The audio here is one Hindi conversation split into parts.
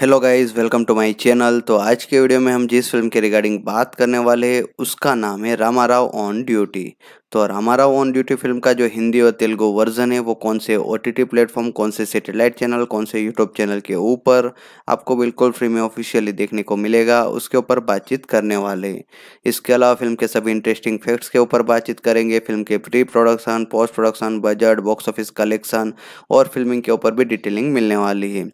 hello guys welcome to my channel तो आज के वीडियो में हम जिस फिल्म के रिगार्डिंग बात करने वाले हैं उसका नाम है रामा राव ऑन ड्यूटी तो और हमारा ऑन ड्यूटी फिल्म का जो हिंदी और तेलुगु वर्जन है वो कौन से ओ टी टी प्लेटफॉर्म कौन से सेटेलाइट चैनल कौन से यूट्यूब चैनल के ऊपर आपको बिल्कुल फ्री में ऑफिशियली देखने को मिलेगा उसके ऊपर बातचीत करने वाले हैं इसके अलावा फिल्म के सभी इंटरेस्टिंग फैक्ट्स के ऊपर बातचीत करेंगे फिल्म के pre production post production budget box office collection और फिल्मिंग के ऊपर भी डिटेलिंग मिलने वाली है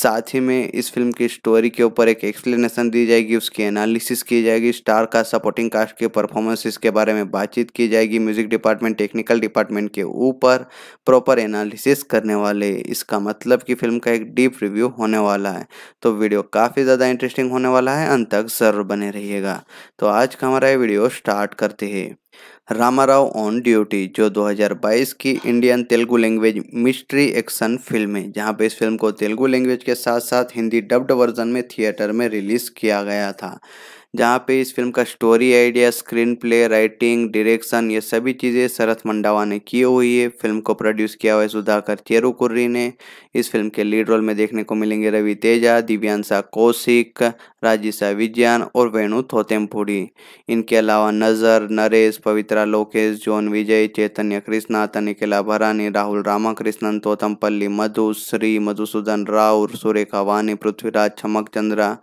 साथ ही में इस फिल्म की स्टोरी के ऊपर एक एक्सप्लेनेशन दी जाएगी उसकी एनालिसिस की जाएगी स्टार का सपोर्टिंग कास्ट के परफॉर्मेंसेस के बारे में बातचीत की जाएगी म्यूज़िक डिपार्टमेंट टेक्निकल डिपार्टमेंट के ऊपर प्रॉपर एनालिसिस करने वाले इसका मतलब कि फिल्म का एक डीप रिव्यू होने वाला है तो वीडियो काफ़ी ज़्यादा इंटरेस्टिंग होने वाला है अंत तक ज़रूर बने रहिएगा तो आज का हमारा ये वीडियो स्टार्ट करते हैं राव ऑन ड्यूटी जो 2022 की Indian Telugu language mystery action film है जहां पे इस फिल्म को तेलुगु लैंग्वेज के साथ साथ हिंदी डब्ड वर्जन में थिएटर में रिलीज़ किया गया था जहाँ पे इस फिल्म का story idea screenplay writing direction ये सभी चीज़ें शरत मंडावा ने की हुई है फिल्म को प्रोड्यूस किया हुआ है सुधाकर चेरुकुर्री ने इस फिल्म के लीड रोल में देखने को मिलेंगे रवि तेजा दिव्यांशा कौशिक राजिशा विज्ञान और वेणु थोतेमपुरी इनके अलावा नज़र नरेश पवित्रा लोकेश जॉन विजय चैतन्य कृष्णा तनिकला भरानी राहुल रामाकृष्णन तोतमपल्ली मधु श्री मधुसूदन राव सुरेखा वानी पृथ्वीराज चमक चंद्रा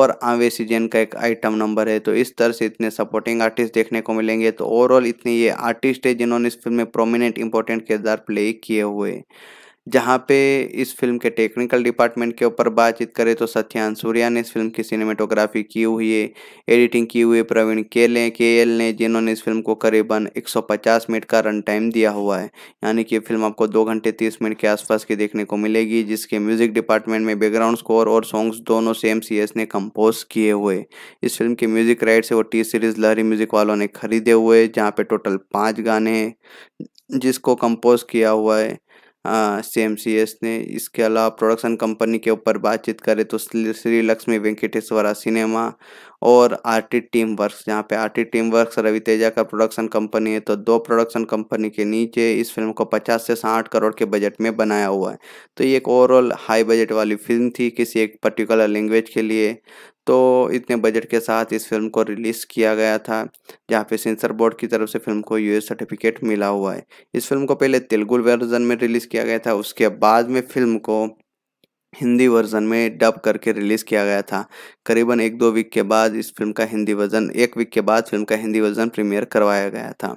और आवेशी जैन का एक आइटम आइटम नंबर है तो इस तरह से इतने सपोर्टिंग आर्टिस्ट देखने को मिलेंगे तो ओवरऑल इतने ये आर्टिस्ट है जिन्होंने इस फिल्म में प्रोमिनेंट इंपॉर्टेंट किरदार प्ले किए हुए जहाँ पे इस फिल्म के टेक्निकल डिपार्टमेंट के ऊपर बातचीत करें तो सत्यान सूर्या ने इस फिल्म की सिनेमेटोग्राफी की हुई है एडिटिंग की हुई प्रवीण केले के एल ने जिन्होंने इस फिल्म को करीबन 150 मिनट का रन टाइम दिया हुआ है यानी कि फिल्म आपको दो घंटे तीस मिनट के आसपास की देखने को मिलेगी जिसके म्यूजिक डिपार्टमेंट में बैकग्राउंड स्कोर और सॉन्ग्स दोनों से एम ने कंपोज किए हुए इस फिल्म के म्यूजिक राइट से वो टी सीरीज लहरी म्यूजिक वालों ने खरीदे हुए जहाँ पे टोटल पाँच गाने जिसको कंपोज किया हुआ है सी हाँ, ने इसके अलावा प्रोडक्शन कंपनी के ऊपर बातचीत करें तो श्री लक्ष्मी वेंकटेश्वरा सिनेमा और टी टीम वर्क यहाँ पे T team work Ravi Teja का प्रोडक्शन कंपनी है तो दो प्रोडक्शन कंपनी के नीचे इस फिल्म को 50 से साठ करोड़ के बजट में बनाया हुआ है तो ये एक ओवरऑल हाई बजट वाली फिल्म थी किसी एक पर्टिकुलर लैंग्वेज के लिए तो इतने बजट के साथ इस फिल्म को रिलीज़ किया गया था जहाँ पे सेंसर बोर्ड की तरफ से फिल्म को यूएस सर्टिफिकेट मिला हुआ है इस फिल्म को पहले तेलुगु वर्जन में रिलीज़ किया गया था उसके बाद में फिल्म को हिंदी वर्जन में डब करके रिलीज़ किया गया था करीबन एक दो वीक के बाद इस फिल्म का हिंदी वर्जन एक वीक के बाद फिल्म का हिंदी वर्जन प्रीमियर करवाया गया था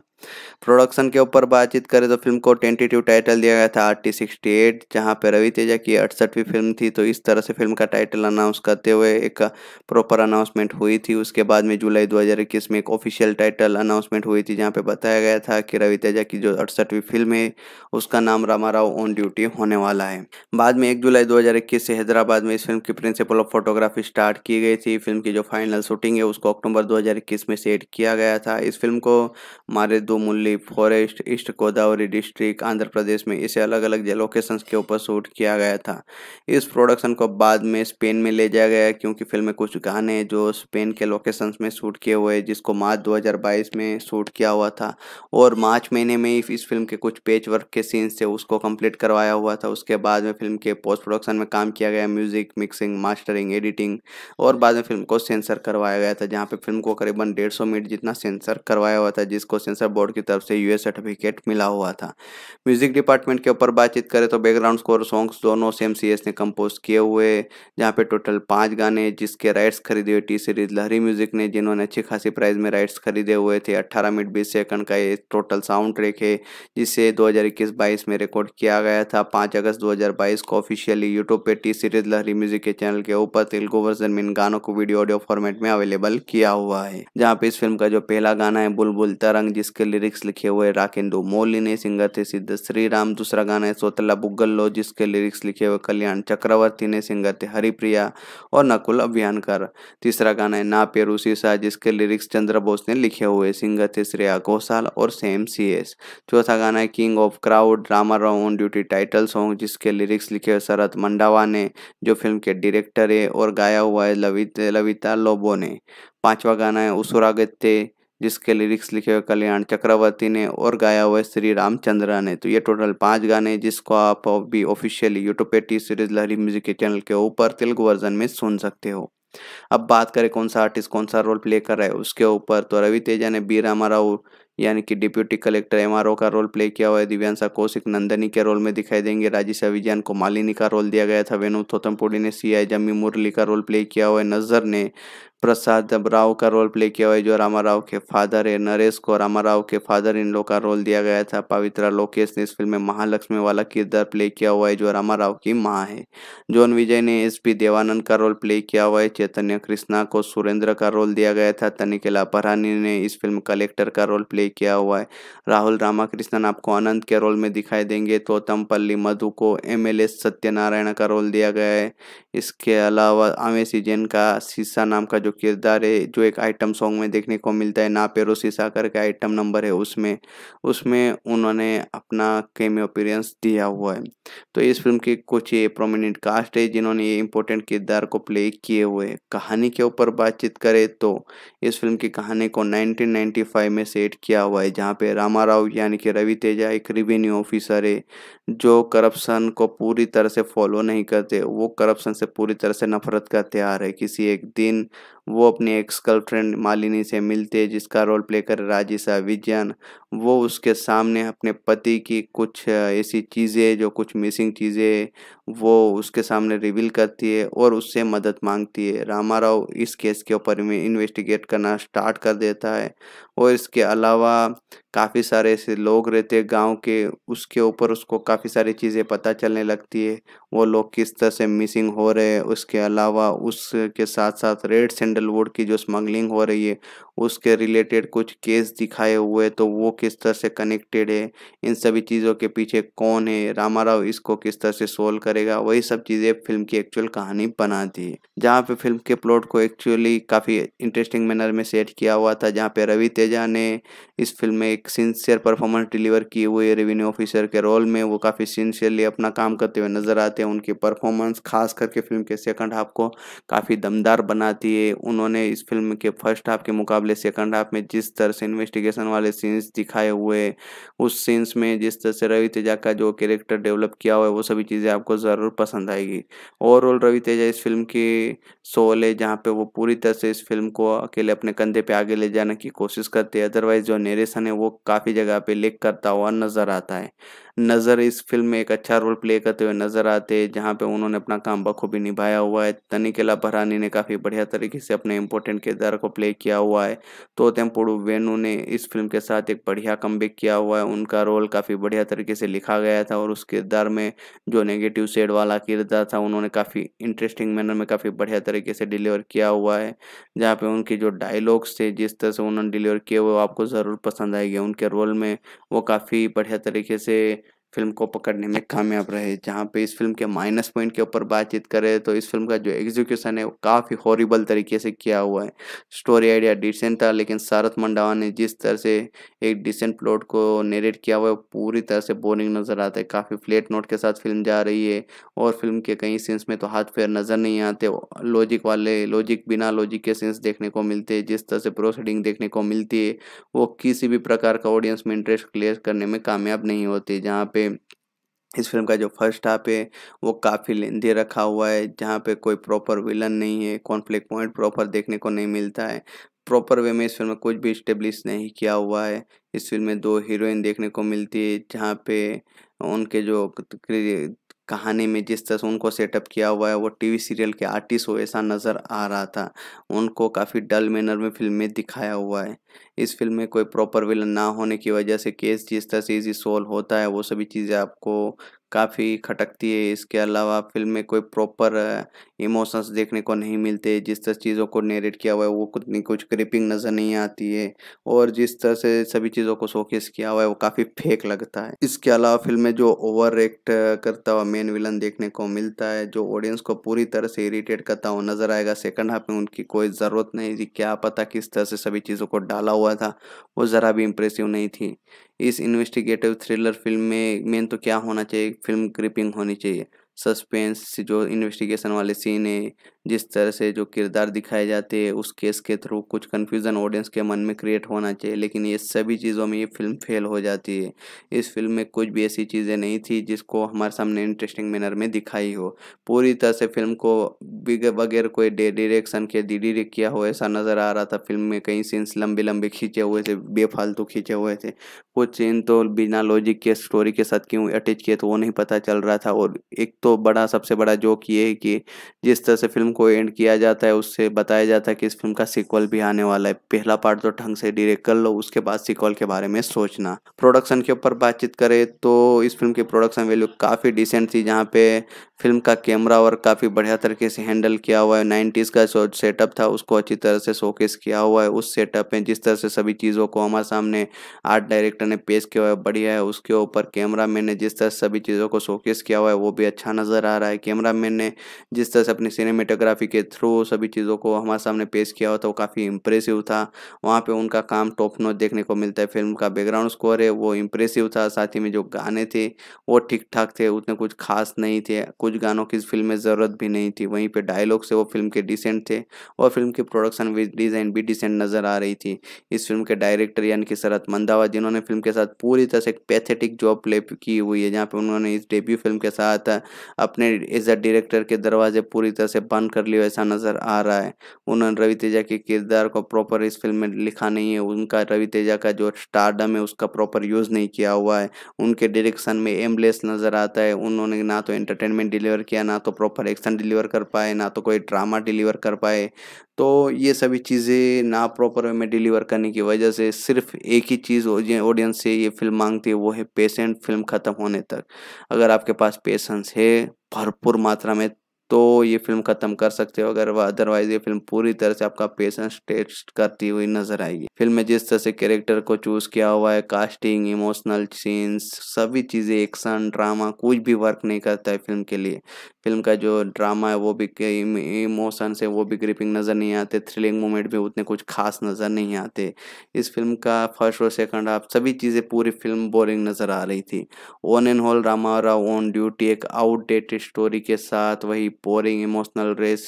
प्रोडक्शन के ऊपर बातचीत करें तो फिल्म को टेंटेटिव टाइटल दिया गया था आर टी सिक्सटी एट जहाँ पर रवि तेजा की अड़सठवीं फिल्म थी तो इस तरह से फिल्म का टाइटल अनाउंस करते हुए एक प्रॉपर अनाउंसमेंट हुई थी उसके बाद में जुलाई 2021 में एक ऑफिशियल टाइटल अनाउंसमेंट हुई थी जहाँ पर बताया गया था कि रवि तेजा की जो अड़सठवीं फिल्म है उसका नाम रामा राव ऑन ड्यूटी होने वाला है बाद में एक जुलाई 2021 से हैदराबाद में इस फिल्म की प्रिंसिपल ऑफ फोटोग्राफी स्टार्ट की गई थी फिल्म की जो फाइनल शूटिंग है उसको अक्टूबर 2021 में सेट किया गया था इस फिल्म को हमारे मुल्ली forest east Godavari district Andhra Pradesh में इसे अलग अलग लोकेशन के ऊपर शूट किया गया था इस प्रोडक्शन को बाद में स्पेन में ले जाया गया क्योंकि फिल्म में कुछ गाने जो स्पेन के लोकेशन में शूट किए हुए जिसको मार्च 2022 में शूट किया हुआ था और मार्च महीने में इस फिल्म के कुछ पेज वर्क के सीन्स थे उसको कंप्लीट करवाया हुआ था उसके बाद में फिल्म के पोस्ट प्रोडक्शन में काम किया गया म्यूजिक मिक्सिंग मास्टरिंग एडिटिंग और बाद में फिल्म को सेंसर करवाया गया था जहाँ पे फिल्म को करीबन डेढ़ मिनट जितना सेंसर करवाया हुआ था जिसको सेंसर बोर्ड बोर्ड की तरफ से यूएस सर्टिफिकेट मिला हुआ था म्यूजिक डिपार्टमेंट के ऊपर बातचीत करें तो बैकग्राउंड स्कोर सॉन्ग्स दोनों सेम सी ने कंपोज किए हुए जहाँ पे टोटल पाँच गाने जिसके राइट्स खरीदे हुए टी सीरीज लहरी म्यूजिक ने जिन्होंने अच्छी खासी प्राइस में राइट्स खरीदे हुए थे अट्ठारह मिनट बीस सेकंड का ये टोटल साउंड ट्रेक है जिसे दो हजार में रिकॉर्ड किया गया था पाँच अगस्त दो को ऑफिशियली यूट्यूब पे टी सीरीज लहरी म्यूजिक के चैनल के ऊपर तेलुगु वर्जन में इन गानों को वीडियो ऑडियो फॉर्मेट में अवेलेबल किया हुआ है जहाँ पे इस फिल्म का जो पहला गाना है बुलबुल तरंग जिसके लिरिक्स लिखे हुए राकेंदो ने सिंगर थे सिद्ध श्री राम दूसरा गाना है सोतला बुग्गलो जिसके लिरिक्स लिखे हुए कल्याण चक्रवर्ती ने सिंगर थे हरिप्रिया और नकुल अभियानकर तीसरा गाना है ना पेरू सीसा जिसके लिरिक्स चंद्र बोस ने लिखे हुए सिंगर थे श्रेया घोषाल और सेम सी एस चौथा गाना है king of crowd Rama Rao on duty title song जिसके लिरिक्स लिखे हुए शरत मंडावा ने जो फिल्म के डायरेक्टर है और गाया हुआ है लवित लविता लोबो ने पांचवा गाना है उसुरागत्य जिसके लिरिक्स लिखे हुए कल्याण चक्रवर्ती ने और गाया हुआ श्री रामचंद्रा ने तो ये टोटल पांच गाने जिसको आप भी ऑफिशियली यूट्यूब पे टी सीरीज लहरी म्यूजिक के चैनल के ऊपर तेलुगु वर्जन में सुन सकते हो अब बात करें कौन सा आर्टिस्ट कौन सा रोल प्ले कर रहा है उसके ऊपर तो रवि तेजा ने बी रामा राव यानी कि डिप्यूटी कलेक्टर एम का रोल प्ले किया हुआ है दिव्यांशा कौशिक नंदनी के रोल में दिखाई देंगे राजेश अभिजान को मालिनी का रोल दिया गया था वेनु थोतमपुड़ी ने सी आई जमी मुरली का रोल प्ले किया हुआ है नजर ने प्रसाद राव का रोल प्ले किया हुआ है जो रामा राव के फादर है नरेश को रामा राव के फादर इन लोग का रोल दिया गया था पवित्रा लोकेश ने इस फिल्म में महालक्ष्मी वाला किरदार प्ले किया हुआ है जो रामा राव की माँ है जॉन विजय ने एस पी देवानंद का रोल प्ले किया हुआ है चैतन्य कृष्णा को सुरेंद्र का रोल दिया गया था तनिकला भरानी ने इस फिल्म कलेक्टर का रोल प्ले किया हुआ है राहुल रामाकृष्णन आपको अनंत के रोल में दिखाई देंगे पल्ली मधु को एम एल एस सत्यनारायण का रोल दिया गया है इसके अलावा आमिर सीजन का शीशा नाम का जो किरदार है जो एक आइटम सॉन्ग में देखने को मिलता है ना पेरो शीशा करके आइटम नंबर है उसमें उसमें उन्होंने अपना केम अपीरेंस दिया हुआ है तो इस फिल्म की कुछ ये प्रोमिनेंट कास्ट है जिन्होंने ये इम्पोर्टेंट किरदार को प्ले किए हुए कहानी के ऊपर बातचीत करें तो इस फिल्म की कहानी को नाइनटीन में सेट किया हुआ है जहाँ पर रामा राव यानी कि रवि तेजा एक रिवेन्यू ऑफिसर है जो करप्शन को पूरी तरह से फॉलो नहीं करते वो करप्शन से पूरी तरह से नफरत का हथियार है किसी एक दिन वो अपने एक्स गर्लफ्रेंड मालिनी से मिलते जिसका रोल प्ले कर राजिशा विजयन वो उसके सामने अपने पति की कुछ ऐसी चीज़ें जो कुछ मिसिंग चीज़ें वो उसके सामने रिवील करती है और उससे मदद मांगती है रामा राव इस केस के ऊपर में इन्वेस्टिगेट करना स्टार्ट कर देता है और इसके अलावा काफ़ी सारे ऐसे लोग रहते हैं गाँव के उसके ऊपर उसको काफ़ी सारी चीज़ें पता चलने लगती है वो लोग किस तरह से मिसिंग हो रहे हैं उसके अलावा उसके साथ साथ रेड सेंटर सैंडलवुड की जो स्मगलिंग हो रही है उसके रिलेटेड कुछ केस दिखाए हुए तो वो किस तरह से कनेक्टेड है इन सभी चीज़ों के पीछे कौन है रामा राव इसको किस तरह से सोल्व करेगा वही सब चीज़ें फिल्म की एक्चुअल कहानी बनाती है जहाँ पे फिल्म के प्लॉट को एक्चुअली काफ़ी इंटरेस्टिंग मैनर में सेट किया हुआ था जहाँ पे रवि तेजा ने इस फिल्म में एक सिंसियर परफॉर्मेंस डिलीवर की हुई है रेवेन्यू ऑफिसर के रोल में वो काफ़ी सिंसियरली अपना काम करते हुए नजर आते हैं उनकी परफॉर्मेंस खास करके फिल्म के सेकंड हाफ को काफ़ी दमदार बनाती है उन्होंने इस फिल्म के फर्स्ट हाफ के मुकाबले सेकंड हाफ में जिस तरह से इन्वेस्टिगेशन वाले सीन्स दिखाए हुए उस सीन्स में जिस तरह से रवि तेजा का जो कैरेक्टर डेवलप किया हुआ है वो सभी चीज़ें आपको ज़रूर पसंद आएगी ओवरऑल रवि तेजा इस फिल्म की सोल है जहाँ पे वो पूरी तरह से इस फिल्म को अकेले अपने कंधे पर आगे ले जाने की कोशिश करते हैं अदरवाइज जो नेरेशन है वो काफ़ी जगह पर लेक करता हुआ नज़र आता है नज़र इस फिल्म में एक अच्छा रोल प्ले करते हुए नज़र आते हैं जहाँ पे उन्होंने अपना काम बखूबी निभाया हुआ है तनिकेला भरानी ने काफ़ी बढ़िया तरीके से अपने इंपॉर्टेंट किरदार को प्ले किया हुआ है तो तेम्पोड़ू वेणु ने इस फिल्म के साथ एक बढ़िया कम किया हुआ है उनका रोल काफ़ी बढ़िया तरीके से लिखा गया था और उस किरदार में जो नेगेटिव सेड वाला किरदार था उन्होंने काफ़ी इंटरेस्टिंग मैनर में काफ़ी बढ़िया तरीके से डिलीवर किया हुआ है जहाँ पर उनके जो डायलॉग्स थे जिस तरह से उन्होंने डिलीवर किए हुए आपको ज़रूर पसंद आएगी उनके रोल में वो काफ़ी बढ़िया तरीके से फिल्म को पकड़ने में कामयाब रहे जहाँ पे इस फिल्म के माइनस पॉइंट के ऊपर बातचीत करें तो इस फिल्म का जो एग्जीक्यूशन है वो काफ़ी हॉरिबल तरीके से किया हुआ है स्टोरी आइडिया डिसेंट था लेकिन सारथ मंडावा ने जिस तरह से एक डिसेंट प्लॉट को नेरेट किया हुआ है पूरी तरह से बोरिंग नज़र आता है काफ़ी फ्लेट नोट के साथ फिल्म जा रही है और फिल्म के कई सीन्स में तो हाथ पैर नज़र नहीं आते लॉजिक वाले लॉजिक बिना लॉजिक के सीन्स देखने को मिलते हैं जिस तरह से प्रोसीडिंग देखने को मिलती है वो किसी भी प्रकार का ऑडियंस में इंटरेस्ट क्लियर करने में कामयाब नहीं होती जहाँ पे इस फिल्म का जो फर्स्ट हाफ है वो काफ़ी लेंदी रखा हुआ है जहाँ पे कोई प्रॉपर विलन नहीं है कॉन्फ्लिक्ट पॉइंट प्रॉपर देखने को नहीं मिलता है प्रॉपर वे में इस फिल्म में कुछ भी इस्टेब्लिश नहीं किया हुआ है इस फिल्म में दो हीरोइन देखने को मिलती है जहाँ पे उनके जो कहानी में जिस तरह से उनको सेटअप किया हुआ है वो टीवी सीरियल के आर्टिस्ट हो ऐसा नज़र आ रहा था उनको काफ़ी डल मैनर में फिल्म में दिखाया हुआ है इस फिल्म में कोई प्रॉपर विलन ना होने की वजह से केस जिस तरह से इजी सॉल्व होता है वो सभी चीज़ें आपको काफ़ी खटकती है इसके अलावा फिल्म में कोई प्रॉपर इमोशंस देखने को नहीं मिलते जिस तरह चीज़ों को नेरेट किया हुआ है वो कुछ नहीं कुछ क्रिपिंग नज़र नहीं आती है और जिस तरह से सभी चीज़ों को शोकेस किया हुआ है वो काफ़ी फेक लगता है इसके अलावा फिल्म में जो ओवर एक्ट करता हुआ मेन विलन देखने को मिलता है जो ऑडियंस को पूरी तरह से इरीटेट करता हुआ नज़र आएगा सेकेंड हाफ में उनकी कोई ज़रूरत नहीं थी क्या पता किस तरह से सभी चीज़ों को डाला हुआ था वो ज़रा भी इम्प्रेसिव नहीं थी इस इन्वेस्टिगेटिव थ्रिलर फिल्म में मेन तो क्या होना चाहिए फिल्म क्रिपिंग होनी चाहिए सस्पेंस जो इन्वेस्टिगेशन वाले सीन है जिस तरह से जो किरदार दिखाए जाते हैं उस केस के थ्रू कुछ कन्फ्यूज़न ऑडियंस के मन में क्रिएट होना चाहिए लेकिन ये सभी चीज़ों में ये फिल्म फेल हो जाती है इस फिल्म में कुछ भी ऐसी चीज़ें नहीं थी जिसको हमारे सामने इंटरेस्टिंग मैनर में दिखाई हो पूरी तरह से फिल्म को बगैर कोई डिरेक्शन के डिडीरेक्ट किया हो ऐसा नज़र आ रहा था फिल्म में कई सीन्स लंबे लंबे खींचे हुए थे बेफालतू खींचे हुए थे कुछ सीन तो बिना लॉजिक के स्टोरी के साथ क्यों अटैच किए तो वो नहीं पता चल रहा था और एक तो बड़ा सबसे बड़ा जोक ये है कि जिस तरह से फिल्म को एंड किया जाता है उससे बताया जाता है कि इस फिल्म का सीक्वल भी आने वाला है पहला पार्ट तो ढंग से डिरेक्ट कर लो उसके बाद सीक्वल के बारे में सोचना प्रोडक्शन के ऊपर बातचीत करें तो इस फिल्म की प्रोडक्शन वैल्यू काफ़ी डिसेंट थी जहाँ पे फिल्म का कैमरा वर्क काफ़ी बढ़िया तरीके से हैंडल किया हुआ है नाइन्टीज़ का जो सेटअप था उसको अच्छी तरह से शोकेस किया हुआ है उस सेटअप में जिस तरह से सभी चीज़ों को हमारे सामने आर्ट डायरेक्टर ने पेश किया हुआ है बढ़िया है उसके ऊपर कैमरा मैन ने जिस तरह सभी चीज़ों को शोकेस किया हुआ है वो भी अच्छा नज़र आ रहा है कैमरा मैन ने जिस तरह से अपनी सिनेमेटोग्राफी फोटोग्राफी के थ्रू सभी चीज़ों को हमारे सामने पेश किया हुआ था तो वो काफ़ी इम्प्रेसिव था वहाँ पे उनका काम टॉप नोट देखने को मिलता है फिल्म का बैकग्राउंड स्कोर है वो इम्प्रेसिव था साथ ही में जो गाने थे वो ठीक ठाक थे उतने कुछ खास नहीं थे कुछ गानों की फिल्म में ज़रूरत भी नहीं थी वहीं पर डायलॉग से वो फिल्म के डिसेंट थे और फिल्म की प्रोडक्शन डिज़ाइन भी डिसेंट नज़र आ रही थी इस फिल्म के डायरेक्टर यानी कि शरत मंदावा जिन्होंने फिल्म के साथ पूरी तरह से एक पैथेटिक जॉब प्ले की हुई है जहाँ पर उन्होंने इस डेब्यू फिल्म के साथ अपने एज अ डायरेक्टर के दरवाजे पूरी तरह से बंद कर लिया ऐसा नजर आ रहा है उन्होंने रवि तेजा के किरदार को प्रॉपर इस फिल्म में लिखा नहीं है उनका रवि तेजा का जो स्टारडम है उसका प्रॉपर यूज़ नहीं किया हुआ है उनके डायरेक्शन में एमलेस नज़र आता है उन्होंने ना तो एंटरटेनमेंट डिलीवर किया ना तो प्रॉपर एक्शन डिलीवर कर पाए ना तो कोई ड्रामा डिलीवर कर पाए तो ये सभी चीज़ें ना प्रॉपर वे में डिलीवर करने की वजह से सिर्फ एक ही चीज़ ऑडियंस से ये फिल्म मांगती है वो है पेशेंट फिल्म ख़त्म होने तक अगर आपके पास पेशेंस है भरपूर मात्रा में तो ये फिल्म ख़त्म कर सकते हो अगर अदरवाइज ये फिल्म पूरी तरह से आपका पेशेंस टेस्ट करती हुई नजर आएगी फिल्म में जिस तरह से कैरेक्टर को चूज किया हुआ है कास्टिंग इमोशनल सीन्स सभी चीज़ें एक्शन ड्रामा कुछ भी वर्क नहीं करता है फिल्म के लिए फिल्म का जो ड्रामा है वो भी इमोशन से वो भी ग्रिपिंग नज़र नहीं आते थ्रिलिंग मोमेंट भी उतने कुछ खास नज़र नहीं आते इस फिल्म का फर्स्ट और सेकंड हाफ सभी चीज़ें पूरी फिल्म बोरिंग नज़र आ रही थी ओन एंड होल रामा और ऑन ड्यूटी एक आउटडेटेड स्टोरी के साथ वही boring emotional race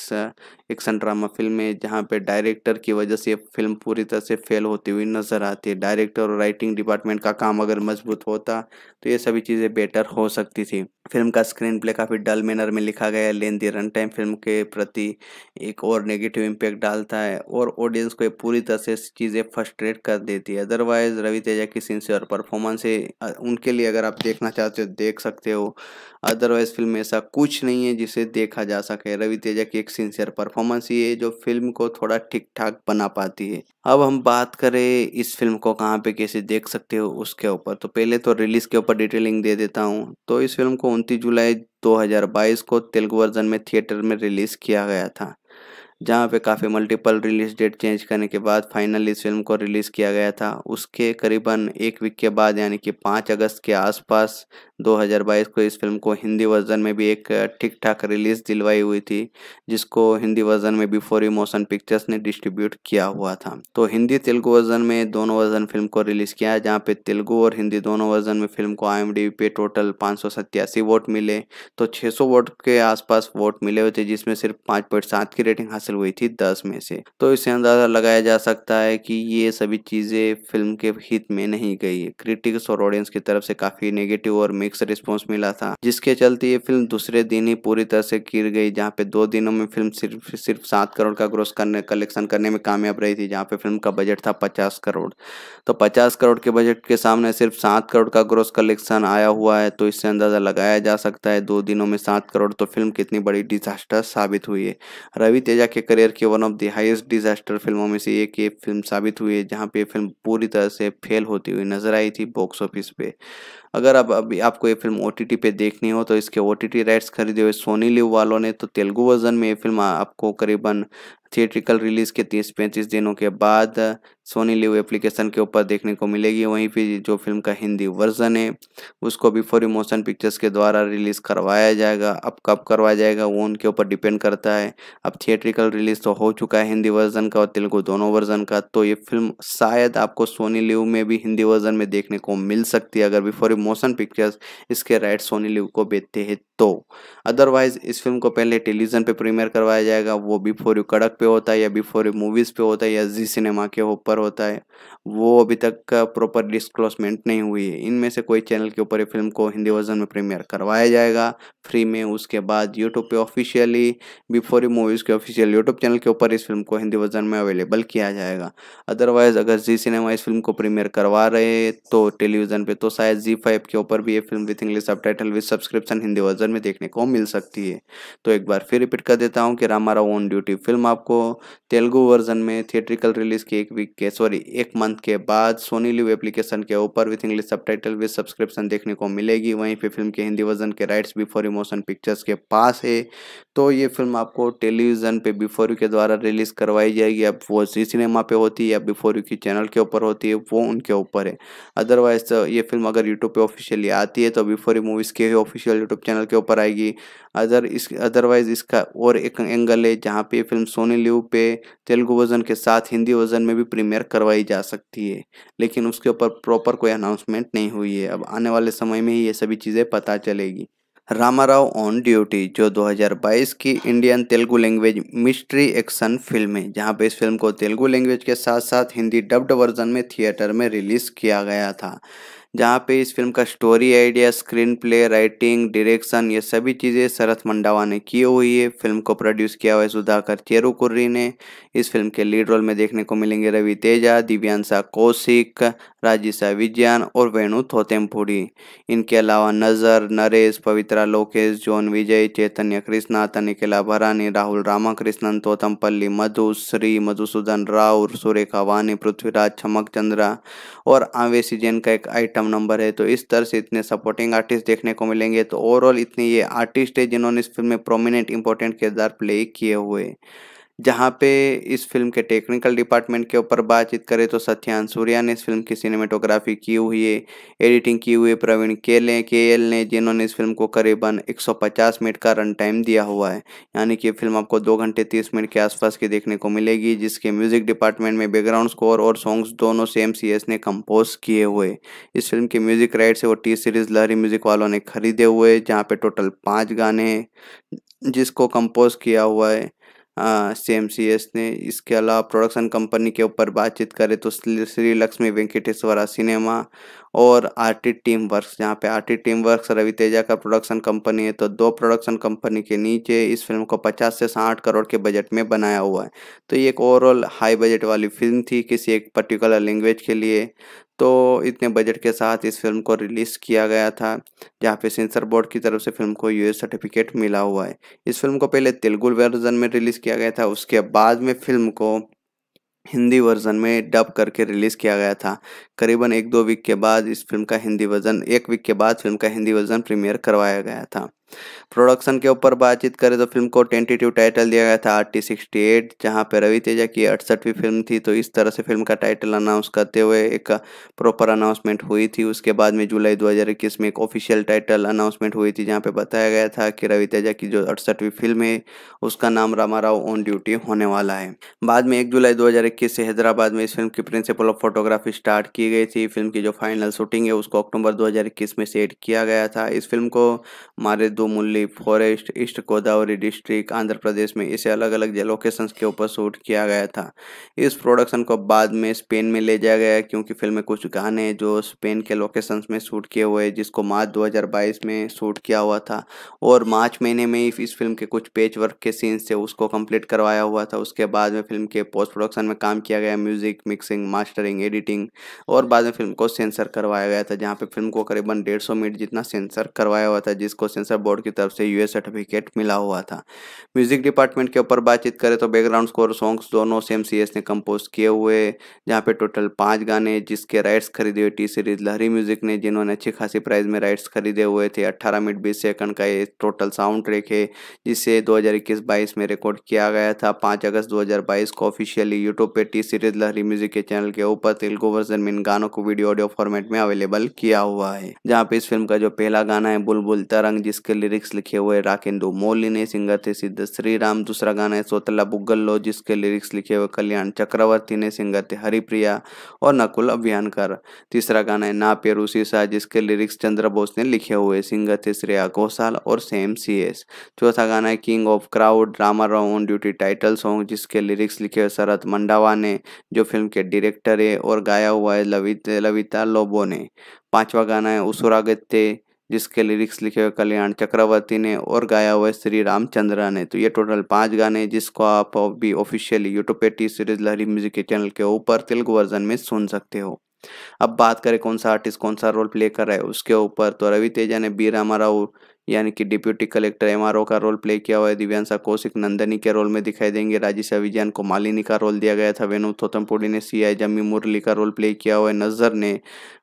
action drama film है जहाँ पे डायरेक्टर की वजह से फिल्म पूरी तरह से फेल होती हुई नज़र आती है डायरेक्टर और राइटिंग डिपार्टमेंट का काम अगर मजबूत होता तो ये सभी चीज़ें बेटर हो सकती थी फिल्म का स्क्रीन प्ले काफ़ी डल मैनर में लिखा गया है लेंदी रन टाइम फिल्म के प्रति एक और नेगेटिव इम्पैक्ट डालता है और ऑडियंस को पूरी तरह से चीज़ें फर्स्ट्रेट कर देती है अदरवाइज़ रवि तेजा की सिंसियर परफॉर्मेंस है उनके लिए अगर आप देखना चाहते हो देख सकते हो अदरवाइज़ फिल्म ऐसा कुछ नहीं है जिसे देख देखा जा सके रवि तेजा की एक सिंसियर परफॉर्मेंस ही है जो फिल्म को थोड़ा ठीक ठाक बना पाती है अब हम बात करें इस फिल्म को कहाँ पे कैसे देख सकते हो उसके ऊपर तो पहले तो रिलीज के ऊपर डिटेलिंग दे देता हूँ तो इस फिल्म को उनतीस जुलाई 2022 को तेलुगु वर्जन में थिएटर में रिलीज किया गया था जहाँ पे काफ़ी मल्टीपल रिलीज डेट चेंज करने के बाद फाइनली इस फिल्म को रिलीज़ किया गया था उसके करीबन एक वीक के बाद यानी कि पाँच अगस्त के आसपास 2022 को इस फिल्म को हिंदी वर्जन में भी एक ठीक ठाक रिलीज़ दिलवाई हुई थी जिसको हिंदी वर्जन में बिफोर मोशन पिक्चर्स ने डिस्ट्रीब्यूट किया हुआ था तो हिंदी तेलुगु वर्जन में दोनों वर्जन फिल्म को रिलीज़ किया जहाँ पे तेलुगु और हिंदी दोनों वर्जन में फिल्म को आई पे टोटल पाँच वोट मिले तो छः वोट के आसपास वोट मिले हुए थे जिसमें सिर्फ पाँच की रेटिंग हासिल हासिल हुई थी दस में से तो इसे अंदाजा लगाया जा सकता है कि ये सभी चीज़ें फिल्म के हित में नहीं गई है क्रिटिक्स और ऑडियंस की तरफ से काफ़ी नेगेटिव और मिक्स रिस्पॉन्स मिला था जिसके चलते ये फिल्म दूसरे दिन ही पूरी तरह से गिर गई जहाँ पे दो दिनों में फिल्म सिर्फ सिर्फ सात करोड़ का ग्रोस करने कलेक्शन करने में कामयाब रही थी जहाँ पे फिल्म का बजट था पचास करोड़ तो पचास करोड़ के बजट के सामने सिर्फ सात करोड़ का ग्रोस कलेक्शन आया हुआ है तो इससे अंदाजा लगाया जा सकता है दो दिनों में सात करोड़ तो फिल्म कितनी बड़ी डिजास्टर साबित हुई है रवि तेजा के करियर की one of the highest disaster फिल्मों में से एक ये फिल्म साबित हुई है जहाँ पे फिल्म पूरी तरह से फेल होती हुई नजर आई थी बॉक्स ऑफिस पे अगर आप अभी आपको ये फिल्म ओ पे देखनी हो तो इसके ओ राइट्स खरीदे हुए सोनी लिव वालों ने तो तेलुगु वर्जन में ये फिल्म आपको करीबन थिएट्रिकल रिलीज के तीस पैंतीस दिनों के बाद सोनी लिव एप्लीकेशन के ऊपर देखने को मिलेगी वहीं पर जो फिल्म का हिंदी वर्जन है उसको भी फॉर मोशन पिक्चर्स के द्वारा रिलीज़ करवाया जाएगा अब कब करवाया जाएगा वो उनके ऊपर डिपेंड करता है अब थिएट्रिकल रिलीज़ तो हो चुका है हिंदी वर्जन का और तेलुगु दोनों वर्जन का तो ये फिल्म शायद आपको सोनी लिव में भी हिंदी वर्जन में देखने को मिल सकती है अगर बिफोर मोशन पिक्चर्स इसके राइट सोनी लिव को बेचते हैं तो अदरवाइज इस फिल्म को पहले टेलीविजन पर प्रीमियर करवाया जाएगा वो बिफोर यू कड़क पे होता है या बिफोर यू मूवीज़ पे होता है या जी सिनेमा के ऊपर पर होता है वो अभी तक प्रॉपर डिस्क्लोसमेंट नहीं हुई है इनमें से कोई चैनल के ऊपर ये फिल्म को हिंदी वर्जन में प्रीमियर करवाया जाएगा फ्री में उसके बाद यूट्यूब पे ऑफिशियली बिफोर यू मूवीज़ के ऑफिशियल यूट्यूब चैनल के ऊपर इस फिल्म को हिंदी वर्जन में अवेलेबल किया जाएगा अदरवाइज़ अगर जी सिनेमा इस फिल्म को प्रीमियर करवा रहे तो टेलीविज़न पर तो शायद जी फाइव के ऊपर भी ये film with English subtitle subscription Hindi version में देखने को मिल सकती है तो एक बार फिर रिपीट कर देता हूँ कि रामारा ओन ड्यूटी फिल्म आपको तेलुगु वर्जन में थिएट्रिकल रिलीज़ के एक वीक के के सॉरी एक मंथ के बाद सोनी लिव एप्लीकेशन के ऊपर विथ इंग्लिश सब टाइटल विथ सब्सक्रिप्शन देखने को मिलेगी वहीं पे फिल्म के हिंदी वर्जन के rights before you motion pictures के पास है तो ये फिल्म आपको टेलीविजन पे बिफोर यू के द्वारा रिलीज करवाई जाएगी अब वो जी सिनेमा पे होती है या बिफोर यू की चैनल के ऊपर होती है वो उनके ऊपर है अदरवाइज तो ये फिल्म अगर यूट्यूब पे ऑफिशियली आती है तो बिफोर यू मूवीज़ के ऑफिशियल यूट्यूब चैनल के ऊपर आएगी अदर इस अदरवाइज इसका और एक एंगल है जहाँ पे फिल्म सोनी लिव पे तेलुगु वर्जन के साथ हिंदी वर्जन में भी प्रीमियर प्रीमियर करवाई जा सकती है लेकिन उसके ऊपर प्रॉपर कोई अनाउंसमेंट नहीं हुई है अब आने वाले समय में ही ये सभी चीज़ें पता चलेगी रामाराव ऑन ड्यूटी जो 2022 की Indian Telugu language mystery action film है जहां पे इस फिल्म को तेलुगु लैंग्वेज के साथ साथ हिंदी डब्ड वर्जन में थिएटर में रिलीज़ किया गया था जहाँ पे इस फिल्म का story idea screenplay writing direction ये सभी चीज़ें शरत मंडावा ने की हुई है फिल्म को प्रोड्यूस किया हुआ है सुधाकर चेरुकुर्री ने इस फिल्म के लीड रोल में देखने को मिलेंगे रवि तेजा दिव्यांशा कौशिक राजिशा विज्ञान और वेणु थोतेमपुरी इनके अलावा नज़र नरेश पवित्रा लोकेश जॉन विजय चैतन्य कृष्णा तनिकला भरानी राहुल रामाकृष्णन तोतमपल्ली मधु श्री मधुसूदन राव सुरेखा वानी पृथ्वीराज चमक चंद्रा और आवेशी जैन का एक आइटम कम नंबर है तो इस तरह से इतने सपोर्टिंग आर्टिस्ट देखने को मिलेंगे तो ओवरऑल इतने ये आर्टिस्ट है जिन्होंने इस फिल्म में प्रोमिनेंट इंपॉर्टेंट किरदार प्ले किए हुए जहाँ पे इस फिल्म के टेक्निकल डिपार्टमेंट के ऊपर बातचीत करें तो सत्यान सूर्या ने इस फिल्म की सिनेमेटोग्राफी की हुई है एडिटिंग की हुई प्रवीण केले के एल ने जिन्होंने इस फिल्म को करीबन 150 मिनट का रन टाइम दिया हुआ है यानी कि फिल्म आपको दो घंटे तीस मिनट के आसपास की देखने को मिलेगी जिसके म्यूजिक डिपार्टमेंट में बैकग्राउंड स्कोर और सॉन्ग्स दोनों सेम सी ने कंपोज किए हुए इस फिल्म के म्यूजिक राइट से वो टी सीरीज लहरी म्यूजिक वालों ने खरीदे हुए जहाँ पे टोटल पाँच गाने हैं जिसको कंपोज किया हुआ है सी हाँ, एस ने इसके अलावा प्रोडक्शन कंपनी के ऊपर बातचीत करें तो श्री लक्ष्मी वेंकटेश्वरा सिनेमा और टी टीम वर्क जहाँ पे T team work Ravi Teja का प्रोडक्शन कंपनी है तो दो प्रोडक्शन कंपनी के नीचे इस फिल्म को 50 से साठ करोड़ के बजट में बनाया हुआ है तो ये एक ओवरऑल हाई बजट वाली फिल्म थी किसी एक पर्टिकुलर लैंग्वेज के लिए तो इतने बजट के साथ इस फिल्म को रिलीज़ किया गया था जहाँ पे सेंसर बोर्ड की तरफ से फिल्म को यूएस सर्टिफिकेट मिला हुआ है इस फिल्म को पहले तेलुगु वर्जन में रिलीज़ किया गया था उसके बाद में फिल्म को हिंदी वर्जन में डब करके रिलीज़ किया गया था करीबन एक दो वीक के बाद इस फिल्म का हिंदी वर्जन एक वीक के बाद फिल्म का हिंदी वर्जन प्रीमियर करवाया गया था प्रोडक्शन के ऊपर बातचीत करें तो फिल्म को टेंटेटिव टाइटल दिया गया था आर टी सिक्सटी एट जहाँ पर रवि तेजा की अड़सठवीं फिल्म थी तो इस तरह से फिल्म का टाइटल अनाउंस करते हुए एक प्रॉपर अनाउंसमेंट हुई थी उसके बाद में जुलाई 2021 में एक ऑफिशियल टाइटल अनाउंसमेंट हुई थी जहाँ पर बताया गया था कि रवि तेजा की जो अड़सठवीं फिल्म है उसका नाम रामा राव ऑन ड्यूटी होने वाला है बाद में एक जुलाई दो से हैदराबाद में इस फिल्म की प्रिंसिपल ऑफ फोटोग्राफी स्टार्ट की गई थी फिल्म की जो फाइनल शूटिंग है उसको अक्टूबर 2021 में सेट किया गया था इस फिल्म को Maredumilli forest east Godavari district Andhra Pradesh में इसे अलग अलग लोकेशंस के ऊपर शूट किया गया था इस प्रोडक्शन को बाद में स्पेन में ले जाया गया क्योंकि फिल्म में कुछ गाने जो स्पेन के लोकेशंस में शूट किए हुए जिसको मार्च 2022 में शूट किया हुआ था और मार्च महीने में इस फिल्म के कुछ पेज वर्क के सीन्स थे उसको कम्प्लीट करवाया हुआ था उसके बाद में फिल्म के पोस्ट प्रोडक्शन में काम किया गया म्यूजिक मिक्सिंग मास्टरिंग एडिटिंग और बाद में फिल्म को सेंसर करवाया गया था जहाँ पे फिल्म को करीबन डेढ़ मिनट जितना सेंसर करवाया हुआ था जिसको सेंसर बोर्ड की तरफ से यूएस सर्टिफिकेट मिला हुआ था म्यूजिक डिपार्टमेंट के ऊपर बातचीत करें तो बैकग्राउंड स्कोर सॉन्ग्स दोनों सेम सी ने कंपोज किए हुए जहाँ पे टोटल पाँच गाने जिसके राइट्स खरीदे हुए टी सीरीज लहरी म्यूजिक ने जिन्होंने अच्छी खासी प्राइस में राइट्स खरीदे हुए थे अट्ठारह मिनट बीस सेकंड का ये टोटल साउंड ट्रेक है जिसे दो हजार में रिकॉर्ड किया गया था पाँच अगस्त दो को ऑफिशियली यूट्यूब पर टी सीरीज लहरी म्यूजिक के चैनल के ऊपर तेलुगु वर्जन में इन गानों को वीडियो ऑडियो फॉर्मेट में अवेलेबल किया हुआ है जहाँ पे इस फिल्म का जो पहला गाना है बुलबुल तरंग जिसके लिरिक्स लिखे हुए मोली ने सिंगर थे सिद्ध श्री राम दूसरा गाना है सोतला बुग्गल्लो जिसके लिरिक्स लिखे हुए कल्याण चक्रवर्ती ने सिंगर थे हरिप्रिया और नकुल अभियानकर तीसरा गाना है ना पेरू शीशा जिसके लिरिक्स चंद्र बोस ने लिखे हुए सिंगर थे श्रेया घोषाल और सेम सी एस चौथा गाना है king of crowd Rama Rao on duty title song जिसके लिरिक्स लिखे हुए शरत मंडावा ने जो फिल्म के डायरेक्टर है और गाया हुआ है लवित लविता लोबो ने पांचवा गाना है उसुरागत्य जिसके लिरिक्स लिखे हुए कल्याण चक्रवर्ती ने और गाया हुआ श्री रामचंद्र ने तो ये टोटल पांच गाने जिसको आप भी ऑफिशियली यूट्यूब पे टी सीरीज लहरी म्यूजिक के चैनल के ऊपर तेलुगु वर्जन में सुन सकते हो अब बात करें कौन सा आर्टिस्ट कौन सा रोल प्ले कर रहा है उसके ऊपर तो रवि तेजा ने बी रामा राव यानी कि डिप्यूटी कलेक्टर ओ का रोल प्ले किया हुआ है दिव्यांशा कौशिक नंदनी के रोल में दिखाई देंगे राजेश अभिजान को मालिनी का रोल दिया गया था वेणु थोतमपुड़ी ने सीआई जमी मुरली का रोल प्ले किया हुआ है नजर ने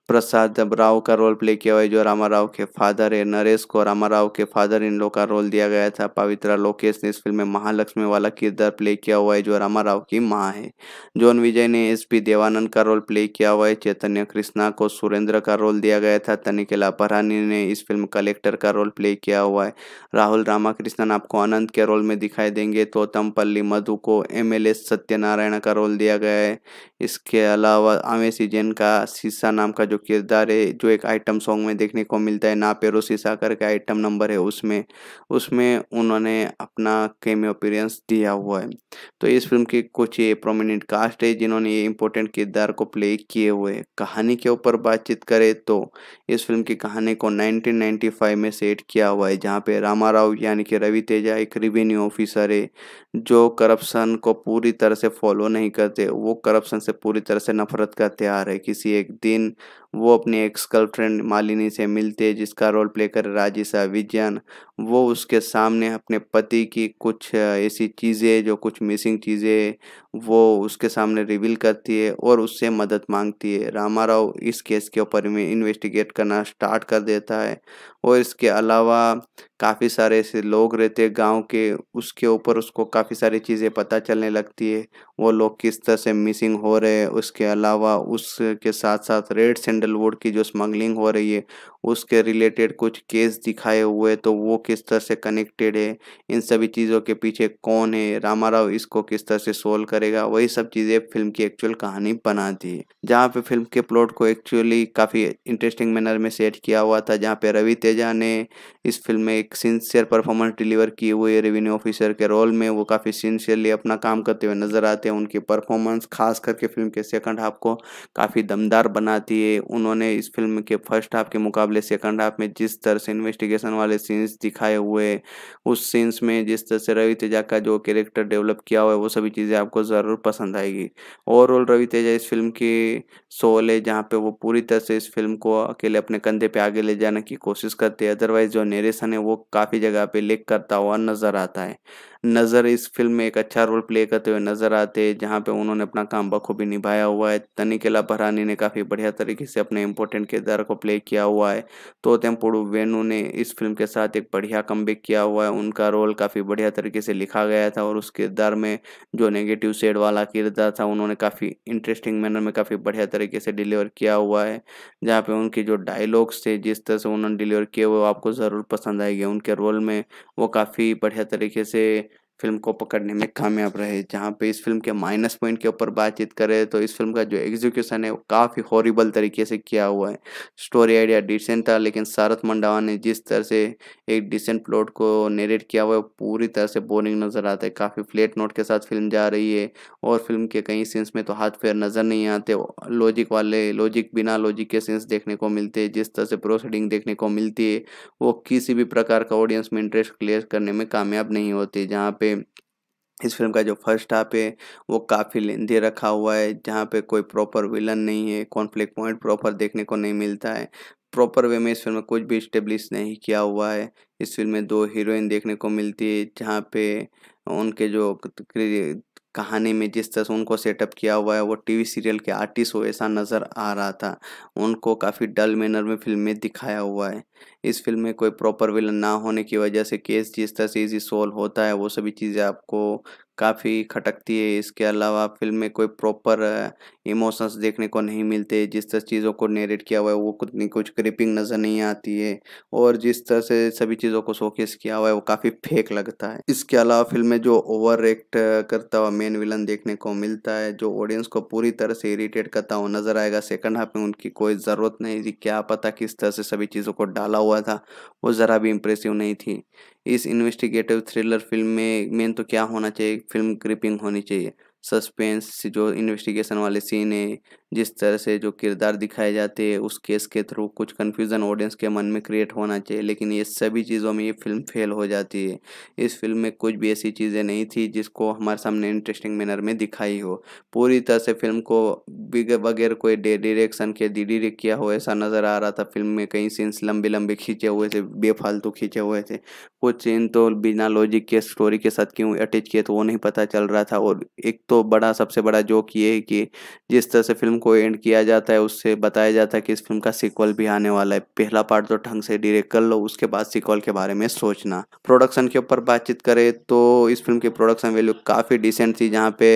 प्रसाद राव का रोल प्ले किया हुआ है जो रामा राव के फादर है नरेश को रामा राव के फादर इन लोग का रोल दिया गया था पवित्रा लोकेश ने इस फिल्म में महालक्ष्मी वाला किरदार प्ले किया हुआ है जो रामा राव की माँ है जॉन विजय ने एस पी देवानंद का रोल प्ले किया हुआ है चैतन्य कृष्णा को सुरेंद्र का रोल दिया गया था तनिकेला परानी ने इस फिल्म कलेक्टर का रोल प्ले किया हुआ है राहुल रामाकृष्णन आपको आनंद के रोल में दिखाई देंगे पल्ली मधु को एम एल सत्यनारायण का रोल दिया गया है इसके अलावा आवेशी जैन का शीशा नाम का जो किरदार है जो एक आइटम सॉन्ग में देखने को मिलता है ना पेरो सीसा करके आइटम नंबर है उसमें उसमें उन्होंने अपना केमियो अपीरेंस दिया हुआ है तो इस फिल्म की कुछ ये प्रोमिनेंट कास्ट है जिन्होंने ये इम्पोर्टेंट किरदार को प्ले किए हुए कहानी के ऊपर बातचीत करें तो इस फिल्म की कहानी को नाइनटीन में सेट किया हुआ है जहाँ पे रामा राव यानी कि रवि तेजा एक रिवेन्यू ऑफिसर है जो करप्शन को पूरी तरह से फॉलो नहीं करते वो करप्शन से पूरी तरह से नफरत का आ है किसी एक दिन वो अपनी एक्स गर्लफ्रेंड मालिनी से मिलते जिसका रोल प्ले कर राजिशा विजयन वो उसके सामने अपने पति की कुछ ऐसी चीज़ें जो कुछ मिसिंग चीज़ें वो उसके सामने रिवील करती है और उससे मदद मांगती है रामा राव इस केस के ऊपर में इन्वेस्टिगेट करना स्टार्ट कर देता है और इसके अलावा काफ़ी सारे ऐसे लोग रहते हैं गांव के उसके ऊपर उसको काफ़ी सारी चीज़ें पता चलने लगती है वो लोग किस तरह से मिसिंग हो रहे हैं उसके अलावा उसके साथ साथ रेड सैंडलवुड की जो स्मगलिंग हो रही है उसके रिलेटेड कुछ केस दिखाए हुए तो वो किस तरह से कनेक्टेड है इन सभी चीज़ों के पीछे कौन है रामा राव इसको किस तरह से सोल्व करेगा वही सब चीज़ें फिल्म की एक्चुअल कहानी बनाती है जहाँ पे फिल्म के प्लॉट को एक्चुअली काफ़ी इंटरेस्टिंग मैनर में सेट किया हुआ था जहाँ पे रवि तेजा ने इस फिल्म में एक एक सिंसियर परफॉर्मेंस डिलीवर किए हुए रेवेन्यू ऑफिसर के रोल में वो काफ़ी सिंसियरली अपना काम करते हुए नजर आते हैं उनकी परफॉर्मेंस खास करके फिल्म के सेकंड हाफ को काफ़ी दमदार बनाती है उन्होंने इस फिल्म के फर्स्ट हाफ के मुकाबले सेकंड हाफ में जिस तरह से इन्वेस्टिगेशन वाले सीन्स दिखाए हुए उस सीन्स में जिस तरह से रवि तेजा का जो कैरेक्टर डेवलप किया हुआ है वो सभी चीज़ें आपको ज़रूर पसंद आएगी ओवरऑल रवि तेजा इस फिल्म की सोल है जहाँ पे वो पूरी तरह से इस फिल्म को अकेले अपने कंधे पर आगे ले जाने की कोशिश करते हैं अदरवाइज जो नेरेशन है वो वो काफ़ी जगह पे लिख करता हुआ नज़र आता है नज़र इस फिल्म में एक अच्छा रोल प्ले करते हुए नज़र आते हैं जहाँ पे उन्होंने अपना काम बखूबी निभाया हुआ है तनिकेला भरानी ने काफ़ी बढ़िया तरीके से अपने इंपॉर्टेंट किरदार को प्ले किया हुआ है तो तेम्पोड़ू वेणु ने इस फिल्म के साथ एक बढ़िया कम किया हुआ है उनका रोल काफ़ी बढ़िया तरीके से लिखा गया था और उस किरदार में जो नेगेटिव सेड वाला किरदार था उन्होंने काफ़ी इंटरेस्टिंग मैनर में काफ़ी बढ़िया तरीके से डिलीवर किया हुआ है जहाँ पे उनके जो डायलॉग्स थे जिस तरह से उन्होंने डिलीवर किए वो आपको ज़रूर पसंद आएगी उनके रोल में वो काफ़ी बढ़िया तरीके से फिल्म को पकड़ने में कामयाब रहे जहाँ पे इस फिल्म के माइनस पॉइंट के ऊपर बातचीत करें तो इस फिल्म का जो एग्जीक्यूशन है वो काफ़ी हॉरिबल तरीके से किया हुआ है स्टोरी आइडिया डिसेंट था लेकिन सारथ मंडावा ने जिस तरह से एक डिसेंट प्लॉट को नेरेट किया हुआ है पूरी तरह से बोरिंग नज़र आता है काफ़ी फ्लेट नोट के साथ फिल्म जा रही है और फिल्म के कई सीन्स में तो हाथ पैर नज़र नहीं आते लॉजिक वाले लॉजिक बिना लॉजिक के सीन्स देखने को मिलते हैं जिस तरह से प्रोसीडिंग देखने को मिलती है वो किसी भी प्रकार का ऑडियंस में इंटरेस्ट क्लियर करने में कामयाब नहीं होती जहाँ पे इस फिल्म का जो फर्स्ट हाफ है वो काफ़ी लेंदी रखा हुआ है जहाँ पे कोई प्रॉपर विलन नहीं है कॉन्फ्लिक्ट पॉइंट प्रॉपर देखने को नहीं मिलता है प्रॉपर वे में इस फिल्म में कुछ भी इस्टेब्लिश नहीं किया हुआ है इस फिल्म में दो हीरोइन देखने को मिलती है जहाँ पे उनके जो कहानी में जिस तरह से उनको सेटअप किया हुआ है वो टीवी सीरियल के आर्टिस्ट हो ऐसा नज़र आ रहा था उनको काफ़ी डल मैनर में फिल्म में दिखाया हुआ है इस फिल्म में कोई प्रॉपर विलन ना होने की वजह से केस जिस तरह से इजी सॉल्व होता है वो सभी चीज़ें आपको काफ़ी खटकती है इसके अलावा फिल्म में कोई प्रॉपर इमोशंस देखने को नहीं मिलते जिस तरह चीज़ों को नेरेट किया हुआ है वो कुछ कुछ क्रिपिंग नज़र नहीं आती है और जिस तरह से सभी चीज़ों को शोकेस किया हुआ है वो काफ़ी फेक लगता है इसके अलावा फिल्म में जो ओवर एक्ट करता हुआ मेन विलन देखने को मिलता है जो ऑडियंस को पूरी तरह से इरीटेट करता हुआ नज़र आएगा सेकेंड हाफ में उनकी कोई ज़रूरत नहीं थी क्या पता किस तरह से सभी चीज़ों को डाला हुआ था वो ज़रा भी इम्प्रेसिव नहीं थी इस इन्वेस्टिगेटिव थ्रिलर फिल्म में मेन तो क्या होना चाहिए फिल्म क्रिपिंग होनी चाहिए सस्पेंस जो इन्वेस्टिगेशन वाले सीन है जिस तरह से जो किरदार दिखाए जाते हैं उस केस के थ्रू कुछ कन्फ्यूज़न ऑडियंस के मन में क्रिएट होना चाहिए लेकिन ये सभी चीज़ों में ये फिल्म फेल हो जाती है इस फिल्म में कुछ भी ऐसी चीज़ें नहीं थी जिसको हमारे सामने इंटरेस्टिंग मैनर में दिखाई हो पूरी तरह से फिल्म को बगैर कोई डिरेक्शन के डिरेक्ट किया हो ऐसा नज़र आ रहा था फिल्म में कई सीन्स लंबे लंबे खींचे हुए थे बेफालतू खींचे हुए थे कुछ सीन तो बिना लॉजिक के स्टोरी के साथ क्यों अटैच किए तो वो नहीं पता चल रहा था और एक तो बड़ा सबसे बड़ा जोक ये है कि जिस तरह से फिल्म को एंड किया जाता है उससे बताया जाता है कि इस फिल्म का सीक्वल भी आने वाला है पहला पार्ट तो ढंग से डिरेक्ट कर लो उसके बाद सीक्वल के बारे में सोचना प्रोडक्शन के ऊपर बातचीत करें तो इस फिल्म की प्रोडक्शन वैल्यू काफ़ी डिसेंट थी जहाँ पे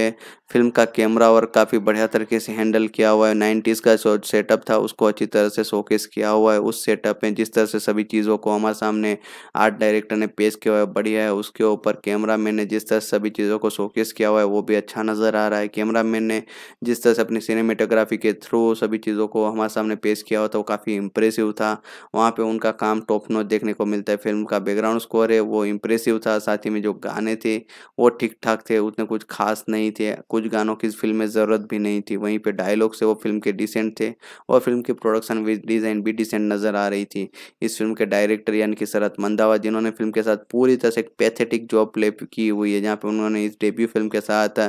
फिल्म का कैमरा वर्क काफ़ी बढ़िया तरीके से हैंडल किया हुआ है नाइन्टीज़ का जो सेटअप था उसको अच्छी तरह से शोकेस किया हुआ है उस सेटअप में जिस तरह से सभी चीज़ों को हमारे सामने आर्ट डायरेक्टर ने पेश किया हुआ है बढ़िया है उसके ऊपर कैमरा मैन ने जिस तरह से सभी चीज़ों को शोकेस किया हुआ है वो भी अच्छा नज़र आ रहा है कैमरा मैन ने जिस तरह से अपनी सिनेमेटोग्राफी फोटोग्राफी के थ्रू सभी चीज़ों को हमारे सामने पेश किया हुआ था तो वो काफ़ी इम्प्रेसिव था वहाँ पे उनका काम टॉप नोट देखने को मिलता है फिल्म का बैकग्राउंड स्कोर है वो इम्प्रेसिव था साथ ही में जो गाने थे वो ठीक ठाक थे उतने कुछ खास नहीं थे कुछ गानों की फिल्म में ज़रूरत भी नहीं थी वहीं पर डायलॉग से वो फिल्म के डिसेंट थे और फिल्म की प्रोडक्शन डिज़ाइन भी डिसेंट नज़र आ रही थी इस फिल्म के डायरेक्टर यानी कि शरत मंदावा जिन्होंने फिल्म के साथ पूरी तरह से एक पैथेटिक जॉब प्ले की हुई है जहाँ पर उन्होंने इस डेब्यू फिल्म के साथ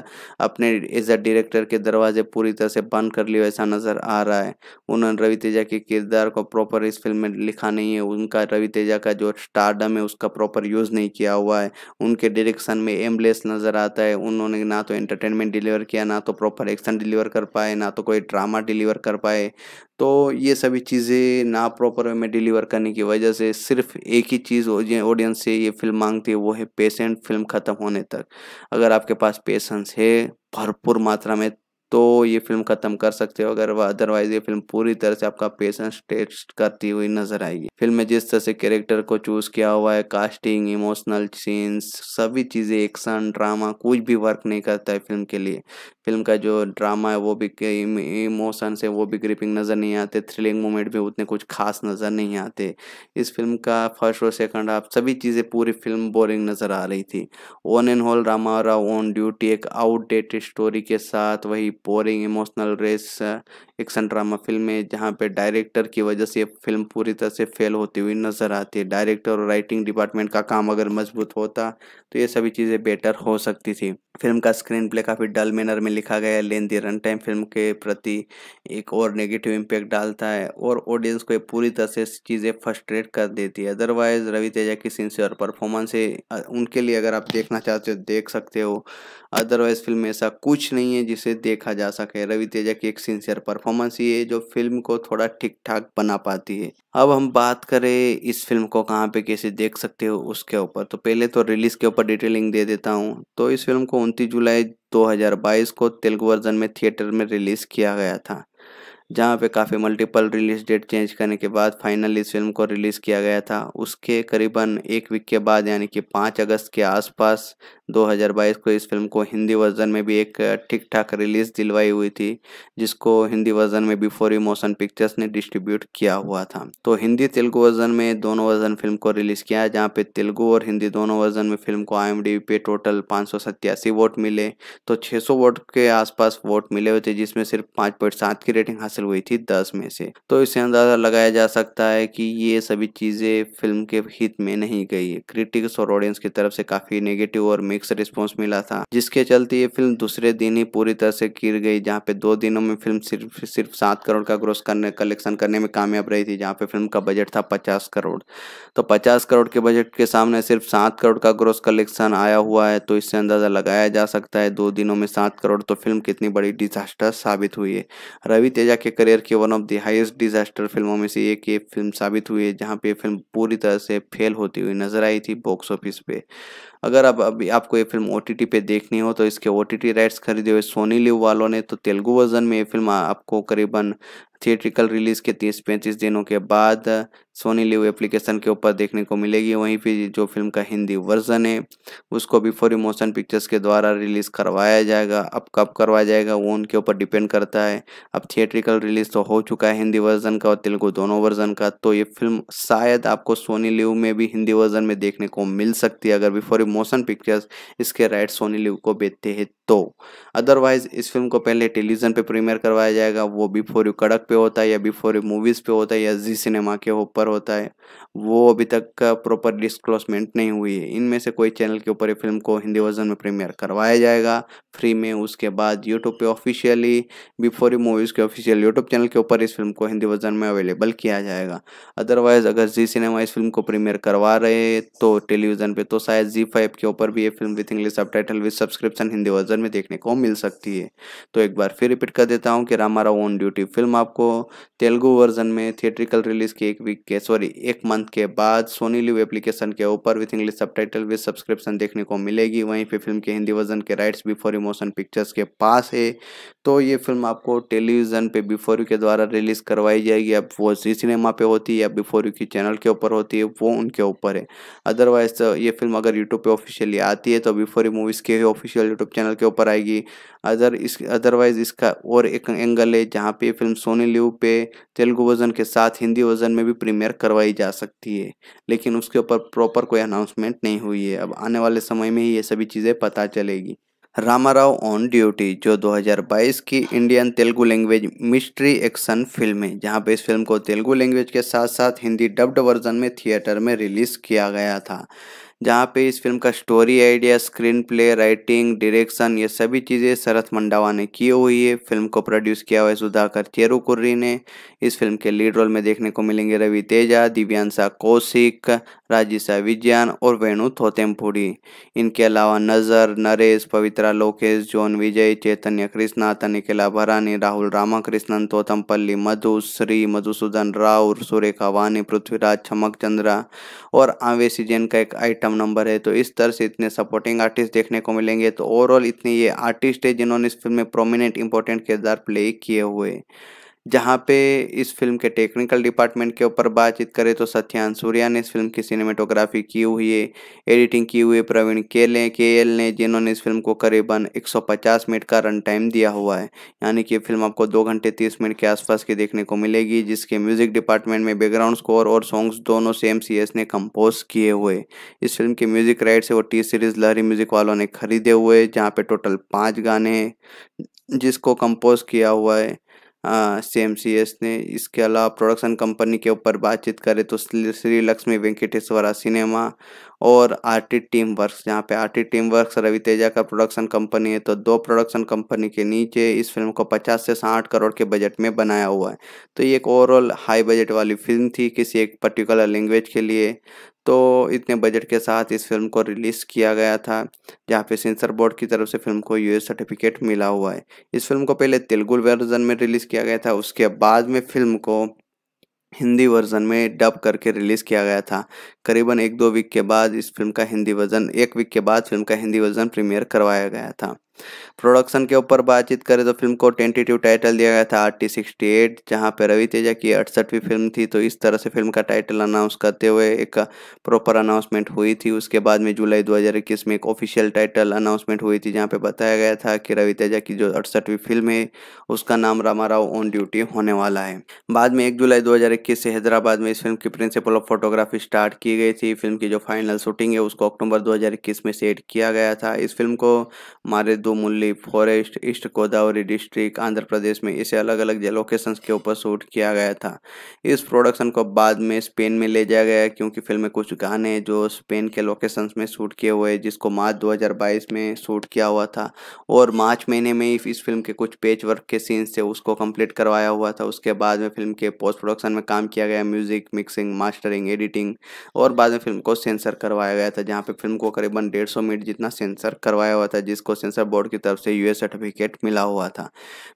अपने एज अ डायरेक्टर के दरवाजे पूरी तरह से बंद कर लिया ऐसा नज़र आ रहा है उन्होंने रवि तेजा के किरदार को प्रॉपर इस फिल्म में लिखा नहीं है उनका रवि तेजा का जो स्टारडम है उसका प्रॉपर यूज़ नहीं किया हुआ है उनके डायरेक्शन में एमलेस नज़र आता है उन्होंने ना तो एंटरटेनमेंट डिलीवर किया ना तो प्रॉपर एक्शन डिलीवर कर पाए ना तो कोई ड्रामा डिलीवर कर पाए तो ये सभी चीज़ें ना प्रॉपर वे में डिलीवर करने की वजह से सिर्फ एक ही चीज़ ऑडियंस से ये फिल्म मांगती है वो है पेशेंट फिल्म ख़त्म होने तक अगर आपके पास पेशेंस है भरपूर मात्रा में तो ये फिल्म ख़त्म कर सकते हो अगर अदरवाइज ये फिल्म पूरी तरह से आपका पेशेंस टेस्ट करती हुई नजर आएगी फिल्म में जिस तरह से कैरेक्टर को चूज किया हुआ है कास्टिंग इमोशनल सीन्स सभी चीज़ें एक्शन ड्रामा कुछ भी वर्क नहीं करता है फिल्म के लिए फिल्म का जो ड्रामा है वो भी इमोशन से वो भी ग्रिपिंग नज़र नहीं आते थ्रिलिंग मोमेंट भी उतने कुछ खास नज़र नहीं आते इस फिल्म का फर्स्ट और सेकंड हाफ सभी चीज़ें पूरी फिल्म बोरिंग नज़र आ रही थी ओन एंड होल ड्रामा और ऑन ड्यूटी एक आउटडेटेड स्टोरी के साथ वही boring emotional race action drama film है जहाँ पे डायरेक्टर की वजह से फिल्म पूरी तरह से फेल होती हुई नज़र आती है डायरेक्टर और राइटिंग डिपार्टमेंट का काम अगर मजबूत होता तो ये सभी चीज़ें बेटर हो सकती थी फिल्म का स्क्रीन प्ले काफ़ी डल मैनर में लिखा गया है लेंदी रन टाइम फिल्म के प्रति एक और नेगेटिव इम्पैक्ट डालता है और ऑडियंस को पूरी तरह से चीज़ें फर्स्ट्रेट कर देती है अदरवाइज़ रवि तेजा की सिंसियर परफॉर्मेंस है उनके लिए अगर आप देखना चाहते हो देख सकते हो अदरवाइज़ फिल्म ऐसा कुछ नहीं है जिसे देखा देखा जा सके रवि तेजा की एक सिंसियर परफॉर्मेंस ही है जो फिल्म को थोड़ा ठीक ठाक बना पाती है अब हम बात करें इस फिल्म को कहाँ पे कैसे देख सकते हो उसके ऊपर तो पहले तो रिलीज के ऊपर डिटेलिंग दे देता हूँ तो इस फिल्म को उनतीस जुलाई 2022 को तेलुगु वर्जन में थिएटर में रिलीज किया गया था जहाँ पे काफ़ी मल्टीपल रिलीज डेट चेंज करने के बाद फाइनली इस फिल्म को रिलीज़ किया गया था उसके करीबन एक वीक के बाद यानी कि पाँच अगस्त के आसपास 2022 को इस फिल्म को हिंदी वर्जन में भी एक ठीक ठाक रिलीज दिलवाई हुई थी जिसको हिंदी वर्जन में बिफोर मोशन पिक्चर्स ने डिस्ट्रीब्यूट किया हुआ था तो हिंदी तेलुगु वर्जन में दोनों वर्जन फिल्म को रिलीज किया है जहाँ पे तेलुगु और हिंदी दोनों वर्जन में फिल्म को आई पे टोटल पाँच वोट मिले तो छः वोट के आसपास वोट मिले हुए थे जिसमें सिर्फ पाँच की रेटिंग हासिल हुई थी दस में से तो इससे अंदाज़ा लगाया जा सकता है कि ये सभी चीज़ें फिल्म के हित में नहीं गई क्रिटिक्स और ऑडियंस की तरफ से काफ़ी नेगेटिव और मिक्स रिस्पॉन्स मिला था जिसके चलते ये फिल्म दूसरे दिन ही पूरी तरह से गिर गई जहाँ पे दो दिनों में फिल्म सिर्फ सिर्फ सात करोड़ का ग्रोस करने कलेक्शन करने में कामयाब रही थी जहाँ पे फिल्म का बजट था पचास करोड़ तो पचास करोड़ के बजट के सामने सिर्फ सात करोड़ का ग्रोस कलेक्शन आया हुआ है तो इससे अंदाज़ा लगाया जा सकता है दो दिनों में सात करोड़ तो फिल्म कितनी बड़ी डिजास्टर साबित हुई है रवि तेजा के करियर की one of the highest disaster फिल्मों में से एक ये फिल्म साबित हुई है जहाँ पे फिल्म पूरी तरह से फेल होती हुई नजर आई थी बॉक्स ऑफिस पे अगर आप अभी आपको ये फिल्म ओ पे देखनी हो तो इसके ओ राइट्स खरीदे हुए सोनी लिव वालों ने तो तेलुगु वर्जन में ये फिल्म आपको करीबन थिएट्रिकल रिलीज़ के तीस पैंतीस दिनों के बाद सोनी लिव एप्लीकेशन के ऊपर देखने को मिलेगी वहीं पर जो फिल्म का हिंदी वर्जन है उसको भी फॉर मोशन पिक्चर्स के द्वारा रिलीज़ करवाया जाएगा अब कब करवाया जाएगा वो उनके ऊपर डिपेंड करता है अब थिएट्रिकल रिलीज़ तो हो चुका है हिंदी वर्जन का और तेलुगु दोनों वर्जन का तो ये फिल्म शायद आपको सोनी लिव में भी हिंदी वर्जन में देखने को मिल सकती है अगर बिफोर मोशन पिक्चर्स इसके राइट सोनी लिव को बेचते हैं तो अदरवाइज इस फिल्म को पहले टेलीविजन पर प्रीमियर करवाया जाएगा वो बिफोर यू कड़क पे होता है या बिफोर यू मूवीज़ पे होता है या जी सिनेमा के ऊपर ऊपर होता है वो अभी तक प्रॉपर डिस्क्लोसमेंट नहीं हुई है इनमें से कोई चैनल के ऊपर ये फिल्म को हिंदी वर्जन में प्रीमियर करवाया जाएगा फ्री में उसके बाद यूट्यूब पे ऑफिशियली बिफोर यू मूवीज़ के ऑफिशियल यूट्यूब चैनल के ऊपर इस फिल्म को हिंदी वर्जन में अवेलेबल किया जाएगा अदरवाइज़ अगर जी सिनेमा इस फिल्म को प्रीमियर करवा रहे तो टेलीविज़न पर तो शायद जी फाइव के ऊपर भी ये film with English subtitle subscription Hindi version में देखने को मिल सकती है तो एक बार फिर रिपीट कर देता हूँ कि रामारा ओन ड्यूटी फिल्म आपको तेलुगु वर्जन में थिएट्रिकल रिलीज़ के एक वीक के सॉरी एक मंथ के बाद सोनी लिव एप्लीकेशन के ऊपर विथ इंग्लिश सब टाइटल विथ सब्सक्रिप्शन देखने को मिलेगी वहीं पे फिल्म के हिंदी वर्जन के राइट्स बिफोर इमोशन पिक्चर्स के पास है तो ये फिल्म आपको टेलीविजन पे बिफोर यू के द्वारा रिलीज करवाई जाएगी अब वो जी सिनेमा पे होती है या बिफोर यू की चैनल के ऊपर होती है वो उनके ऊपर है अदरवाइज तो ये फिल्म अगर यूट्यूब पर ऑफिशियली आती है तो बिफोर यू मूवीज़ के ऑफिशियल यूट्यूब चैनल के ऊपर आएगी अदर इस अदरवाइज इसका और एक एंगल है जहाँ पे फिल्म सोनी लिव पे तेलुगु वर्जन के साथ हिंदी वर्जन में भी प्रीमियर रिपेयर करवाई जा सकती है लेकिन उसके ऊपर प्रॉपर कोई अनाउंसमेंट नहीं हुई है अब आने वाले समय में ही ये सभी चीज़ें पता चलेगी रामा राव ऑन ड्यूटी जो 2022 की Indian Telugu language mystery action film है जहां पे इस फिल्म को तेलुगु लैंग्वेज के साथ साथ हिंदी डब्ड वर्जन में थिएटर में रिलीज़ किया गया था जहाँ पे इस फिल्म का story idea screenplay writing direction ये सभी चीज़ें शरत मंडावा ने की हुई है फिल्म को प्रोड्यूस किया हुआ है सुधाकर चेरुकुर्री ने इस फिल्म के लीड रोल में देखने को मिलेंगे रवि तेजा दिव्यांशा कौशिक राजिशा विज्ञान और वेणु थोतेमपुरी इनके अलावा नज़र नरेश पवित्रा लोकेश जॉन विजय चैतन्य कृष्णा तनिकला भरानी राहुल रामाकृष्णन तोतमपल्ली मधु श्री मधुसूदन राव सुरेखा वानी पृथ्वीराज चमक चंद्रा और आवेशी जैन का एक आइटम आइटम नंबर है तो इस तरह से इतने सपोर्टिंग आर्टिस्ट देखने को मिलेंगे तो ओवरऑल इतने ये आर्टिस्ट है जिन्होंने इस फिल्म में प्रोमिनेंट इंपॉर्टेंट किरदार प्ले किए हुए जहाँ पे इस फिल्म के टेक्निकल डिपार्टमेंट के ऊपर बातचीत करें तो सत्यान सूर्या ने इस फिल्म की सिनेमेटोग्राफी की हुई है एडिटिंग की हुई प्रवीण केले के एल ने जिन्होंने इस फिल्म को करीबन 150 मिनट का रन टाइम दिया हुआ है यानी कि फिल्म आपको दो घंटे तीस मिनट के आसपास की देखने को मिलेगी जिसके म्यूजिक डिपार्टमेंट में बैकग्राउंड स्कोर और सॉन्ग्स दोनों सेम सी ने कंपोज किए हुए इस फिल्म के म्यूजिक राइट से वो टी सीरीज लहरी म्यूजिक वालों ने खरीदे हुए जहाँ पे टोटल पाँच गाने हैं जिसको कंपोज किया हुआ है सी हाँ, ने इसके अलावा प्रोडक्शन कंपनी के ऊपर बातचीत करें तो श्री लक्ष्मी वेंकटेश्वरा सिनेमा और आर टी टीम वर्क यहाँ पे R T team work Ravi Teja का प्रोडक्शन कंपनी है तो दो प्रोडक्शन कंपनी के नीचे इस फिल्म को पचास से साठ करोड़ के बजट में बनाया हुआ है तो ये एक ओवरऑल हाई बजट वाली फिल्म थी किसी एक पर्टिकुलर लैंग्वेज के लिए तो इतने बजट के साथ इस फिल्म को रिलीज़ किया गया था जहाँ पे सेंसर बोर्ड की तरफ से फिल्म को यूएस सर्टिफिकेट मिला हुआ है इस फिल्म को पहले तेलुगु वर्जन में रिलीज़ किया गया था उसके बाद में फिल्म को हिंदी वर्जन में डब करके रिलीज़ किया गया था करीबन एक दो वीक के बाद इस फिल्म का हिंदी वर्जन एक वीक के बाद फिल्म का हिंदी वर्जन प्रीमियर करवाया गया था प्रोडक्शन के ऊपर बातचीत करें तो फिल्म को टेंटेटिव टाइटल दिया गया था आर टी सिक्सटी एट जहाँ पर रवि तेजा की अड़सठवीं फिल्म थी तो इस तरह से फिल्म का टाइटल अनाउंस करते हुए एक प्रॉपर अनाउंसमेंट हुई थी उसके बाद में जुलाई 2021 में एक ऑफिशियल टाइटल अनाउंसमेंट हुई थी जहाँ पर बताया गया था कि रवि तेजा की जो अड़सठवीं फिल्म है उसका नाम रामा राव ऑन ड्यूटी होने वाला है बाद में एक जुलाई दो से हैदराबाद में इस फिल्म की प्रिंसिपल ऑफ फोटोग्राफी स्टार्ट की गई थी फिल्म की जो फाइनल शूटिंग है उसको अक्टूबर दो में सेट किया गया था इस फिल्म को हमारे मुल्ली forest east Godavari district Andhra Pradesh में इसे अलग अलग लोकेशन के ऊपर शूट किया गया था इस प्रोडक्शन को बाद में स्पेन में ले जाया गया क्योंकि फिल्म में कुछ गाने जो स्पेन के लोकेशंस में शूट किए हुए जिसको मार्च 2022 में शूट किया हुआ था और मार्च महीने में ही इस फिल्म के कुछ पेज वर्क के सीन्स थे उसको कंप्लीट करवाया हुआ था उसके बाद में फिल्म के पोस्ट प्रोडक्शन में काम किया गया म्यूजिक मिक्सिंग मास्टरिंग एडिटिंग और बाद में फिल्म को सेंसर करवाया गया था जहाँ पे फिल्म को करीबन डेढ़ मिनट जितना सेंसर करवाया हुआ था जिसको सेंसर बोर्ड की तरफ से यूए सर्टिफिकेट मिला हुआ था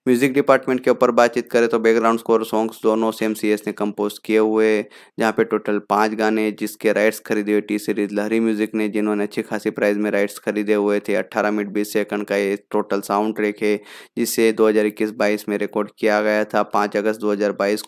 म्यूजिक डिपार्टमेंट के ऊपर बातचीत करें तो बैकग्राउंड स्कोर सॉन्ग्स दोनों सेम सी ने कंपोज किए हुए जहाँ पे टोटल पाँच गाने जिसके राइट्स खरीदे हुए टी सीरीज लहरी म्यूजिक ने जिन्होंने अच्छी खासी प्राइस में राइट्स खरीदे हुए थे अट्ठारह मिनट बीस सेकंड का ये टोटल साउंड ट्रैक है जिसे दो हजार में रिकॉर्ड किया गया था पाँच अगस्त दो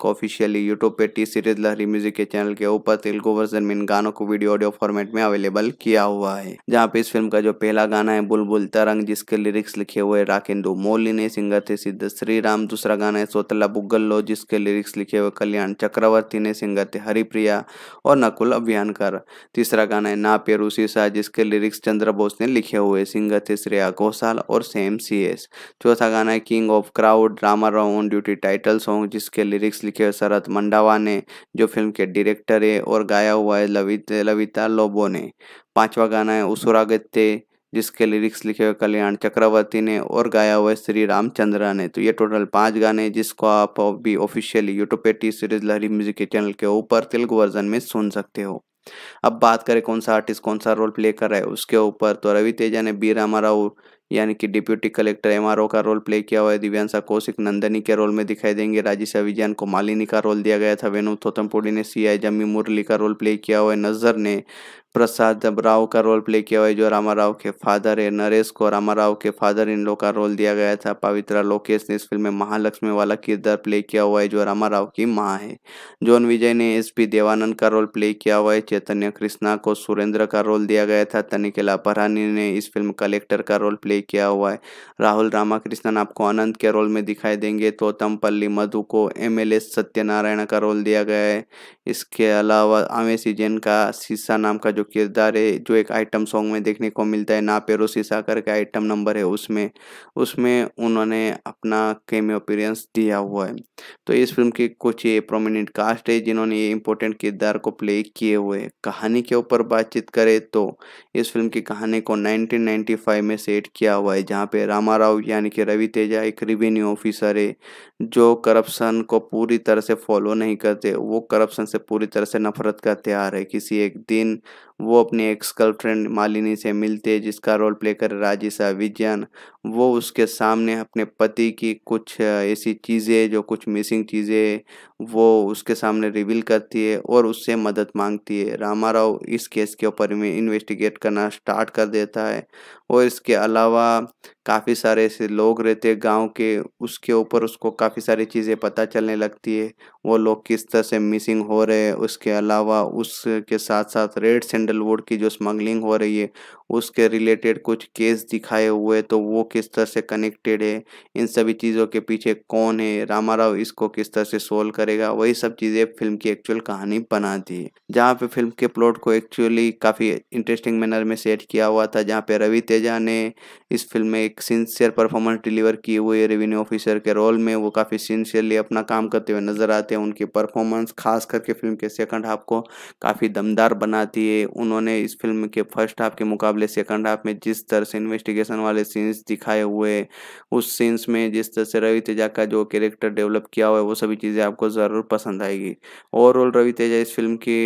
को ऑफिशियली यूट्यूब पे टी सीरीज लहरी म्यूजिक के चैनल के ऊपर तेलुगु वर्जन में इन गानों को वीडियो ऑडियो फॉर्मेट में अवेलेबल किया हुआ है जहाँ पे इस फिल्म का जो पहला गाना है बुलबुल तरंग जिसके लिरिक्स लिखे हुए राकेंदु ने सिंगर थे सिद्ध श्री राम दूसरा गाना है सोतला बुग्गल्लो जिसके लिरिक्स लिखे हुए कल्याण चक्रवर्ती ने सिंगर थे हरिप्रिया और नकुल अभियानकर तीसरा गाना है ना पे सीसा जिसके लिरिक्स चंद्र बोस ने लिखे हुए सिंगर थे श्रेया घोषाल और सेम सी एस चौथा गाना है king of crowd Rama Rao on duty title song जिसके लिरिक्स लिखे हुए शरत मंडावा ने जो फिल्म के डायरेक्टर है और गाया हुआ है लवित लविता लोबो ने पांचवा गाना है उसुरागत्य जिसके लिरिक्स लिखे हुए कल्याण चक्रवर्ती ने और गाया हुआ है श्री रामचंद्रा ने तो ये टोटल पांच गाने जिसको आप भी ऑफिशियली यूट्यूब पे टी सीरीज लहरी म्यूजिक के चैनल के ऊपर तेलुगु वर्जन में सुन सकते हो अब बात करें कौन सा आर्टिस्ट कौन सा रोल प्ले कर रहा है उसके ऊपर तो रवि तेजा ने बी रामा राव यानी कि डिप्यूटी कलेक्टर एमआरओ का रोल प्ले किया हुआ है दिव्यांशा कौशिक नंदनी के रोल में दिखाई देंगे राजेश अभिजान को मालिनी का रोल दिया गया था वेणु थोतमपुड़ी ने सी आई जमी मुरली का रोल प्ले किया हुआ है नजर ने प्रसाद राव का रोल प्ले किया हुआ है जो रामा राव के फादर है नरेश को रामा राव के फादर इन लोग का रोल दिया गया था पवित्रा लोकेश ने इस फिल्म में महालक्ष्मी वाला किरदार प्ले किया हुआ है जो रामा राव की माँ है जॉन विजय ने एस पी देवानंद का रोल प्ले किया हुआ है चैतन्य कृष्णा को सुरेंद्र का रोल दिया गया था तनिकेला परहानी ने इस फिल्म कलेक्टर का रोल प्ले किया हुआ है राहुल रामाकृष्णन आपको अनंत के रोल में दिखाई देंगे तमपल्ली मधु को एम सत्यनारायण का रोल दिया गया है इसके अलावा आमिर सीजन का शीशा नाम का जो किरदार है जो एक आइटम सॉन्ग में देखने को मिलता है ना पेरो शीशा करके आइटम नंबर है उसमें उसमें उन्होंने अपना केम अपीरेंस दिया हुआ है तो इस फिल्म की कुछ ये प्रोमिनेंट कास्ट है जिन्होंने ये इम्पोर्टेंट किरदार को प्ले किए हुए हैं कहानी के ऊपर बातचीत करें तो इस फिल्म की कहानी को नाइनटीन में सेट किया हुआ है जहाँ पे रामा राव यानी कि रवि तेजा एक रिवेन्यू ऑफिसर है जो करप्शन को पूरी तरह से फॉलो नहीं करते वो करप्शन से पूरी तरह से नफरत का त्यौहार है किसी एक दिन वो अपने एक्स गर्लफ्रेंड मालिनी से मिलते जिसका रोल प्ले कर राजिशा विजयन वो उसके सामने अपने पति की कुछ ऐसी चीज़ें जो कुछ मिसिंग चीज़ें वो उसके सामने रिवील करती है और उससे मदद मांगती है रामा राव इस केस के ऊपर इन्वेस्टिगेट करना स्टार्ट कर देता है और इसके अलावा काफ़ी सारे ऐसे लोग रहते हैं गाँव के उसके ऊपर उसको काफ़ी सारी चीज़ें पता चलने लगती है वो लोग किस तरह से मिसिंग हो रहे हैं उसके अलावा उसके साथ साथ रेड सेंडर सैंडलवुड की जो स्मगलिंग हो रही है उसके रिलेटेड कुछ केस दिखाए हुए तो वो किस तरह से कनेक्टेड है इन सभी चीज़ों के पीछे कौन है रामा राव इसको किस तरह से सोल्व करेगा वही सब चीज़ें फिल्म की एक्चुअल कहानी बनाती है जहाँ पे फिल्म के प्लॉट को एक्चुअली काफ़ी इंटरेस्टिंग मैनर में सेट किया हुआ था जहाँ पे रवि तेजा ने इस फिल्म में एक सिंसियर परफॉर्मेंस डिलीवर की हुई है रेवेन्यू ऑफिसर के रोल में वो काफ़ी सिंसियरली अपना काम करते हुए नज़र आते हैं उनकी परफॉर्मेंस खास करके फिल्म के सेकंड हाफ को काफ़ी दमदार बनाती है उन्होंने इस फिल्म के फर्स्ट हाफ के मुकाबले पहले सेकंड हाफ में जिस तरह से इन्वेस्टिगेशन वाले सीन्स दिखाए हुए उस सीन्स में जिस तरह से रवि तेजा का जो कैरेक्टर डेवलप किया हुआ है वो सभी चीज़ें आपको ज़रूर पसंद आएगी ओवरऑल रवि तेजा इस फिल्म की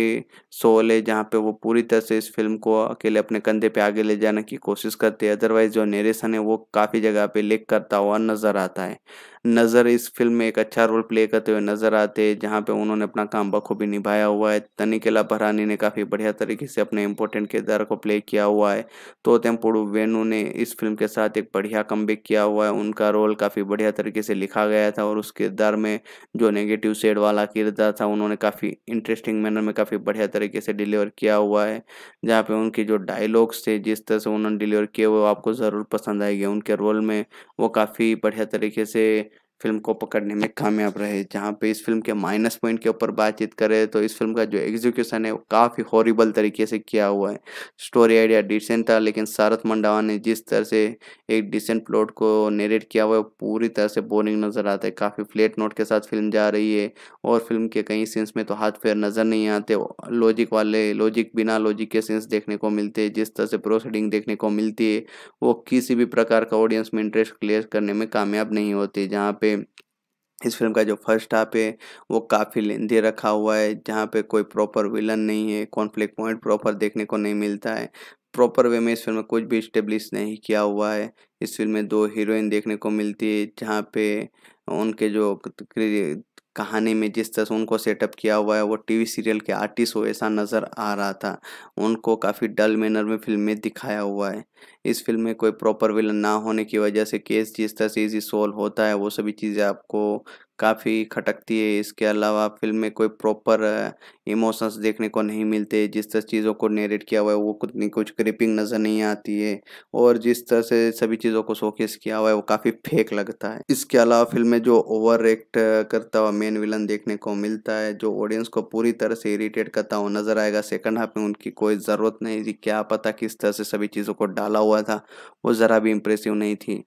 सोल है जहाँ पर वो पूरी तरह से इस फिल्म को अकेले अपने कंधे पर आगे ले जाने की कोशिश करते हैं अदरवाइज जो नेरेशन है वो काफ़ी जगह पे लिख करता हुआ नज़र आता है नज़र इस फिल्म में एक अच्छा रोल प्ले करते हुए नज़र आते हैं जहाँ पे उन्होंने अपना काम बखूबी निभाया हुआ है तनिकला भरानी ने काफ़ी बढ़िया तरीके से अपने इम्पोर्टेंट किरदार को प्ले किया हुआ है है तो तेम्पुड़ू वेनु ने इस फिल्म के साथ एक बढ़िया कम किया हुआ है उनका रोल काफ़ी बढ़िया तरीके से लिखा गया था और उस किरदार में जो नेगेटिव सेड वाला किरदार था उन्होंने काफ़ी इंटरेस्टिंग मैनर में काफ़ी बढ़िया तरीके से डिलीवर किया हुआ है जहाँ पर उनकी जो डायलॉग्स थे जिस तरह से उन्होंने डिलीवर किए वो आपको ज़रूर पसंद आएगी उनके रोल में वो काफ़ी बढ़िया तरीके से फिल्म को पकड़ने में कामयाब रहे जहाँ पे इस फिल्म के माइनस पॉइंट के ऊपर बातचीत करें तो इस फिल्म का जो एग्जीक्यूशन है वो काफ़ी हॉरिबल तरीके से किया हुआ है स्टोरी आइडिया डिसेंट था लेकिन सारथ मंडावा ने जिस तरह से एक डिसेंट प्लॉट को नेरेट किया हुआ है पूरी तरह से बोरिंग नज़र आता है काफ़ी फ्लेट नोट के साथ फिल्म जा रही है और फिल्म के कई सीन्स में तो हाथ पैर नज़र नहीं आते लॉजिक वाले लॉजिक बिना लॉजिक के सीन्स देखने को मिलते हैं जिस तरह से प्रोसीडिंग देखने को मिलती है वो किसी भी प्रकार का ऑडियंस में इंटरेस्ट क्लियर करने में कामयाब नहीं होती जहाँ पे पे इस फिल्म का जो फर्स्ट हाफ है वो काफ़ी लेंदी रखा हुआ है जहाँ पे कोई प्रॉपर विलन नहीं है कॉन्फ्लिक्ट पॉइंट प्रॉपर देखने को नहीं मिलता है प्रॉपर वे में इस फिल्म में कुछ भी इस्टेब्लिश नहीं किया हुआ है इस फिल्म में दो हीरोइन देखने को मिलती है जहाँ पे उनके जो कहानी में जिस तरह से उनको सेटअप किया हुआ है वो टीवी सीरियल के आर्टिस्ट हो ऐसा नज़र आ रहा था उनको काफ़ी डल मैनर में फिल्म में दिखाया हुआ है इस फिल्म में कोई प्रॉपर विलन ना होने की वजह से केस जिस तरह से इजी सोल्व होता है वो सभी चीज़ें आपको काफ़ी खटकती है इसके अलावा फिल्म में कोई प्रॉपर इमोशंस देखने को नहीं मिलते जिस तरह चीज़ों को नेरेट किया हुआ है वो कुछ कुछ क्रिपिंग नज़र नहीं आती है और जिस तरह से सभी चीज़ों को शोकेस किया हुआ है वो काफ़ी फेक लगता है इसके अलावा फिल्म में जो ओवर एक्ट करता हुआ मेन विलन देखने को मिलता है जो ऑडियंस को पूरी तरह से इरीटेट करता हुआ नज़र आएगा सेकंड हाफ में उनकी कोई ज़रूरत नहीं थी क्या पता किस तरह से सभी चीज़ों को डाला हुआ था वो ज़रा भी इम्प्रेसिव नहीं थी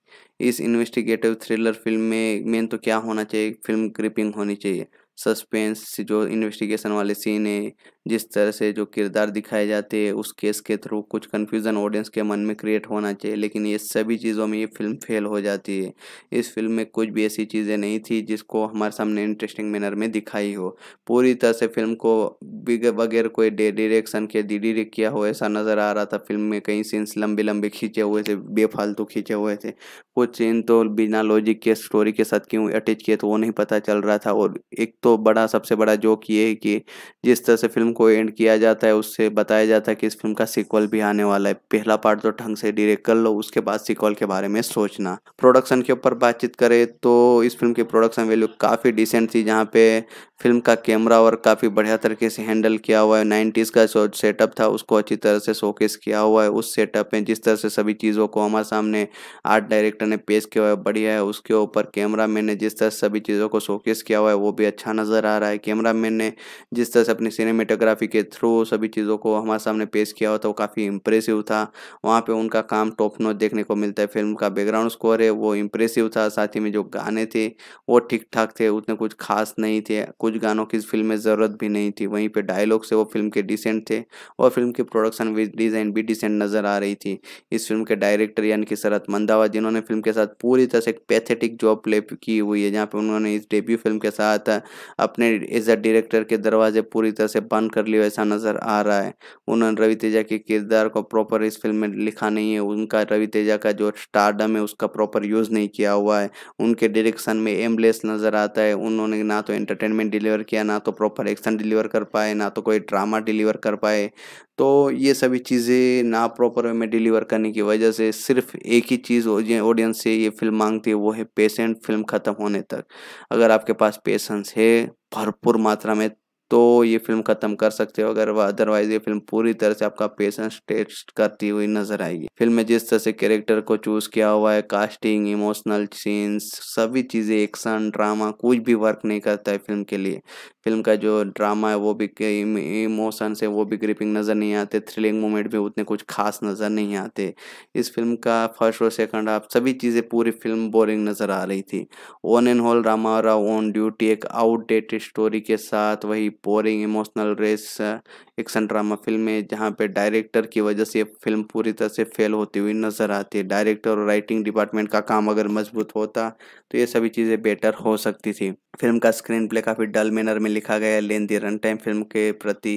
इस इन्वेस्टिगेटिव थ्रिलर फिल्म में मेन तो क्या होना चाहिए फिल्म क्रिपिंग होनी चाहिए सस्पेंस जो इन्वेस्टिगेशन वाले सीन है जिस तरह से जो किरदार दिखाए जाते हैं उस केस के थ्रू कुछ कन्फ्यूज़न ऑडियंस के मन में क्रिएट होना चाहिए लेकिन ये सभी चीज़ों में ये फिल्म फेल हो जाती है इस फिल्म में कुछ भी ऐसी चीज़ें नहीं थी जिसको हमारे सामने इंटरेस्टिंग मैनर में दिखाई हो पूरी तरह से फिल्म को बगैर कोई डे डिरेक्शन के डी किया हो ऐसा नज़र आ रहा था फिल्म में कई सीन्स लंबे लंबे खींचे हुए थे बेफालतू खींचे हुए थे कुछ सीन तो बिना लॉजिक के स्टोरी के साथ क्यों अटैच किए तो वो नहीं पता चल रहा था और एक तो बड़ा सबसे बड़ा जोक ये है कि जिस तरह से फिल्म को एंड किया जाता है उससे बताया जाता है कि इस फिल्म का सीक्वल भी आने वाला है पहला पार्ट तो ढंग से डिरेक्ट कर लो उसके बाद सीक्वल के बारे में सोचना प्रोडक्शन के ऊपर बातचीत करें तो इस फिल्म की प्रोडक्शन वैल्यू काफ़ी डिसेंट थी जहाँ पे फिल्म का कैमरा वर्क काफ़ी बढ़िया तरीके से हैंडल किया हुआ है नाइन्टीज़ का जो सेटअप था उसको अच्छी तरह से शोकेस किया हुआ है उस सेटअप में जिस तरह से सभी चीज़ों को हमारे सामने आर्ट डायरेक्टर ने पेश किया हुआ है बढ़िया है उसके ऊपर कैमरा मैन ने जिस तरह सभी चीज़ों को शोकेस किया हुआ है वो भी अच्छा नज़र आ रहा है कैमरा मैन ने जिस तरह से अपनी सिनेमेटोग्राफी फोटोग्राफी के थ्रू सभी चीज़ों को हमारे सामने पेश किया हुआ था तो वो काफ़ी इम्प्रेसिव था वहाँ पे उनका काम टॉप नोट देखने को मिलता है फिल्म का बैकग्राउंड स्कोर है वो इम्प्रेसिव था साथ ही में जो गाने थे वो ठीक ठाक थे उतने कुछ खास नहीं थे कुछ गानों की फिल्म में ज़रूरत भी नहीं थी वहीं पर डायलॉग से वो फिल्म के डिसेंट थे और फिल्म की प्रोडक्शन डिज़ाइन भी डिसेंट नज़र आ रही थी इस फिल्म के डायरेक्टर यानी कि शरत मंदावा जिन्होंने फिल्म के साथ पूरी तरह से एक पैथेटिक जॉब प्ले की हुई है जहाँ पर उन्होंने इस डेब्यू फिल्म के साथ अपने एज अ डायरेक्टर के दरवाजे पूरी तरह से बंद कर लिया ऐसा नज़र आ रहा है उन्होंने रवि तेजा के किरदार को प्रॉपर इस फिल्म में लिखा नहीं है उनका रवि तेजा का जो स्टारडम है उसका प्रॉपर यूज़ नहीं किया हुआ है उनके डायरेक्शन में एमलेस नज़र आता है उन्होंने ना तो एंटरटेनमेंट डिलीवर किया ना तो प्रॉपर एक्शन डिलीवर कर पाए ना तो कोई ड्रामा डिलीवर कर पाए तो ये सभी चीज़ें ना प्रॉपर वे में डिलीवर करने की वजह से सिर्फ एक ही चीज़ ऑडियंस से ये फिल्म मांगती है वो है पेशेंट फिल्म ख़त्म होने तक अगर आपके पास पेशेंस है भरपूर मात्रा में तो ये फिल्म ख़त्म कर सकते हो अगर अदरवाइज ये फिल्म पूरी तरह से आपका पेशेंस टेस्ट करती हुई नजर आएगी फिल्म में जिस तरह से कैरेक्टर को चूज किया हुआ है कास्टिंग इमोशनल सीन्स सभी चीज़ें एक्शन ड्रामा कुछ भी वर्क नहीं करता है फिल्म के लिए फिल्म का जो ड्रामा है वो भी इमोशन से वो भी ग्रिपिंग नज़र नहीं आते थ्रिलिंग मोमेंट भी उतने कुछ खास नज़र नहीं आते इस फिल्म का फर्स्ट और सेकंड हाफ सभी चीज़ें पूरी फिल्म बोरिंग नज़र आ रही थी ओन एंड होल रामा और ओन ड्यूटी एक आउटडेटेड स्टोरी के साथ वही boring emotional race action drama film है जहाँ पे डायरेक्टर की वजह से फिल्म पूरी तरह से फेल होती हुई नज़र आती है डायरेक्टर और राइटिंग डिपार्टमेंट का काम अगर मजबूत होता तो ये सभी चीज़ें बेटर हो सकती थी फिल्म का स्क्रीन प्ले काफ़ी डल मैनर में लिखा गया है लेंदी रन टाइम फिल्म के प्रति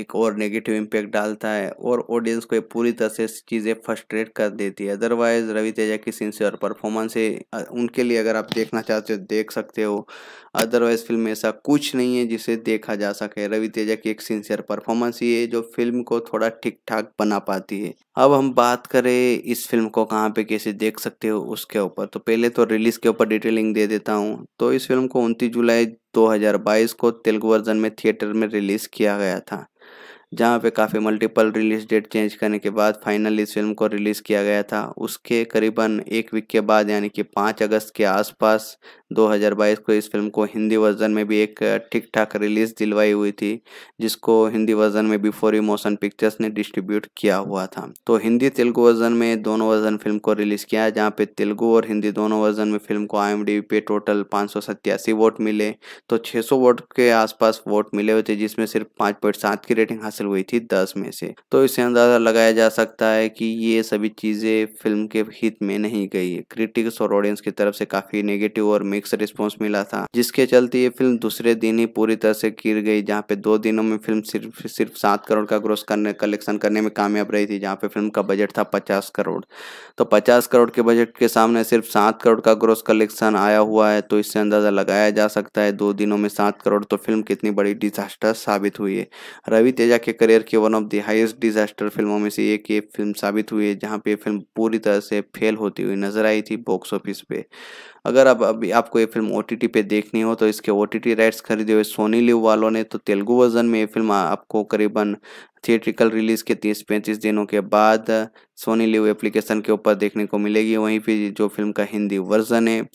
एक और नेगेटिव इम्पेक्ट डालता है और ऑडियंस को पूरी तरह से चीज़ें फर्स्ट्रेट कर देती है अदरवाइज रवि तेजा की सिंसियर परफॉर्मेंस है उनके लिए अगर आप देखना चाहते हो देख सकते हो अदरवाइज फिल्म ऐसा कुछ नहीं है जिसे देखा देखा जा सके रवि तेजा की एक सिंसियर परफॉर्मेंस ही है जो फिल्म को थोड़ा ठीक ठाक बना पाती है अब हम बात करें इस फिल्म को कहाँ पे कैसे देख सकते हो उसके ऊपर तो पहले तो रिलीज के ऊपर डिटेलिंग दे देता हूँ तो इस फिल्म को उनतीस जुलाई 2022 को तेलुगु वर्जन में थिएटर में रिलीज किया गया था जहाँ पे काफ़ी मल्टीपल रिलीज डेट चेंज करने के बाद फाइनली इस फिल्म को रिलीज़ किया गया था उसके करीबन एक वीक के बाद यानी कि पाँच अगस्त के आसपास 2022 को इस फिल्म को हिंदी वर्जन में भी एक ठीक ठाक रिलीज़ दिलवाई हुई थी जिसको हिंदी वर्जन में बिफोर मोशन पिक्चर्स ने डिस्ट्रीब्यूट किया हुआ था तो हिंदी तेलुगु वर्जन में दोनों वर्जन फिल्म को रिलीज़ किया जहाँ पे तेलुगु और हिंदी दोनों वर्जन में फिल्म को आई पे टोटल पाँच वोट मिले तो छः वोट के आसपास वोट मिले हुए थे जिसमें सिर्फ पाँच की रेटिंग हासिल हासिल हुई थी दस में से तो इसे अंदाजा लगाया जा सकता है कि ये सभी चीज़ें फिल्म के हित में नहीं गई क्रिटिक्स और ऑडियंस की तरफ से काफ़ी नेगेटिव और मिक्स रिस्पॉन्स मिला था जिसके चलते ये फिल्म दूसरे दिन ही पूरी तरह से गिर गई जहाँ पे दो दिनों में फिल्म सिर्फ सिर्फ सात करोड़ का ग्रोस करने कलेक्शन करने में कामयाब रही थी जहाँ पे फिल्म का बजट था पचास करोड़ तो पचास करोड़ के बजट के सामने सिर्फ सात करोड़ का ग्रोस कलेक्शन आया हुआ है तो इससे अंदाजा लगाया जा सकता है दो दिनों में सात करोड़ तो फिल्म कितनी बड़ी डिजास्टर साबित हुई है रवि तेजा के करियर के one of the highest disaster फिल्मों में से एक ये फिल्म साबित हुई है जहाँ पे फिल्म पूरी तरह से फेल होती हुई नजर आई थी बॉक्स ऑफिस पे अगर अब अभी आपको ये फिल्म ओ पे देखनी हो तो इसके ओ राइट्स खरीदे हुए सोनी लिव वालों ने तो तेलुगु वर्जन में ये फिल्म आपको करीबन थिएट्रिकल रिलीज के तीस पैंतीस दिनों के बाद सोनी लिव एप्लीकेशन के ऊपर देखने को मिलेगी वहीं पे जो फिल्म का हिंदी वर्जन है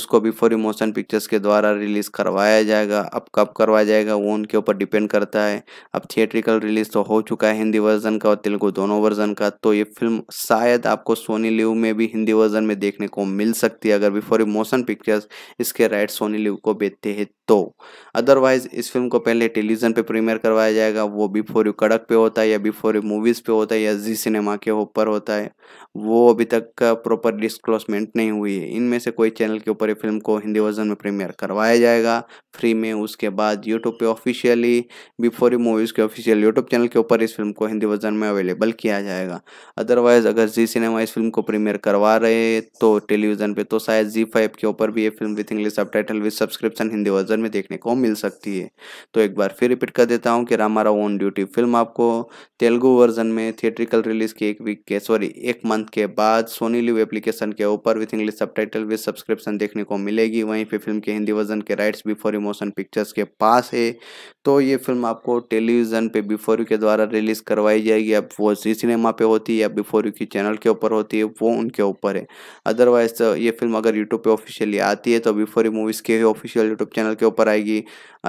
उसको भी फॉर मोशन पिक्चर्स के द्वारा रिलीज करवाया जाएगा अब कब करवाया जाएगा वो उनके ऊपर डिपेंड करता है अब थिएट्रिकल रिलीज तो हो चुका है हिंदी वर्जन का और तेलुगु दोनों वर्जन का तो ये फिल्म शायद आपको सोनी लिव में भी हिंदी वर्जन में देखने को मिल सकती है अगर बिफोर मोशन पिक्चर्स इसके राइट सोनी लिव को बेचते हैं तो अदरवाइज इस फिल्म को पहले टेलीविजन पे प्रीमियर करवाया जाएगा वो बिफोर यू कड़क पे होता है या बिफोर यू मूवीज़ पे होता है या जी सिनेमा के ऊपर होता है वो अभी तक प्रॉपर डिस्क्लोसमेंट नहीं हुई है इनमें से कोई चैनल के ऊपर फिल्म को हिंदी वर्जन में प्रीमियर करवाया जाएगा फ्री में उसके बाद यूट्यूब पे ऑफिशियली बिफोर यू मूवीज़ के ऑफिशियल यूट्यूब चैनल के ऊपर इस फिल्म को हिंदी वर्जन में अवेलेबल किया जाएगा अदरवाइज़ अगर जी सिनेमा इस फिल्म को प्रीमियर करवा रहे तो टेलीविज़न पे तो शायद जी फाइव के ऊपर भी ये फिल्म विथ इंग्लिश सब title with subscription Hindi version में देखने को मिल सकती है तो एक बार फिर रिपीट कर देता हूँ कि रामारा ऑन ड्यूटी फिल्म आपको तेलुगु वर्जन में थिएट्रिकल रिलीज के एक वीक के सॉरी एक मंथ के बाद सोनी लिव एप्लीकेशन के ऊपर with English subtitle subscription देखने को मिलेगी वहीं पर फिल्म के हिंदी वर्जन के राइट्स बिफोर इमोशन पिक्चर्स के पास है तो ये फिल्म आपको टेलीविजन पे बिफोर यू के द्वारा रिलीज करवाई जाएगी अब वो जी सिनेमा पे होती है या बिफोर यू की चैनल के ऊपर होती है वो उनके ऊपर है अदरवाइज तो ये फिल्म अगर यूट्यूब पे ऑफिशियली आती है तो बिफोर यू मूवीज़ के ऑफिशियल यूट्यूब चैनल के ऊपर आएगी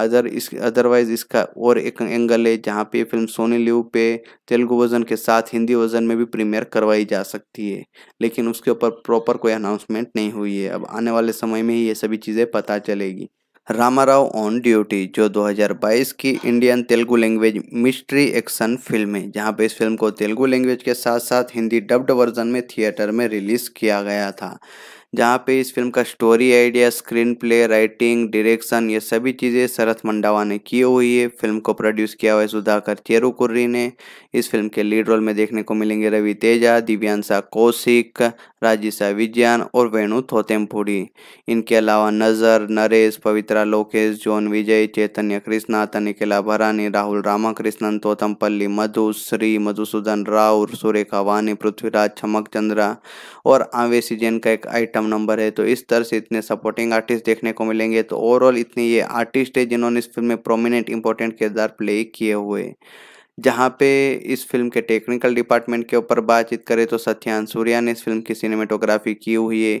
अदर इस अदरवाइज इसका और एक एंगल है जहाँ पे फिल्म सोनी लिव पे तेलुगु वर्जन के साथ हिंदी वर्जन में भी प्रीमियर करवाई जा सकती है लेकिन उसके ऊपर प्रॉपर कोई अनाउंसमेंट नहीं हुई है अब आने वाले समय में ही ये सभी चीज़ें पता चलेगी रामा राव ऑन ड्यूटी जो 2022 की Indian Telugu language mystery action film है जहां पे इस फिल्म को तेलुगु लैंग्वेज के साथ साथ हिंदी डब्ड वर्जन में थिएटर में रिलीज़ किया गया था जहाँ पे इस फिल्म का story idea screenplay writing direction ये सभी चीज़ें शरत मंडावा ने की हुई है फिल्म को प्रोड्यूस किया हुआ है सुधाकर चेरुकुर्री ने इस फिल्म के लीड रोल में देखने को मिलेंगे रवि तेजा दिव्यांशा कौशिक राजिशा विज्ञान और वेणु थोतेमपुरी इनके अलावा नज़र नरेश पवित्रा लोकेश जॉन विजय चैतन्य कृष्णा तनिकला भरानी राहुल रामाकृष्णन तोतमपल्ली मधु श्री मधुसूदन राव सुरेखा वानी पृथ्वीराज चमक चंद्रा और आवेशी जैन का एक आइटम आइटम नंबर है तो इस तरह से इतने सपोर्टिंग आर्टिस्ट देखने को मिलेंगे तो ओवरऑल इतने ये आर्टिस्ट है जिन्होंने इस फिल्म में प्रोमिनेंट इंपॉर्टेंट किरदार प्ले किए हुए जहाँ पे इस फिल्म के टेक्निकल डिपार्टमेंट के ऊपर बातचीत करें तो सत्यान सूर्या ने इस फिल्म की सिनेमेटोग्राफी की हुई है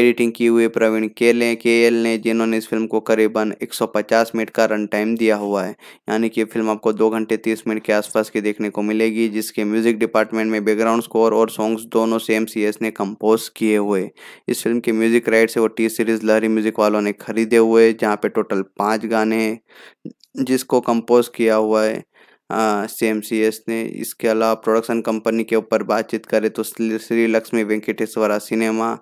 एडिटिंग की हुई प्रवीण केले के एल ने जिन्होंने इस फिल्म को करीबन 150 मिनट का रन टाइम दिया हुआ है यानी कि फिल्म आपको दो घंटे तीस मिनट के आसपास की देखने को मिलेगी जिसके म्यूजिक डिपार्टमेंट में बैकग्राउंड स्कोर और सॉन्ग्स दोनों सेम सी ने कंपोज किए हुए इस फिल्म के म्यूजिक राइट से वो टी सीरीज लहरी म्यूजिक वालों ने खरीदे हुए जहाँ पे टोटल पाँच गाने जिसको कंपोज किया हुआ है सी हाँ, एस ने इसके अलावा प्रोडक्शन कंपनी के ऊपर बातचीत करें तो श्री लक्ष्मी वेंकटेश्वरा सिनेमा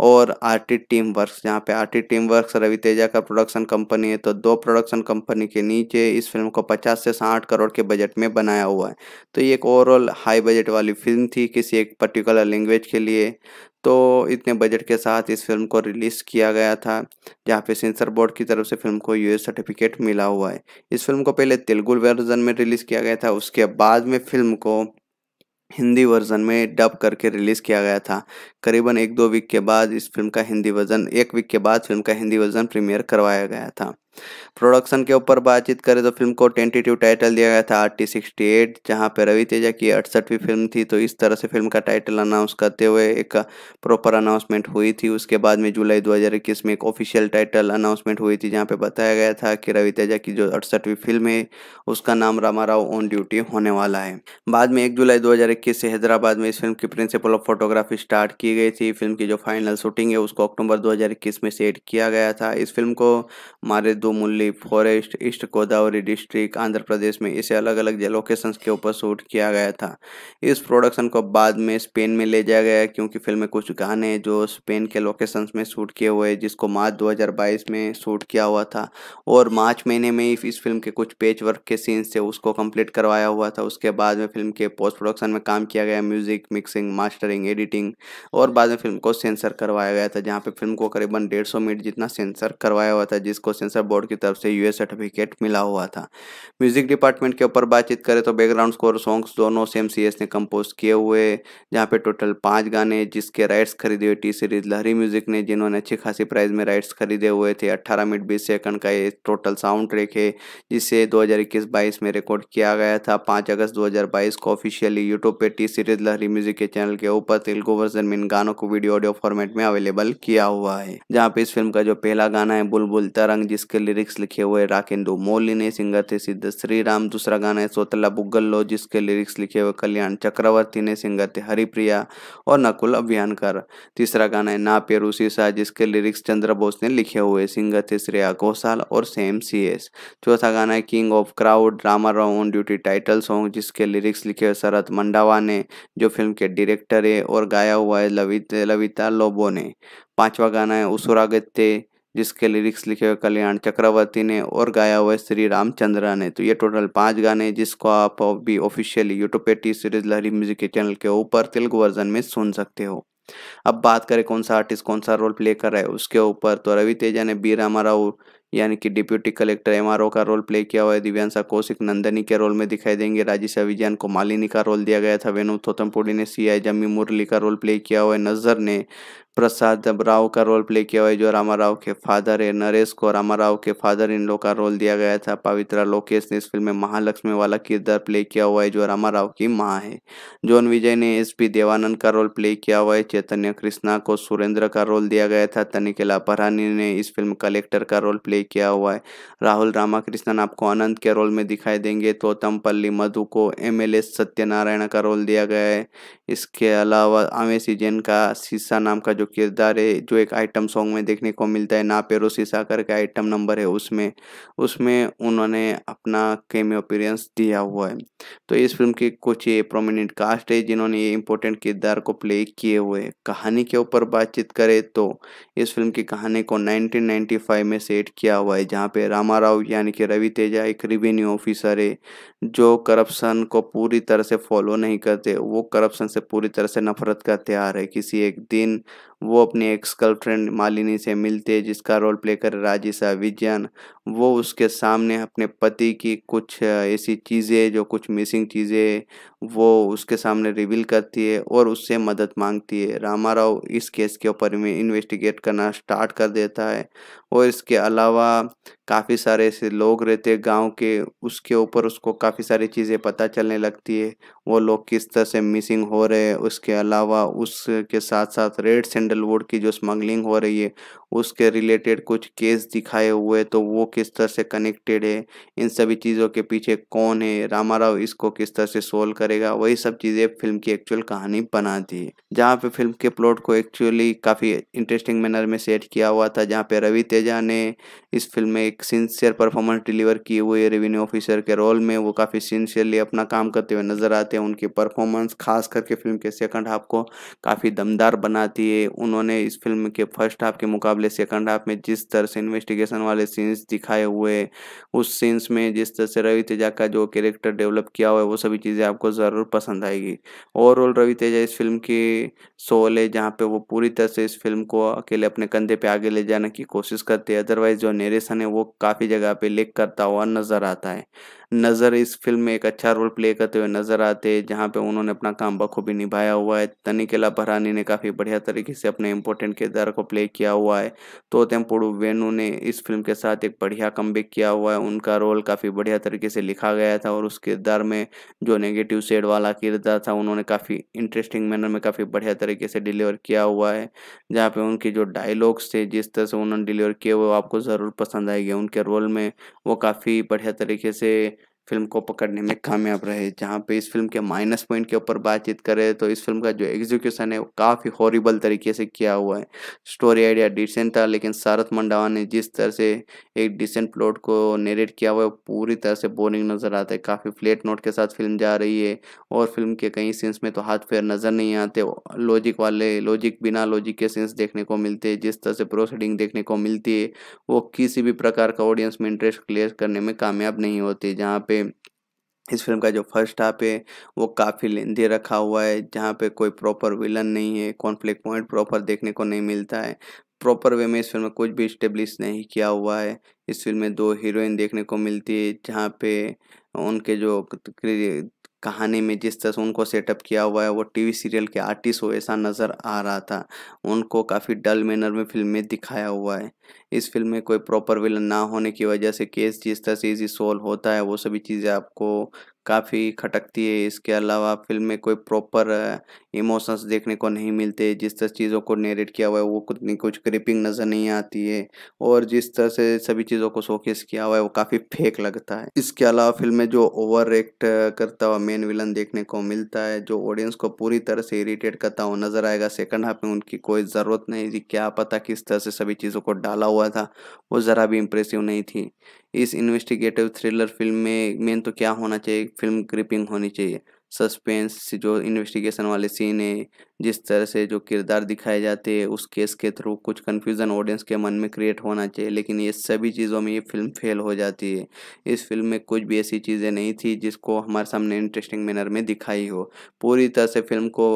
और आरटी टीम वर्क जहाँ पे RT team work Ravi Teja का प्रोडक्शन कंपनी है तो दो प्रोडक्शन कंपनी के नीचे इस फिल्म को 50 से साठ करोड़ के बजट में बनाया हुआ है तो ये एक ओवरऑल हाई बजट वाली फिल्म थी किसी एक पर्टिकुलर लैंग्वेज के लिए तो इतने बजट के साथ इस फिल्म को रिलीज़ किया गया था जहाँ पे सेंसर बोर्ड की तरफ से फिल्म को यू सर्टिफिकेट मिला हुआ है इस फिल्म को पहले तेलुगु वर्जन में रिलीज़ किया गया था उसके बाद में फिल्म को हिंदी वर्जन में डब करके रिलीज़ किया गया था करीबन एक दो वीक के बाद इस फिल्म का हिंदी वर्जन एक वीक के बाद फिल्म का हिंदी वर्जन प्रीमियर करवाया गया था प्रोडक्शन के ऊपर बातचीत करें तो फिल्म को टेंटेटिव टाइटल दिया गया था आर टी सिक्सटी एट जहाँ पर रवि तेजा की अड़सठवीं फिल्म थी तो इस तरह से फिल्म का टाइटल अनाउंस करते हुए एक प्रॉपर अनाउंसमेंट हुई थी उसके बाद में जुलाई 2021 में एक ऑफिशियल टाइटल अनाउंसमेंट हुई थी जहाँ पे बताया गया था कि रवि तेजा की जो अड़सठवीं फिल्म है उसका नाम रामा राव ऑन ड्यूटी होने वाला है बाद में एक जुलाई दो से हैदराबाद में इस फिल्म की प्रिंसिपल ऑफ फोटोग्राफी स्टार्ट की गई थी फिल्म की जो फाइनल शूटिंग है उसको अक्टूबर दो में सेट किया गया था इस फिल्म को Maredumilli forest east Godavari district Andhra Pradesh में इसे अलग अलग लोकेशंस के ऊपर शूट किया गया था इस प्रोडक्शन को बाद में स्पेन में ले जाया गया क्योंकि फिल्म में कुछ गाने जो स्पेन के लोकेशंस में शूट किए हुए जिसको मार्च 2022 में शूट किया हुआ था और मार्च महीने में इस फिल्म के कुछ पेज वर्क के सीन्स थे उसको कंप्लीट करवाया हुआ था उसके बाद में फिल्म के पोस्ट प्रोडक्शन में काम किया गया म्यूजिक मिक्सिंग मास्टरिंग एडिटिंग और बाद में फिल्म को सेंसर करवाया गया था जहाँ पे फिल्म को करीबन डेढ़ मिनट जितना सेंसर करवाया हुआ था जिसको सेंसर बोर्ड की तरफ से यूएस सर्टिफिकेट मिला हुआ था म्यूजिक डिपार्टमेंट के ऊपर बातचीत करें तो बैकग्राउंड स्कोर सॉन्ग्स दोनों सेम सी ने कंपोज किए हुए जहाँ पे टोटल पाँच गाने जिसके राइट्स खरीदे हुए टी सीरीज लहरी म्यूजिक ने जिन्होंने अच्छी खासी प्राइस में राइट्स खरीदे हुए थे अट्ठारह मिनट बीस सेकंड का ये टोटल साउंड ट्रैक है जिसे दो हजार में रिकॉर्ड किया गया था पाँच अगस्त दो को ऑफिशियली यूट्यूब पर टी सीरीज लहरी म्यूजिक के चैनल के ऊपर तेलुगु वर्जन में इन गानों को वीडियो ऑडियो फॉर्मेट में अवेलेबल किया हुआ है जहाँ पे इस फिल्म का जो पहला गाना है बुलबुल तरंग जिसके लिरिक्स लिखे हुए मोली ने सिंगर थे सिद्ध श्री राम दूसरा गाना है सोतला बुग्गल्लो जिसके लिरिक्स लिखे हुए कल्याण चक्रवर्ती ने सिंगर थे हरिप्रिया और नकुल अभियानकर तीसरा गाना है ना पेरू शीशा जिसके लिरिक्स चंद्र बोस ने लिखे हुए सिंगर थे श्रेया घोषाल और सेम सी एस चौथा गाना है king of crowd Rama Rao on duty title song जिसके लिरिक्स लिखे हुए शरत मंडावा ने जो फिल्म के डायरेक्टर है और गाया हुआ है लवित लविता लोबो ने पांचवा गाना है उसुरागत्य जिसके लिरिक्स लिखे हुए कल्याण चक्रवर्ती ने और गाया हुआ श्री रामचंद्रा ने तो ये टोटल पांच गाने जिसको आप भी ऑफिशियली यूट्यूब पे टी सीरीज लहरी म्यूजिक के चैनल के ऊपर तेलुगु वर्जन में सुन सकते हो अब बात करें कौन सा आर्टिस्ट कौन सा रोल प्ले कर रहा है उसके ऊपर तो रवि तेजा ने बी रामा राव यानी कि डिप्यूटी कलेक्टर एमआरओ का रोल प्ले किया हुआ है दिव्यांशा कौशिक नंदनी के रोल में दिखाई देंगे राजेश अभिजान को मालिनी का रोल दिया गया था वेणु थोतमपुड़ी ने सी आई जम्मी मुरली का रोल प्ले किया हुआ है नजर ने प्रसाद राव का रोल प्ले किया हुआ है जो रामा राव के फादर है नरेश को रामा राव के फादर इन लोग का रोल दिया गया था पवित्रा लोकेश ने इस फिल्म में महालक्ष्मी वाला किरदार प्ले किया हुआ है जो रामा राव की माँ है जॉन विजय ने एस पी देवानंद का रोल प्ले किया हुआ है चैतन्य कृष्णा को सुरेंद्र का रोल दिया गया था तनिकेला परानी ने इस फिल्म कलेक्टर का रोल प्ले प्ले किया हुआ है राहुल रामाकृष्णन आपको अनंत के रोल में दिखाई देंगे तोतमपल्ली मधु को एम एल एस सत्यनारायण का रोल दिया गया है इसके अलावा आमेशी जैन का सीसा नाम का जो किरदार है जो एक आइटम सॉन्ग में देखने को मिलता है ना पेरो सीसा करके आइटम नंबर है उसमें उसमें उन्होंने अपना केमियो अपीरेंस दिया हुआ है तो इस फिल्म की कुछ ये प्रोमिनेंट कास्ट है जिन्होंने ये इम्पोर्टेंट किरदार को प्ले किए हुए कहानी के ऊपर बातचीत करें तो इस फिल्म की कहानी को 1995 में सेट किया किया हुआ है जहाँ पे रामा राव यानी कि रवि तेजा एक रिवेन्यू ऑफिसर है जो करप्शन को पूरी तरह से फॉलो नहीं करते वो करप्शन से पूरी तरह से नफरत का आ है किसी एक दिन वो अपनी एक्स गर्लफ्रेंड मालिनी से मिलते जिसका रोल प्ले कर राजिशा विजयन वो उसके सामने अपने पति की कुछ ऐसी चीज़ें जो कुछ मिसिंग चीज़ें वो उसके सामने रिवील करती है और उससे मदद मांगती है रामा राव इस केस के ऊपर में इन्वेस्टिगेट करना स्टार्ट कर देता है और इसके अलावा काफ़ी सारे ऐसे लोग रहते हैं गांव के उसके ऊपर उसको काफ़ी सारी चीज़ें पता चलने लगती है वो लोग किस तरह से मिसिंग हो रहे हैं उसके अलावा उसके साथ साथ रेड सैंडलवुड की जो स्मगलिंग हो रही है उसके रिलेटेड कुछ केस दिखाए हुए तो वो किस तरह से कनेक्टेड है इन सभी चीज़ों के पीछे कौन है रामा राव इसको किस तरह से सोल्व करेगा वही सब चीज़ें फिल्म की एक्चुअल कहानी बनाती है जहाँ पे फिल्म के प्लॉट को एक्चुअली काफ़ी इंटरेस्टिंग मैनर में सेट किया हुआ था जहाँ पे रवि तेजा ने इस फिल्म में एक सिंसियर परफॉर्मेंस डिलीवर की हुई रेवेन्यू ऑफिसर के रोल में वो काफ़ी सिंसियरली अपना काम करते हुए नजर आते हैं उनकी परफॉर्मेंस खास करके फिल्म के सेकंड हाफ को काफ़ी दमदार बनाती है उन्होंने इस फिल्म के फर्स्ट हाफ के मुकाबले मुकाबले सेकंड हाफ में जिस तरह से इन्वेस्टिगेशन वाले सीन्स दिखाए हुए उस सीन्स में जिस तरह से रवि तेजा का जो कैरेक्टर डेवलप किया हुआ है वो सभी चीज़ें आपको ज़रूर पसंद आएगी ओवरऑल रवि तेजा इस फिल्म की सोल है जहाँ पर वो पूरी तरह से इस फिल्म को अकेले अपने कंधे पर आगे ले जाने की कोशिश करते हैं अदरवाइज जो नरेशन है वो काफ़ी जगह पर लेक करता हुआ नज़र आता है नज़र इस फिल्म में एक अच्छा रोल प्ले करते हुए नज़र आते हैं जहाँ पे उन्होंने अपना काम बखूबी निभाया हुआ है तनिकेला भरानी ने काफ़ी बढ़िया तरीके से अपने इंपॉर्टेंट किरदार को प्ले किया हुआ है तो तेम्पोड़ू वेणु ने इस फिल्म के साथ एक बढ़िया कम किया हुआ है उनका रोल काफ़ी बढ़िया तरीके से लिखा गया था और उस किरदार में जो नेगेटिव सेड वाला किरदार था उन्होंने काफ़ी इंटरेस्टिंग मैनर में काफ़ी बढ़िया तरीके से डिलीवर किया हुआ है जहाँ पे उनके जो डायलॉग्स थे जिस तरह से उन्होंने डिलीवर किए वो आपको ज़रूर पसंद आएगी उनके रोल में वो काफ़ी बढ़िया तरीके से फिल्म को पकड़ने में कामयाब रहे जहाँ पे इस फिल्म के माइनस पॉइंट के ऊपर बातचीत करें तो इस फिल्म का जो एग्जीक्यूशन है वो काफ़ी हॉरिबल तरीके से किया हुआ है स्टोरी आइडिया डिसेंट था लेकिन सारथ मंडावा ने जिस तरह से एक डिसेंट प्लॉट को नेरेट किया हुआ है पूरी तरह से बोरिंग नज़र आता है काफ़ी फ्लेट नोट के साथ फिल्म जा रही है और फिल्म के कई सीन्स में तो हाथ पैर नज़र नहीं आते लॉजिक वाले लॉजिक बिना लॉजिक के सीन्स देखने को मिलते हैं जिस तरह से प्रोसीडिंग देखने को मिलती है वो किसी भी प्रकार का ऑडियंस में इंटरेस्ट क्लियर करने में कामयाब नहीं होती जहाँ पे इस फिल्म का जो फर्स्ट हाफ है वो काफ़ी लेंदी रखा हुआ है जहाँ पे कोई प्रॉपर विलन नहीं है कॉन्फ्लिक्ट पॉइंट प्रॉपर देखने को नहीं मिलता है प्रॉपर वे में इस फिल्म में कुछ भी इस्टेब्लिश नहीं किया हुआ है इस फिल्म में दो हीरोइन देखने को मिलती है जहाँ पे उनके जो कहानी में जिस तरह से उनको सेटअप किया हुआ है वो टीवी सीरियल के आर्टिस्ट हो ऐसा नज़र आ रहा था उनको काफ़ी डल मैनर में फिल्म में दिखाया हुआ है इस फिल्म में कोई प्रॉपर विलन ना होने की वजह से केस जिस तरह से इजी सॉल्व होता है वो सभी चीज़ें आपको काफ़ी खटकती है इसके अलावा फिल्म में कोई प्रॉपर इमोशंस देखने को नहीं मिलते जिस तरह चीज़ों को नेरेट किया हुआ है वो कुछ कुछ ग्रिपिंग नज़र नहीं आती है और जिस तरह से सभी चीज़ों को शोकेस किया हुआ है वो काफ़ी फेक लगता है इसके अलावा फिल्म में जो ओवर एक्ट करता हुआ मेन विलन देखने को मिलता है जो ऑडियंस को पूरी तरह से इरीटेट करता हुआ नज़र आएगा सेकंड हाफ में उनकी कोई ज़रूरत नहीं थी क्या पता किस तरह से सभी चीज़ों को डाल डाला हुआ था वो ज़रा भी इम्प्रेसिव नहीं थी इस इन्वेस्टिगेटिव थ्रिलर फिल्म में मेन तो क्या होना चाहिए फिल्म ग्रिपिंग होनी चाहिए सस्पेंस जो इन्वेस्टिगेशन वाले सीन है जिस तरह से जो किरदार दिखाए जाते हैं उस केस के थ्रू कुछ कन्फ्यूज़न ऑडियंस के मन में क्रिएट होना चाहिए लेकिन ये सभी चीज़ों में ये फिल्म फेल हो जाती है इस फिल्म में कुछ भी ऐसी चीज़ें नहीं थी जिसको हमारे सामने इंटरेस्टिंग मैनर में दिखाई हो पूरी तरह से फिल्म को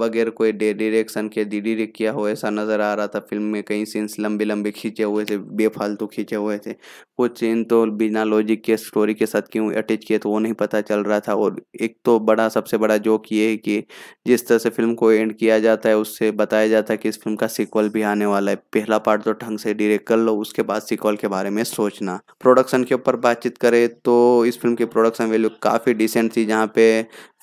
बगैर कोई डे डिरेक्शन के डिडीरेक्ट किया हो ऐसा नज़र आ रहा था फिल्म में कई सीन्स लंबे लंबे खींचे हुए थे बेफालतू खींचे हुए थे कुछ सीन तो बिना लॉजिक के स्टोरी के साथ क्यों अटैच किए तो वो नहीं पता चल रहा था और एक तो तो बड़ा सबसे बड़ा जोक ये है कि जिस तरह से फिल्म को एंड किया जाता है उससे बताया जाता है कि इस फिल्म का सीक्वल भी आने वाला है पहला पार्ट तो ढंग से डिरेक्ट कर लो उसके बाद सीक्वल के बारे में सोचना प्रोडक्शन के ऊपर बातचीत करें तो इस फिल्म की प्रोडक्शन वैल्यू काफ़ी डिसेंट थी जहाँ पे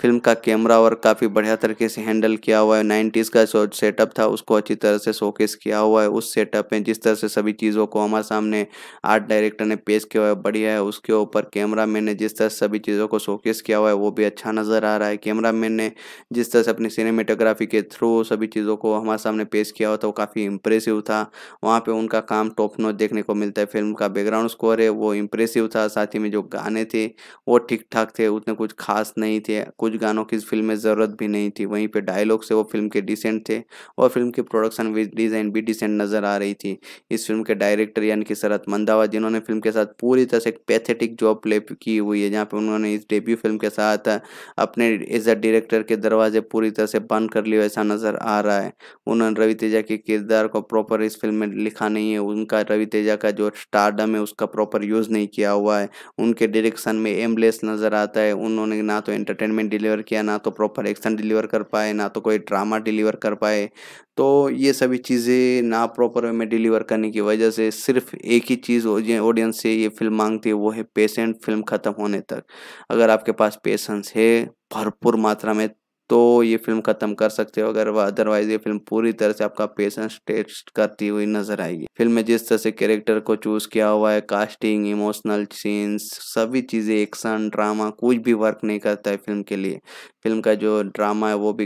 फिल्म का कैमरा वर्क काफ़ी बढ़िया तरीके से हैंडल किया हुआ है नाइन्टीज़ का जो सेटअप था उसको अच्छी तरह से शोकेस किया हुआ है उस सेटअप में जिस तरह से सभी चीज़ों को हमारे सामने आर्ट डायरेक्टर ने पेश किया हुआ है बढ़िया है उसके ऊपर कैमरा मैन ने जिस तरह से सभी चीज़ों को शोकेस किया हुआ है वो भी अच्छा नज़र आ रहा है कैमरा मैन ने जिस तरह से अपनी सिनेमेटोग्राफी के थ्रू सभी चीज़ों को हमारे सामने पेश किया हुआ था वो काफ़ी इम्प्रेसिव था वहाँ पर उनका काम टॉप नोट देखने को मिलता है फिल्म का बैकग्राउंड स्कोर है वो इम्प्रेसिव था साथ ही में जो गाने थे वो ठीक ठाक थे उतने कुछ खास नहीं थे कुछ गानों की इस फिल्म में ज़रूरत भी नहीं थी वहीं पर डायलॉग से वो फिल्म के डिसेंट थे और फिल्म की प्रोडक्शन विद डिज़ाइन भी डिसेंट नज़र आ रही थी इस फिल्म के डायरेक्टर यानी कि शरत मंदावा जिन्होंने फिल्म के साथ पूरी तरह से एक पैथेटिक जॉब प्ले की हुई है जहाँ पर उन्होंने इस डेब्यू फिल्म के साथ अपने एज अ डायरेक्टर के दरवाजे पूरी तरह से बंद कर लिए ऐसा नजर आ रहा है उन्होंने रवि तेजा के किरदार को प्रॉपर इस फिल्म में लिखा नहीं है उनका रवि तेजा का जो स्टारडम है उसका प्रॉपर यूज नहीं किया हुआ है उनके डायरेक्शन में एमलेस नजर आता है उन्होंने ना तो एंटरटेनमेंट डिलीवर किया ना तो प्रॉपर एक्शन डिलीवर कर पाए ना तो कोई ड्रामा डिलीवर कर पाए तो ये सभी चीज़ें ना प्रॉपर वे में डिलीवर करने की वजह से सिर्फ एक ही चीज़ ऑडियंस से ये फिल्म मांगती है वो है पेशेंट फिल्म ख़त्म होने तक अगर आपके पास पेशेंस है भरपूर मात्रा में तो ये फिल्म ख़त्म कर सकते हो अगर अदरवाइज ये फिल्म पूरी तरह से आपका पेशेंस टेस्ट करती हुई नजर आएगी फिल्म में जिस तरह से कैरेक्टर को चूज़ किया हुआ है कास्टिंग इमोशनल सीन्स सभी चीज़ें एक्शन ड्रामा कुछ भी वर्क नहीं करता है फिल्म के लिए फिल्म का जो ड्रामा है वो भी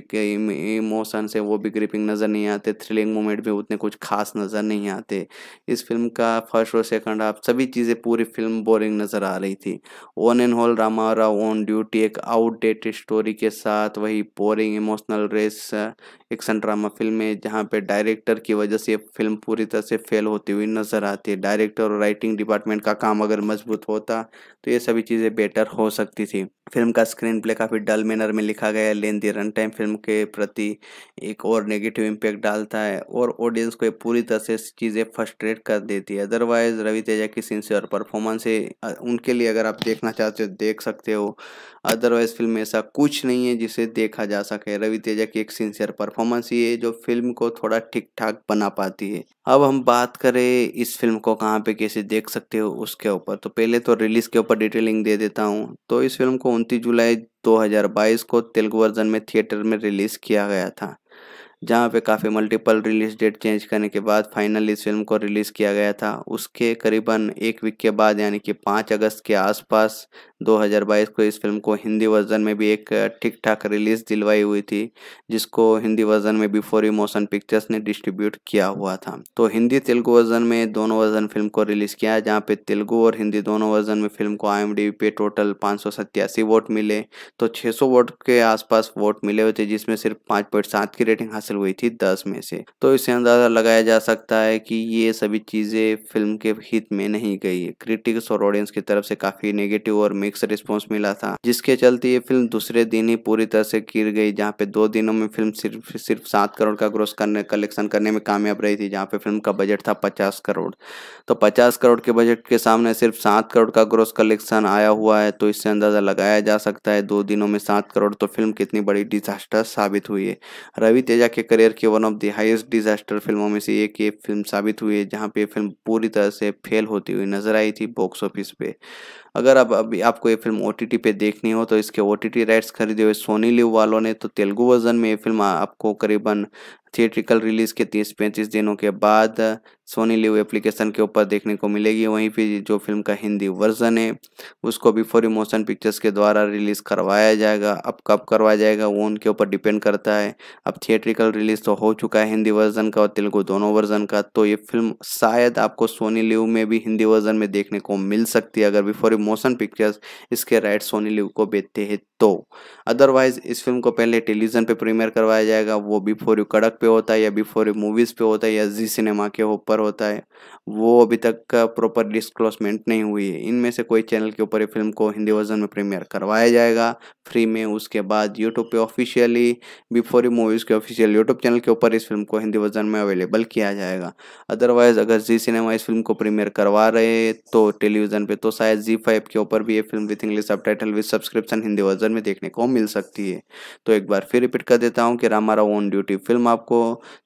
इमोशंस है वो भी ग्रिपिंग नज़र नहीं आते थ्रिलिंग मोमेंट भी उतने कुछ खास नज़र नहीं आते इस फिल्म का फर्स्ट और सेकंड आप सभी चीज़ें पूरी फिल्म बोरिंग नज़र आ रही थी ओन एंड होल ड्रामा और ऑन ड्यूटी एक आउटडेटेड स्टोरी के साथ वही boring emotional race action drama film है जहाँ पर डायरेक्टर की वजह से फिल्म पूरी तरह से फेल होती हुई नज़र आती है डायरेक्टर और राइटिंग डिपार्टमेंट का काम अगर मजबूत होता तो ये सभी चीज़ें बेटर हो सकती थी फिल्म का स्क्रीन प्ले काफ़ी डल मैनर में लिखा गया है लेंदी रन टाइम फिल्म के प्रति एक और नेगेटिव इम्पैक्ट डालता है और ऑडियंस को पूरी तरह से चीज़ें फर्स्ट्रेट कर देती है अदरवाइज़ रवि तेजा की सिंसियर परफॉर्मेंस है उनके लिए अगर आप देखना चाहते हो देख सकते हो अदरवाइज फिल्म में ऐसा कुछ नहीं है जिसे देखा जा सके रवि तेजा की एक सिंसियर परफॉर्मेंस ही है जो फिल्म को थोड़ा ठीक ठाक बना पाती है अब हम बात करें इस फिल्म को कहाँ पे कैसे देख सकते हो उसके ऊपर तो पहले तो रिलीज के ऊपर डिटेलिंग दे देता हूँ तो इस फिल्म को उनतीस जुलाई 2022 को तेलुगु वर्जन में थिएटर में रिलीज किया गया था जहाँ पे काफ़ी मल्टीपल रिलीज डेट चेंज करने के बाद फाइनली इस फिल्म को रिलीज़ किया गया था उसके करीबन एक वीक के बाद यानी कि पाँच अगस्त के आसपास 2022 को इस फिल्म को हिंदी वर्जन में भी एक ठीक ठाक रिलीज़ दिलवाई हुई थी जिसको हिंदी वर्जन में बिफोर इमोशन पिक्चर्स ने डिस्ट्रीब्यूट किया हुआ था तो हिंदी तेलुगु वर्जन में दोनों वर्जन फिल्म को रिलीज़ किया जहाँ पे तेलुगु और हिंदी दोनों वर्जन में फिल्म को आई पे टोटल पाँच वोट मिले तो छः वोट के आसपास वोट मिले हुए थे जिसमें सिर्फ पाँच की रेटिंग हासिल हासिल हुई थी दस में से तो इसे अंदाजा लगाया जा सकता है कि ये सभी चीज़ें फिल्म के हित में नहीं गई क्रिटिक्स और ऑडियंस की तरफ से काफ़ी नेगेटिव और मिक्स रिस्पॉन्स मिला था जिसके चलते ये फिल्म दूसरे दिन ही पूरी तरह से गिर गई जहाँ पे दो दिनों में फिल्म सिर्फ सिर्फ सात करोड़ का ग्रोस करने कलेक्शन करने में कामयाब रही थी जहाँ पे फिल्म का बजट था पचास करोड़ तो पचास करोड़ के बजट के सामने सिर्फ सात करोड़ का ग्रोस कलेक्शन आया हुआ है तो इससे अंदाज़ा लगाया जा सकता है दो दिनों में सात करोड़ तो फिल्म कितनी बड़ी डिजास्टर साबित हुई है रवि तेजा के के करियर की one of the highest disaster फिल्मों में से एक ये फिल्म साबित हुई है जहाँ पे ये फिल्म पूरी तरह से फेल होती हुई नजर आई थी बॉक्स ऑफिस पे अगर आप अभी आपको ये फिल्म ओ पे देखनी हो तो इसके ओ टी राइट्स खरीदे हुए सोनी लिव वालों ने तो तेलुगु वर्जन में ये फिल्म आपको करीबन थिएट्रिकल रिलीज के 30-35 दिनों के बाद सोनी लिव एप्लीकेशन के ऊपर देखने को मिलेगी वहीं पे जो फिल्म का हिंदी वर्जन है उसको भी फॉरी पिक्चर्स के द्वारा रिलीज़ करवाया जाएगा अब कब करवाया जाएगा वो उनके ऊपर डिपेंड करता है अब थिएट्रिकल रिलीज़ तो हो चुका है हिंदी वर्जन का और तेलुगु दोनों वर्जन का तो ये फिल्म शायद आपको सोनी लिव में भी हिंदी वर्जन में देखने को मिल सकती है अगर भी फॉरी मोशन पिक्चर्स इसके राइट सोनी लिव को बेचते हैं तो अदरवाइज इस फिल्म को पहले टेलीविजन पे प्रीमियर करवाया जाएगा वो बिफोर यू कड़क पे होता है या बिफोर यू मूवीज़ पे होता है या जी सिनेमा के ऊपर होता है वो अभी तक का प्रॉपर डिस्क्लोसमेंट नहीं हुई है इनमें से कोई चैनल के ऊपर फिल्म को हिंदी वर्जन में प्रीमियर करवाया जाएगा फ्री में उसके बाद यूट्यूब पे ऑफिशियली बिफोर यू मूवीज़ के ऑफिशियल यूट्यूब चैनल के ऊपर इस फिल्म को हिंदी वर्जन में अवेलेबल किया जाएगा अदरवाइज़ अगर जी सिनेमा इस फिल्म को प्रीमियर करवा रहे तो टेलीविज़न पर तो शायद जी स्पॉटिफाई ऐप के ऊपर भी ये फिल्म विथ इंग्लिश सब title with subscription Hindi version में देखने को मिल सकती है तो एक बार फिर रिपीट कर देता हूँ कि रामारा ओन ड्यूटी फिल्म आपको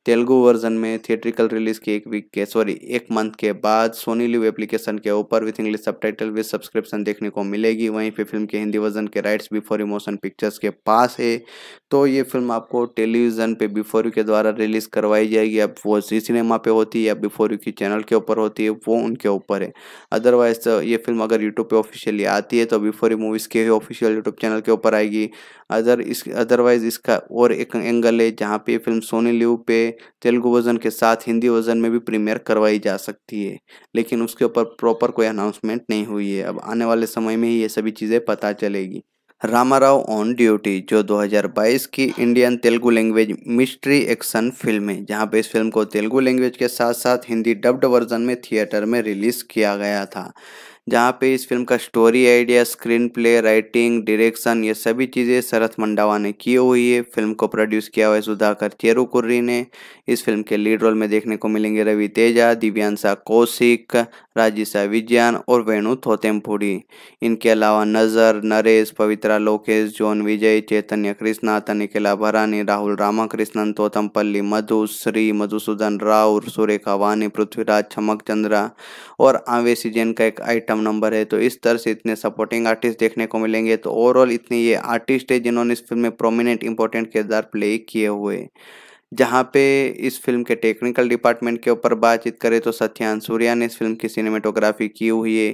तेलुगु वर्जन में थिएट्रिकल रिलीज के एक वीक के सॉरी एक मंथ के बाद सोनी लिव एप्लीकेशन के ऊपर विथ इंग्लिश सब टाइटल विद सब्सक्रिप्शन देखने को मिलेगी वहीं पर फिल्म के हिंदी वर्जन के राइट्स बिफोर इमोशन पिक्चर्स के पास है तो ये फिल्म आपको टेलीविजन पे बिफोर यू के द्वारा रिलीज करवाई जाएगी अब वो जी सिनेमा पे होती है या बिफोर यू की चैनल के ऊपर होती है वो उनके ऊपर है अदरवाइज ये फिल्म अगर यूट्यूब पे ऑफिशियली आती है तो अभी फॉरी मूवीज़ के ऑफिशियल यूट्यूब चैनल के ऊपर आएगी अदर इस अदरवाइज़ इसका और एक एंगल है जहाँ पे फिल्म सोनी लिव पे तेलुगु वर्जन के साथ हिंदी वर्जन में भी प्रीमियर करवाई जा सकती है लेकिन उसके ऊपर प्रॉपर कोई अनाउंसमेंट नहीं हुई है अब आने वाले समय में ही ये सभी चीज़ें पता चलेगी रामा राव ऑन ड्यूटी जो 2022 की Indian Telugu language mystery action film है जहां पे इस फिल्म को तेलुगु लैंग्वेज के साथ साथ हिंदी डब्ड वर्जन में थिएटर में रिलीज़ किया गया था जहाँ पे इस फिल्म का story idea screenplay writing direction ये सभी चीज़ें शरत मंडावा ने की हुई है फिल्म को प्रोड्यूस किया हुआ है सुधाकर चेरुकुर्री ने इस फिल्म के लीड रोल में देखने को मिलेंगे रवि तेजा दिव्यांशा कौशिक राजिशा विज्ञान और वेणु थोतेमपुरी इनके अलावा नज़र नरेश पवित्रा लोकेश जॉन विजय चैतन्य कृष्णा तनिकला भरानी राहुल रामाकृष्णन तोतमपल्ली मधु श्री मधुसूदन राव सुरेखा वानी पृथ्वीराज छमक चंद्रा और आवेशी जैन का एक आइटम नंबर है तो इस तरह से इतने सपोर्टिंग आर्टिस्ट देखने को मिलेंगे तो ओवरऑल इतने ये आर्टिस्ट है जिन्होंने इस फिल्म में प्रोमिनेंट इंपॉर्टेंट किरदार प्ले किए हुए जहाँ पे इस फिल्म के टेक्निकल डिपार्टमेंट के ऊपर बातचीत करें तो सत्यान सूर्या ने इस फिल्म की सिनेमेटोग्राफी की हुई है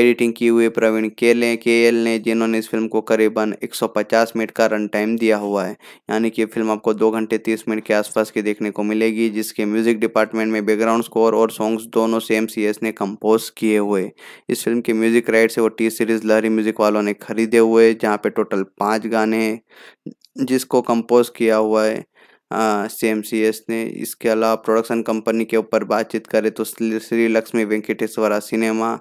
एडिटिंग की हुई प्रवीण केले के एल ने जिन्होंने इस फिल्म को करीबन 150 मिनट का रन टाइम दिया हुआ है यानी कि फिल्म आपको दो घंटे तीस मिनट के आसपास की देखने को मिलेगी जिसके म्यूजिक डिपार्टमेंट में बैकग्राउंड स्कोर और सॉन्ग्स दोनों सेम सी ने कंपोज किए हुए इस फिल्म के म्यूजिक राइट से वो टी सीरीज लहरी म्यूजिक वालों ने खरीदे हुए जहाँ पे टोटल पाँच गाने जिसको कंपोज किया हुआ है सी ने इसके अलावा प्रोडक्शन कंपनी के ऊपर बातचीत करें तो श्री लक्ष्मी वेंकटेश्वरा सिनेमा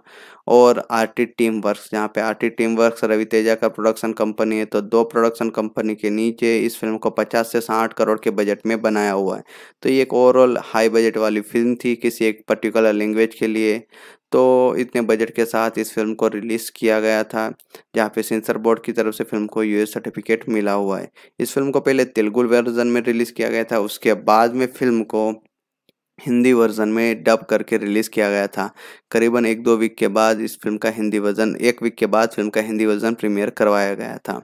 और टी टीम वर्क यहाँ पे T team work Ravi Teja का प्रोडक्शन कंपनी है तो दो प्रोडक्शन कंपनी के नीचे इस फिल्म को पचास से साठ करोड़ के बजट में बनाया हुआ है तो ये एक ओवरऑल हाई बजट वाली फिल्म थी किसी एक पर्टिकुलर लैंग्वेज के लिए तो इतने बजट के साथ इस फिल्म को रिलीज़ किया गया था जहाँ पे सेंसर बोर्ड की तरफ से फिल्म को यूएस सर्टिफिकेट मिला हुआ है इस फिल्म को पहले तेलुगु वर्जन में रिलीज़ किया गया था उसके बाद में फिल्म को हिंदी वर्जन में डब करके रिलीज़ किया गया था करीबन एक दो वीक के बाद इस फिल्म का हिंदी वर्जन एक वीक के बाद फिल्म का हिंदी वर्जन प्रीमियर करवाया गया था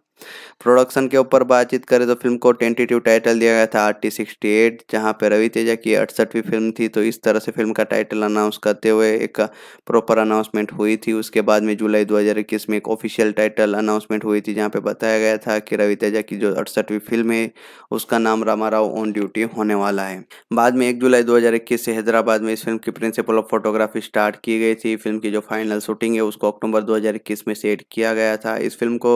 प्रोडक्शन के ऊपर बातचीत करें तो फिल्म को टेंटेटिव टाइटल दिया गया था आर टी सिक्सटी एट जहाँ पर रवि तेजा की अड़सठवीं फिल्म थी तो इस तरह से फिल्म का टाइटल अनाउंस करते हुए एक प्रॉपर अनाउंसमेंट हुई थी उसके बाद में जुलाई 2021 में एक ऑफिशियल टाइटल अनाउंसमेंट हुई थी जहाँ पर बताया गया था कि रवि तेजा की जो अड़सठवीं फिल्म है उसका नाम रामा राव ऑन ड्यूटी होने वाला है बाद में एक जुलाई दो से हैदराबाद में इस फिल्म की प्रिंसिपल ऑफ फोटोग्राफी स्टार्ट की गई थी फिल्म की जो फाइनल शूटिंग है उसको अक्टूबर दो में सेट किया गया था इस फिल्म को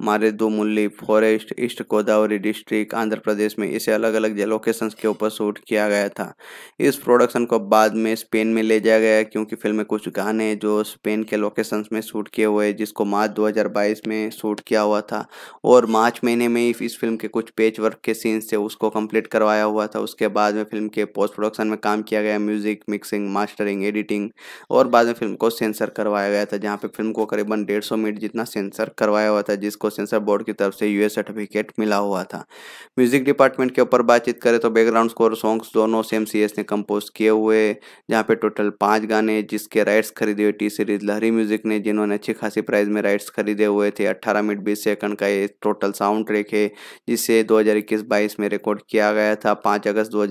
हमारे मुरली forest east Godavari district Andhra Pradesh में इसे अलग अलग लोकेशन के ऊपर शूट किया गया था इस प्रोडक्शन को बाद में स्पेन में ले जाया गया क्योंकि फिल्म में कुछ गाने जो स्पेन के लोकेशंस में शूट किए हुए जिसको मार्च 2022 में शूट किया हुआ था और मार्च महीने में ही इस फिल्म के कुछ पेज वर्क के सीन्स थे उसको कंप्लीट करवाया हुआ था उसके बाद में फिल्म के पोस्ट प्रोडक्शन में काम किया गया म्यूजिक मिक्सिंग मास्टरिंग एडिटिंग और बाद में फिल्म को सेंसर करवाया गया था जहाँ पे फिल्म को करीबन डेढ़ मिनट जितना सेंसर करवाया हुआ था जिसको सेंसर बोर्ड की तरफ से यूए सर्टिफिकेट मिला हुआ था म्यूजिक डिपार्टमेंट के ऊपर बातचीत करें तो बैकग्राउंड स्कोर सॉन्ग्स दोनों सेम सी ने कंपोज किए हुए जहाँ पे टोटल पाँच गाने जिसके राइट्स खरीदे हुए टी सीरीज लहरी म्यूजिक ने जिन्होंने अच्छी खासी प्राइस में राइट्स खरीदे हुए थे अट्ठारह मिनट बीस सेकंड का ये टोटल साउंड ट्रैक है जिसे दो हजार में रिकॉर्ड किया गया था पाँच अगस्त दो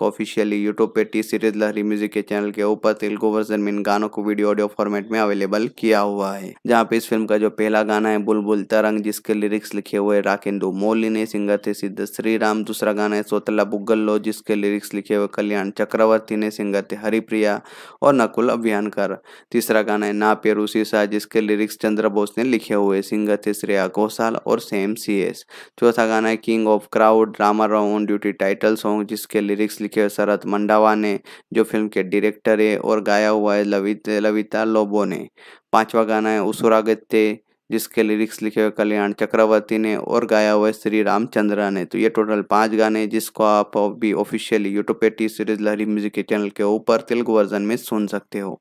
को ऑफिशियली यूट्यूब पे टी सीरीज लहरी म्यूजिक के चैनल के ऊपर तेलुगु वर्जन में इन गानों को वीडियो ऑडियो फॉर्मेट में अवेलेबल किया हुआ है जहाँ पे इस फिल्म का जो पहला गाना है बुलबुल तरंग जिसके लिरिक्स लिखे हुए राकेंदु ने सिंगर थे सिद्ध श्री राम दूसरा गाना है सोतला बुग्गल्लो जिसके लिरिक्स लिखे हुए कल्याण चक्रवर्ती ने सिंगर थे हरिप्रिया और नकुल अभियानकर तीसरा गाना है ना पेरू सीसा जिसके लिरिक्स चंद्र बोस ने लिखे हुए सिंगर थे श्रेया घोषाल और सेम सी एस चौथा गाना है king of crowd Rama Rao on duty title song जिसके लिरिक्स लिखे हुए शरत मंडावा ने जो फिल्म के डायरेक्टर है और गाया हुआ है लवित लविता लोबो ने पांचवा गाना है उसुरागत्य जिसके लिरिक्स लिखे हुए कल्याण चक्रवर्ती ने और गाया हुआ श्री रामचंद्रा ने तो ये टोटल पांच गाने जिसको आप भी ऑफिशियली यूट्यूब पे टी सीरीज लहरी म्यूजिक के चैनल के ऊपर तेलुगु वर्जन में सुन सकते हो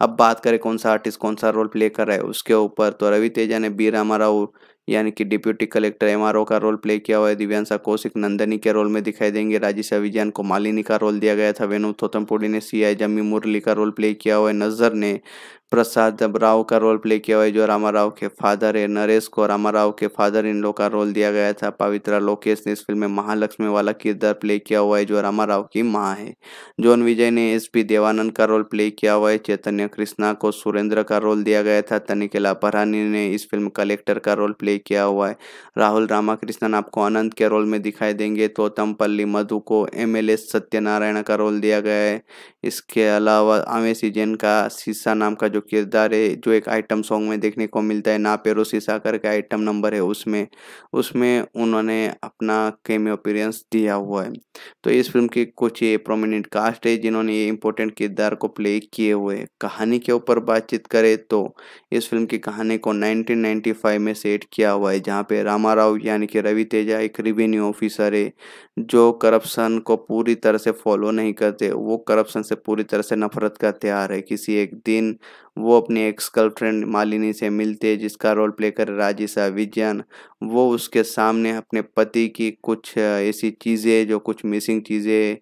अब बात करें कौन सा आर्टिस्ट कौन सा रोल प्ले कर रहा है उसके ऊपर तो रवि तेजा ने बी रामा राव यानी कि डिप्यूटी कलेक्टर एम का रोल प्ले किया हुआ है दिव्यांशा कौशिक नंदनी के रोल में दिखाई देंगे राजेश अभिजान को मालिनी का रोल दिया गया था वेणु थोतमपुड़ी ने सी आई जमी मुरली का रोल प्ले किया हुआ है नजर ने प्रसाद राव का रोल प्ले किया हुआ है जो रामा राव के फादर है नरेश को रामा राव के फादर इन लोग का रोल दिया गया था पवित्रा लोकेश ने इस फिल्म में महालक्ष्मी वाला किरदार प्ले किया हुआ है जो रामा राव की माँ है जॉन विजय ने एस पी देवानंद का रोल प्ले किया हुआ है चैतन्य कृष्णा को सुरेंद्र का रोल दिया गया था तनिकला परानी ने इस फिल्म कलेक्टर का रोल प्ले किया हुआ है राहुल रामाकृष्णन आपको अनंत के रोल में दिखाई देंगे तमपल्ली मधु को एम एल सत्यनारायण का रोल दिया गया है इसके अलावा आमेसी जैन का शीशा नाम का जो जो किरदार है जो एक आइटम सॉन्ग में देखने को मिलता है ना पेरो साकर का आइटम नंबर है उसमें उसमें उन्होंने अपना केम अपीरेंस दिया हुआ है तो इस फिल्म की कुछ ये प्रोमिनेंट कास्ट है जिन्होंने ये इम्पोर्टेंट किरदार को प्ले किए हुए कहानी के ऊपर बातचीत करें तो इस फिल्म की कहानी को नाइनटीन में सेट किया हुआ है जहाँ पे रामा राव यानी कि रवि तेजा एक रिवेन्यू ऑफिसर है जो करप्शन को पूरी तरह से फॉलो नहीं करते वो करप्शन से पूरी तरह से नफरत का त्यौहार है किसी एक दिन वो अपने एक्स गर्लफ्रेंड मालिनी से मिलते जिसका रोल प्ले कर राजिशा विजयन वो उसके सामने अपने पति की कुछ ऐसी चीज़ें जो कुछ मिसिंग चीज़ें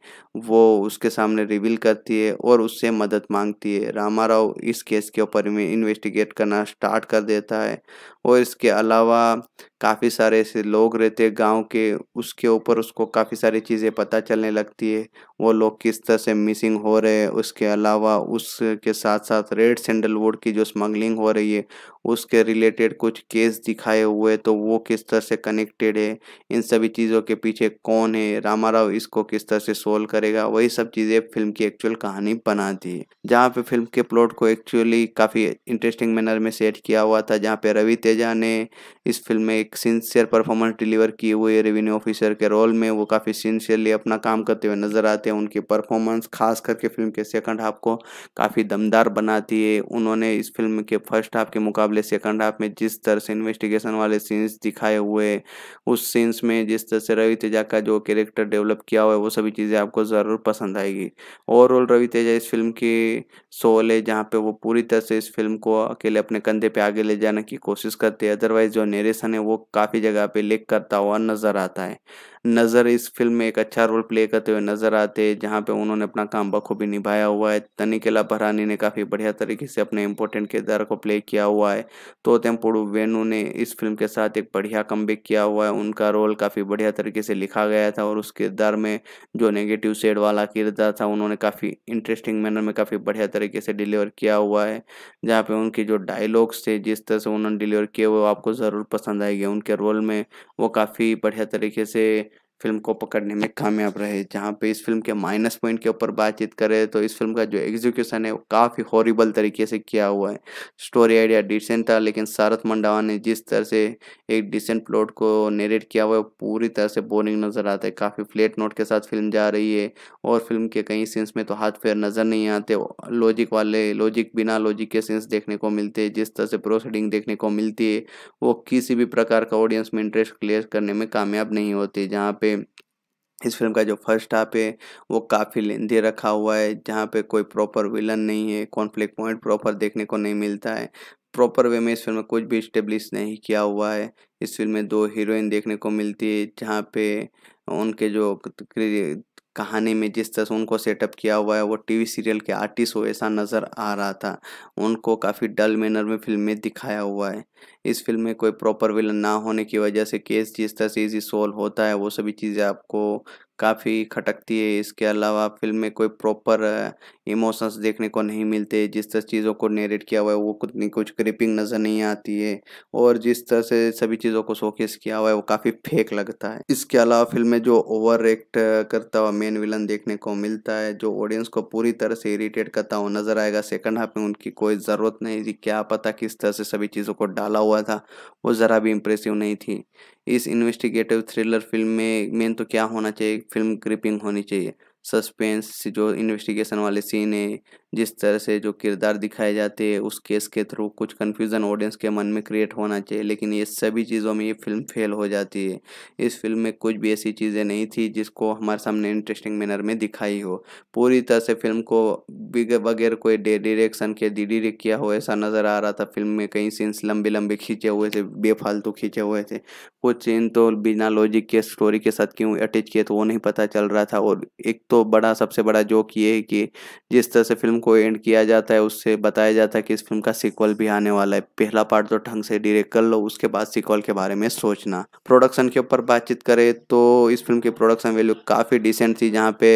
वो उसके सामने रिवील करती है और उससे मदद मांगती है रामा राव इस केस के ऊपर में इन्वेस्टिगेट करना स्टार्ट कर देता है और इसके अलावा काफ़ी सारे ऐसे लोग रहते हैं गाँव के उसके ऊपर उसको काफ़ी सारी चीज़ें पता चलने लगती है वो लोग किस तरह से मिसिंग हो रहे हैं उसके अलावा उसके साथ साथ रेड सैंडलवुड की जो स्मगलिंग हो रही है उसके रिलेटेड कुछ केस दिखाए हुए तो वो किस तरह से कनेक्टेड है इन सभी चीज़ों के पीछे कौन है रामा राव इसको किस तरह से सोल्व करेगा वही सब चीज़ें फिल्म की एक्चुअल कहानी बनाती है जहाँ पे फिल्म के प्लॉट को एक्चुअली काफ़ी इंटरेस्टिंग मैनर में सेट किया हुआ था जहाँ पे रवि तेजा ने इस फिल्म में एक सिंसियर परफॉर्मेंस डिलीवर किए हुए रेवेन्यू ऑफिसर के रोल में वो काफ़ी सिंसियरली अपना काम करते हुए नज़र आते हैं उनकी परफॉर्मेंस खास करके फिल्म के सेकंड हाफ को काफ़ी दमदार बनाती है उन्होंने इस फिल्म के फर्स्ट हाफ के मुकाबले सेकंड हाफ में जिस तरह से इन्वेस्टिगेशन वाले सीन्स दिखाए हुए उस सीन्स में जिस तरह से रवि तेजा का जो कैरेक्टर डेवलप किया हुआ है वो सभी चीज़ें आपको ज़रूर पसंद आएगी ओवरऑल रवि तेजा इस फिल्म की सोल है जहाँ पे वो पूरी तरह से इस फिल्म को अकेले अपने कंधे पे आगे ले जाने की कोशिश करते हैं अदरवाइज जो नरेशन है वो काफ़ी जगह पे लिख करता हुआ नज़र आता है नज़र इस फिल्म में एक अच्छा रोल प्ले करते हुए नज़र आते हैं जहाँ पे उन्होंने अपना काम बखूबी निभाया हुआ है तनिकेला भरानी ने काफ़ी बढ़िया तरीके से अपने इंपॉर्टेंट किरदार को प्ले किया हुआ है तो तेम्पोड़ू वेनू ने इस फिल्म के साथ एक बढ़िया कम किया हुआ है उनका रोल काफ़ी बढ़िया तरीके से लिखा गया था और उस किरदार में जो नेगेटिव सेड वाला किरदार था उन्होंने काफ़ी इंटरेस्टिंग मैनर में काफ़ी बढ़िया तरीके से डिलीवर किया हुआ है जहाँ पर उनकी जो डायलॉग्स थे जिस तरह से उन्होंने डिलीवर किए वो आपको ज़रूर पसंद आएगी उनके रोल में वो काफ़ी बढ़िया तरीके से फिल्म को पकड़ने में कामयाब रहे जहाँ पे इस फिल्म के माइनस पॉइंट के ऊपर बातचीत करें तो इस फिल्म का जो एग्जीक्यूशन है वो काफ़ी हॉरिबल तरीके से किया हुआ है स्टोरी आइडिया डिसेंट था लेकिन सारथ मंडावा ने जिस तरह से एक डिसेंट प्लॉट को नेरेट किया हुआ है पूरी तरह से बोरिंग नज़र आता है काफ़ी फ्लेट नोट के साथ फिल्म जा रही है और फिल्म के कई सीन्स में तो हाथ पैर नज़र नहीं आते लॉजिक वाले लॉजिक बिना लॉजिक के सीन्स देखने को मिलते हैं जिस तरह से प्रोसीडिंग देखने को मिलती है वो किसी भी प्रकार का ऑडियंस में इंटरेस्ट क्लियर करने में कामयाब नहीं होती जहाँ पे पे इस फिल्म का जो फर्स्ट हाफ है वो काफ़ी लेंदी रखा हुआ है जहाँ पे कोई प्रॉपर विलन नहीं है कॉन्फ्लिक्ट पॉइंट प्रॉपर देखने को नहीं मिलता है प्रॉपर वे में इस फिल्म में कुछ भी इस्टेब्लिश नहीं किया हुआ है इस फिल्म में दो हीरोइन देखने को मिलती है जहाँ पे उनके जो कहानी में जिस तरह से उनको सेटअप किया हुआ है वो टीवी सीरियल के आर्टिस्ट हो ऐसा नज़र आ रहा था उनको काफ़ी डल मैनर में फिल्म में दिखाया हुआ है इस फिल्म में कोई प्रॉपर विलन ना होने की वजह से केस जिस तरह से इजी सॉल्व होता है वो सभी चीज़ें आपको काफ़ी खटकती है इसके अलावा फिल्म में कोई प्रॉपर इमोशंस देखने को नहीं मिलते जिस तरह चीज़ों को नेरेट किया हुआ है वो कुछ नहीं कुछ क्रिपिंग नज़र नहीं आती है और जिस तरह से सभी चीज़ों को शोकेस किया हुआ है वो काफ़ी फेक लगता है इसके अलावा फिल्म में जो ओवर एक्ट करता हुआ मेन विलन देखने को मिलता है जो ऑडियंस को पूरी तरह से इरीटेट करता हुआ नज़र आएगा सेकेंड हाफ में उनकी कोई ज़रूरत नहीं क्या पता किस तरह से सभी चीज़ों को डाल डाला हुआ था वो ज़रा भी इम्प्रेसिव नहीं थी इस इन्वेस्टिगेटिव थ्रिलर फिल्म में मेन तो क्या होना चाहिए फिल्म ग्रिपिंग होनी चाहिए सस्पेंस जो इन्वेस्टिगेशन वाले सीन है जिस तरह से जो किरदार दिखाए जाते हैं उस केस के थ्रू कुछ कन्फ्यूज़न ऑडियंस के मन में क्रिएट होना चाहिए लेकिन ये सभी चीज़ों में ये फिल्म फेल हो जाती है इस फिल्म में कुछ भी ऐसी चीज़ें नहीं थी जिसको हमारे सामने इंटरेस्टिंग मैनर में दिखाई हो पूरी तरह से फिल्म को बगैर कोई डे डिरेक्शन के डी किया हो ऐसा नज़र आ रहा था फिल्म में कई सीन्स लंबे लंबे खींचे हुए थे बेफालतू खींचे हुए थे कुछ सीन तो बिना लॉजिक के स्टोरी के साथ क्यों अटैच किए तो वो नहीं पता चल रहा था और एक तो तो बड़ा सबसे बड़ा जोक ये है कि जिस तरह से फिल्म को एंड किया जाता है उससे बताया जाता है कि इस फिल्म का सीक्वल भी आने वाला है पहला पार्ट तो ढंग से डिरेक्ट कर लो उसके बाद सीक्वल के बारे में सोचना प्रोडक्शन के ऊपर बातचीत करें तो इस फिल्म की प्रोडक्शन वैल्यू काफ़ी डिसेंट थी जहाँ पे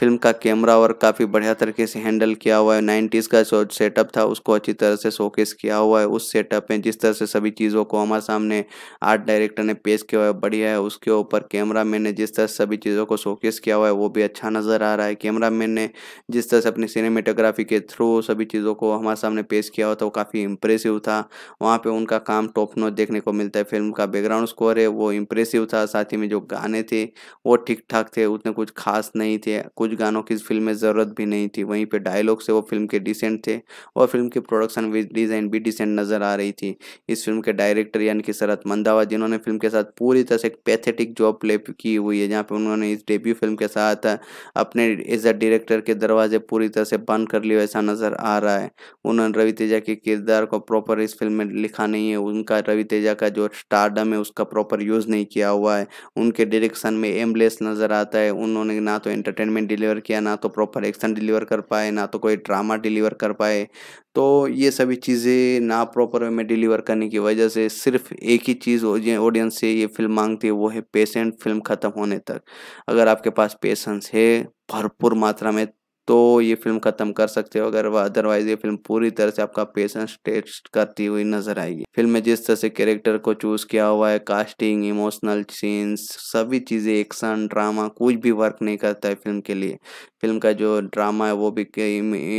फिल्म का कैमरा वर्क काफ़ी बढ़िया तरीके से हैंडल किया हुआ है नाइन्टीज़ का जो सेटअप था उसको अच्छी तरह से शोकेस किया हुआ है उस सेटअप में जिस तरह से सभी चीज़ों को हमारे सामने आर्ट डायरेक्टर ने पेश किया हुआ है बढ़िया है उसके ऊपर कैमरा मैन ने जिस तरह सभी चीज़ों को शोकेस किया हुआ है वो भी अच्छा नज़र आ रहा है कैमरा मैन ने जिस तरह से अपनी सिनेमेटोग्राफी के थ्रू सभी चीज़ों को हमारे सामने पेश किया हुआ था वो काफ़ी इम्प्रेसिव था वहाँ पर उनका काम टॉप नोट देखने को मिलता है फिल्म का बैकग्राउंड स्कोर है वो इम्प्रेसिव था साथ ही में जो गाने थे वो ठीक ठाक थे उतने कुछ खास नहीं थे कुछ गानों की इस फिल्म में ज़रूरत भी नहीं थी वहीं पर डायलॉग से वो फिल्म के डिसेंट थे और फिल्म की प्रोडक्शन डिज़ाइन भी डिसेंट नज़र आ रही थी इस फिल्म के डायरेक्टर यानी कि शरत मंदावा जिन्होंने फिल्म के साथ पूरी तरह से एक पैथेटिक जॉब प्ले की हुई है जहाँ पे उन्होंने इस डेब्यू फिल्म के साथ अपने एज अ डायरेक्टर के दरवाजे पूरी तरह से बंद कर लिए ऐसा नजर आ रहा है उन्होंने रवि तेजा के किरदार को प्रॉपर इस फिल्म में लिखा नहीं है उनका रवि तेजा का जो स्टारडम है उसका प्रॉपर यूज़ नहीं किया हुआ है उनके डायरेक्शन में एमलेस नज़र आता है उन्होंने ना तो एंटरटेनमेंट डिलीवर किया ना तो प्रॉपर एक्शन डिलीवर कर पाए ना तो कोई ड्रामा डिलीवर कर पाए तो ये सभी चीज़ें ना प्रॉपर वे में डिलीवर करने की वजह से सिर्फ एक ही चीज़ ऑडियंस से ये फिल्म मांगती है वो है पेशेंट फिल्म ख़त्म होने तक अगर आपके पास पेशेंस है भरपूर मात्रा में तो ये फिल्म ख़त्म कर सकते हो अगर अदरवाइज ये फिल्म पूरी तरह से आपका पेशेंस टेस्ट करती हुई नजर आएगी फिल्म में जिस तरह से कैरेक्टर को चूज किया हुआ है कास्टिंग इमोशनल सीन्स सभी चीज़ें एक्शन ड्रामा कुछ भी वर्क नहीं करता है फिल्म के लिए फिल्म का जो ड्रामा है वो भी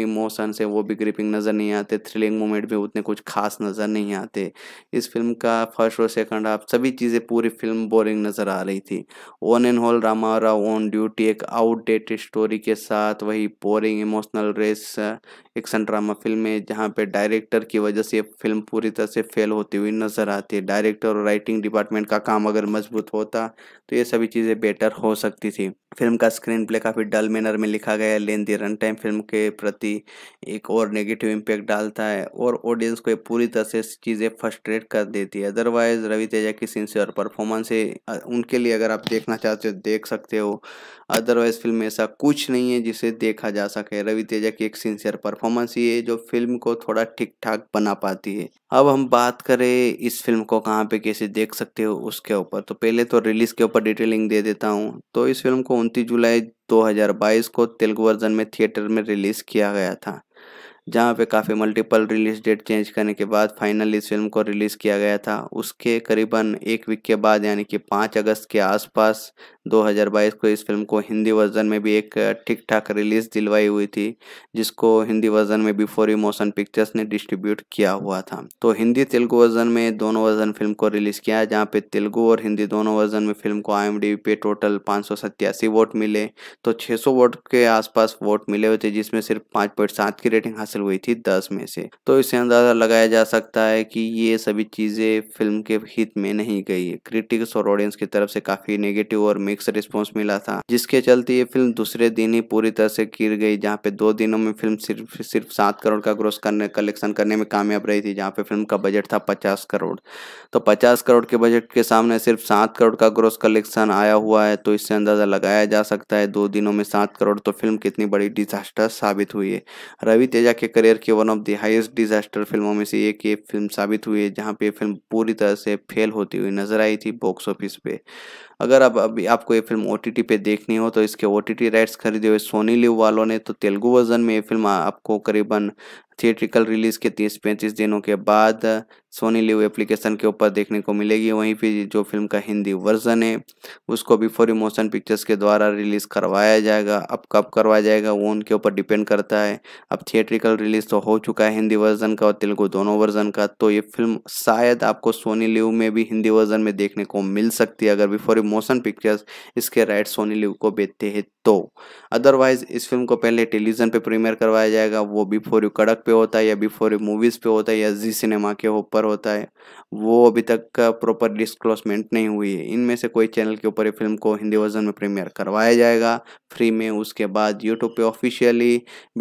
इमोशन है वो भी ग्रिपिंग नज़र नहीं आते थ्रिलिंग मोमेंट भी उतने कुछ खास नज़र नहीं आते इस फिल्म का फर्स्ट और सेकंड हाफ सभी चीज़ें पूरी फिल्म बोरिंग नज़र आ रही थी ओन एंड होल और ऑन ड्यूटी एक आउटडेटेड स्टोरी के साथ वही boring emotional race action drama film है जहाँ पर डायरेक्टर की वजह से फिल्म पूरी तरह से फेल होती हुई नज़र आती है डायरेक्टर और राइटिंग डिपार्टमेंट का काम अगर मजबूत होता तो ये सभी चीज़ें बेटर हो सकती थी फिल्म का स्क्रीन प्ले काफ़ी डल मैनर में लिखा गया लेंदी रन टाइम फिल्म के प्रति एक और नेगेटिव इम्पैक्ट डालता है और ऑडियंस को पूरी तरह से चीज़ें फर्स्ट्रेट कर देती है अदरवाइज़ रवि तेजा की सिंसियर परफॉर्मेंस है उनके लिए अगर आप देखना चाहते हो देख सकते हो अदरवाइज फिल्म में ऐसा कुछ नहीं है जिसे देखा जा सके रवि तेजा की एक सिंसियर परफॉर्मेंस ही है जो फिल्म को थोड़ा ठीक ठाक बना पाती है अब हम बात करें इस फिल्म को कहाँ पे कैसे देख सकते हो उसके ऊपर तो पहले तो रिलीज के ऊपर डिटेलिंग दे देता हूँ तो इस फिल्म को उनतीस जुलाई 2022 को तेलुगु वर्जन में थिएटर में रिलीज किया गया था जहाँ पे काफ़ी मल्टीपल रिलीज डेट चेंज करने के बाद फाइनली इस फिल्म को रिलीज़ किया गया था उसके करीबन एक वीक के बाद यानी कि पाँच अगस्त के आसपास 2022 को इस फिल्म को हिंदी वर्जन में भी एक ठीक ठाक रिलीज़ दिलवाई हुई थी जिसको हिंदी वर्जन में बिफोर मोशन पिक्चर्स ने डिस्ट्रीब्यूट किया हुआ था तो हिंदी तेलुगु वर्जन में दोनों वर्जन फिल्म को रिलीज़ किया जहाँ पे तेलुगु और हिंदी दोनों वर्जन में फिल्म को आई पे टोटल पाँच वोट मिले तो छः वोट के आसपास वोट मिले हुए थे जिसमें सिर्फ पाँच की रेटिंग हासिल हासिल हुई थी दस में से तो इसे अंदाजा लगाया जा सकता है कि ये सभी चीज़ें फिल्म के हित में नहीं गई क्रिटिक्स और ऑडियंस की तरफ से काफ़ी नेगेटिव और मिक्स रिस्पॉन्स मिला था जिसके चलते ये फिल्म दूसरे दिन ही पूरी तरह से गिर गई जहाँ पे दो दिनों में फिल्म सिर्फ सिर्फ सात करोड़ का ग्रोस करने कलेक्शन करने में कामयाब रही थी जहाँ पे फिल्म का बजट था पचास करोड़ तो पचास करोड़ के बजट के सामने सिर्फ सात करोड़ का ग्रोस कलेक्शन आया हुआ है तो इससे अंदाजा लगाया जा सकता है दो दिनों में सात करोड़ तो फिल्म कितनी बड़ी डिजास्टर साबित हुई है रवि तेजा के करियर के one of the highest disaster फिल्मों में से एक ये फिल्म साबित हुई है जहाँ पे फिल्म पूरी तरह से फेल होती हुई नजर आई थी बॉक्स ऑफिस पे अगर अब अभी आपको ये फिल्म ओ पे देखनी हो तो इसके ओ राइट्स खरीदे हुए सोनी लिव वालों ने तो तेलुगु वर्जन में ये फिल्म आपको करीबन थिएट्रिकल रिलीज के तीस पैंतीस दिनों के बाद सोनी लिव एप्लीकेशन के ऊपर देखने को मिलेगी वहीं पे जो फिल्म का हिंदी वर्जन है उसको भी फॉर मोशन पिक्चर्स के द्वारा रिलीज करवाया जाएगा अब कब करवाया जाएगा वो उनके ऊपर डिपेंड करता है अब थिएट्रिकल रिलीज तो हो चुका है हिंदी वर्जन का और तेलुगु दोनों वर्जन का तो ये फिल्म शायद आपको सोनी लिव में भी हिंदी वर्जन में देखने को मिल सकती है अगर भी मोशन पिक्चर्स इसके राइट सोनी लिव को बेचते हैं तो अदरवाइज इस फिल्म को पहले टेलीविजन पे प्रीमियर करवाया जाएगा वो बिफोर यू कड़क पे होता है या बिफोर यू मूवीज़ पे होता है या जी सिनेमा के ऊपर होता है वो अभी तक प्रॉपर डिस्क्लोसमेंट नहीं हुई है इनमें से कोई चैनल के ऊपर फिल्म को हिंदी वर्जन में प्रीमियर करवाया जाएगा फ्री में उसके बाद यूट्यूब पे ऑफिशियली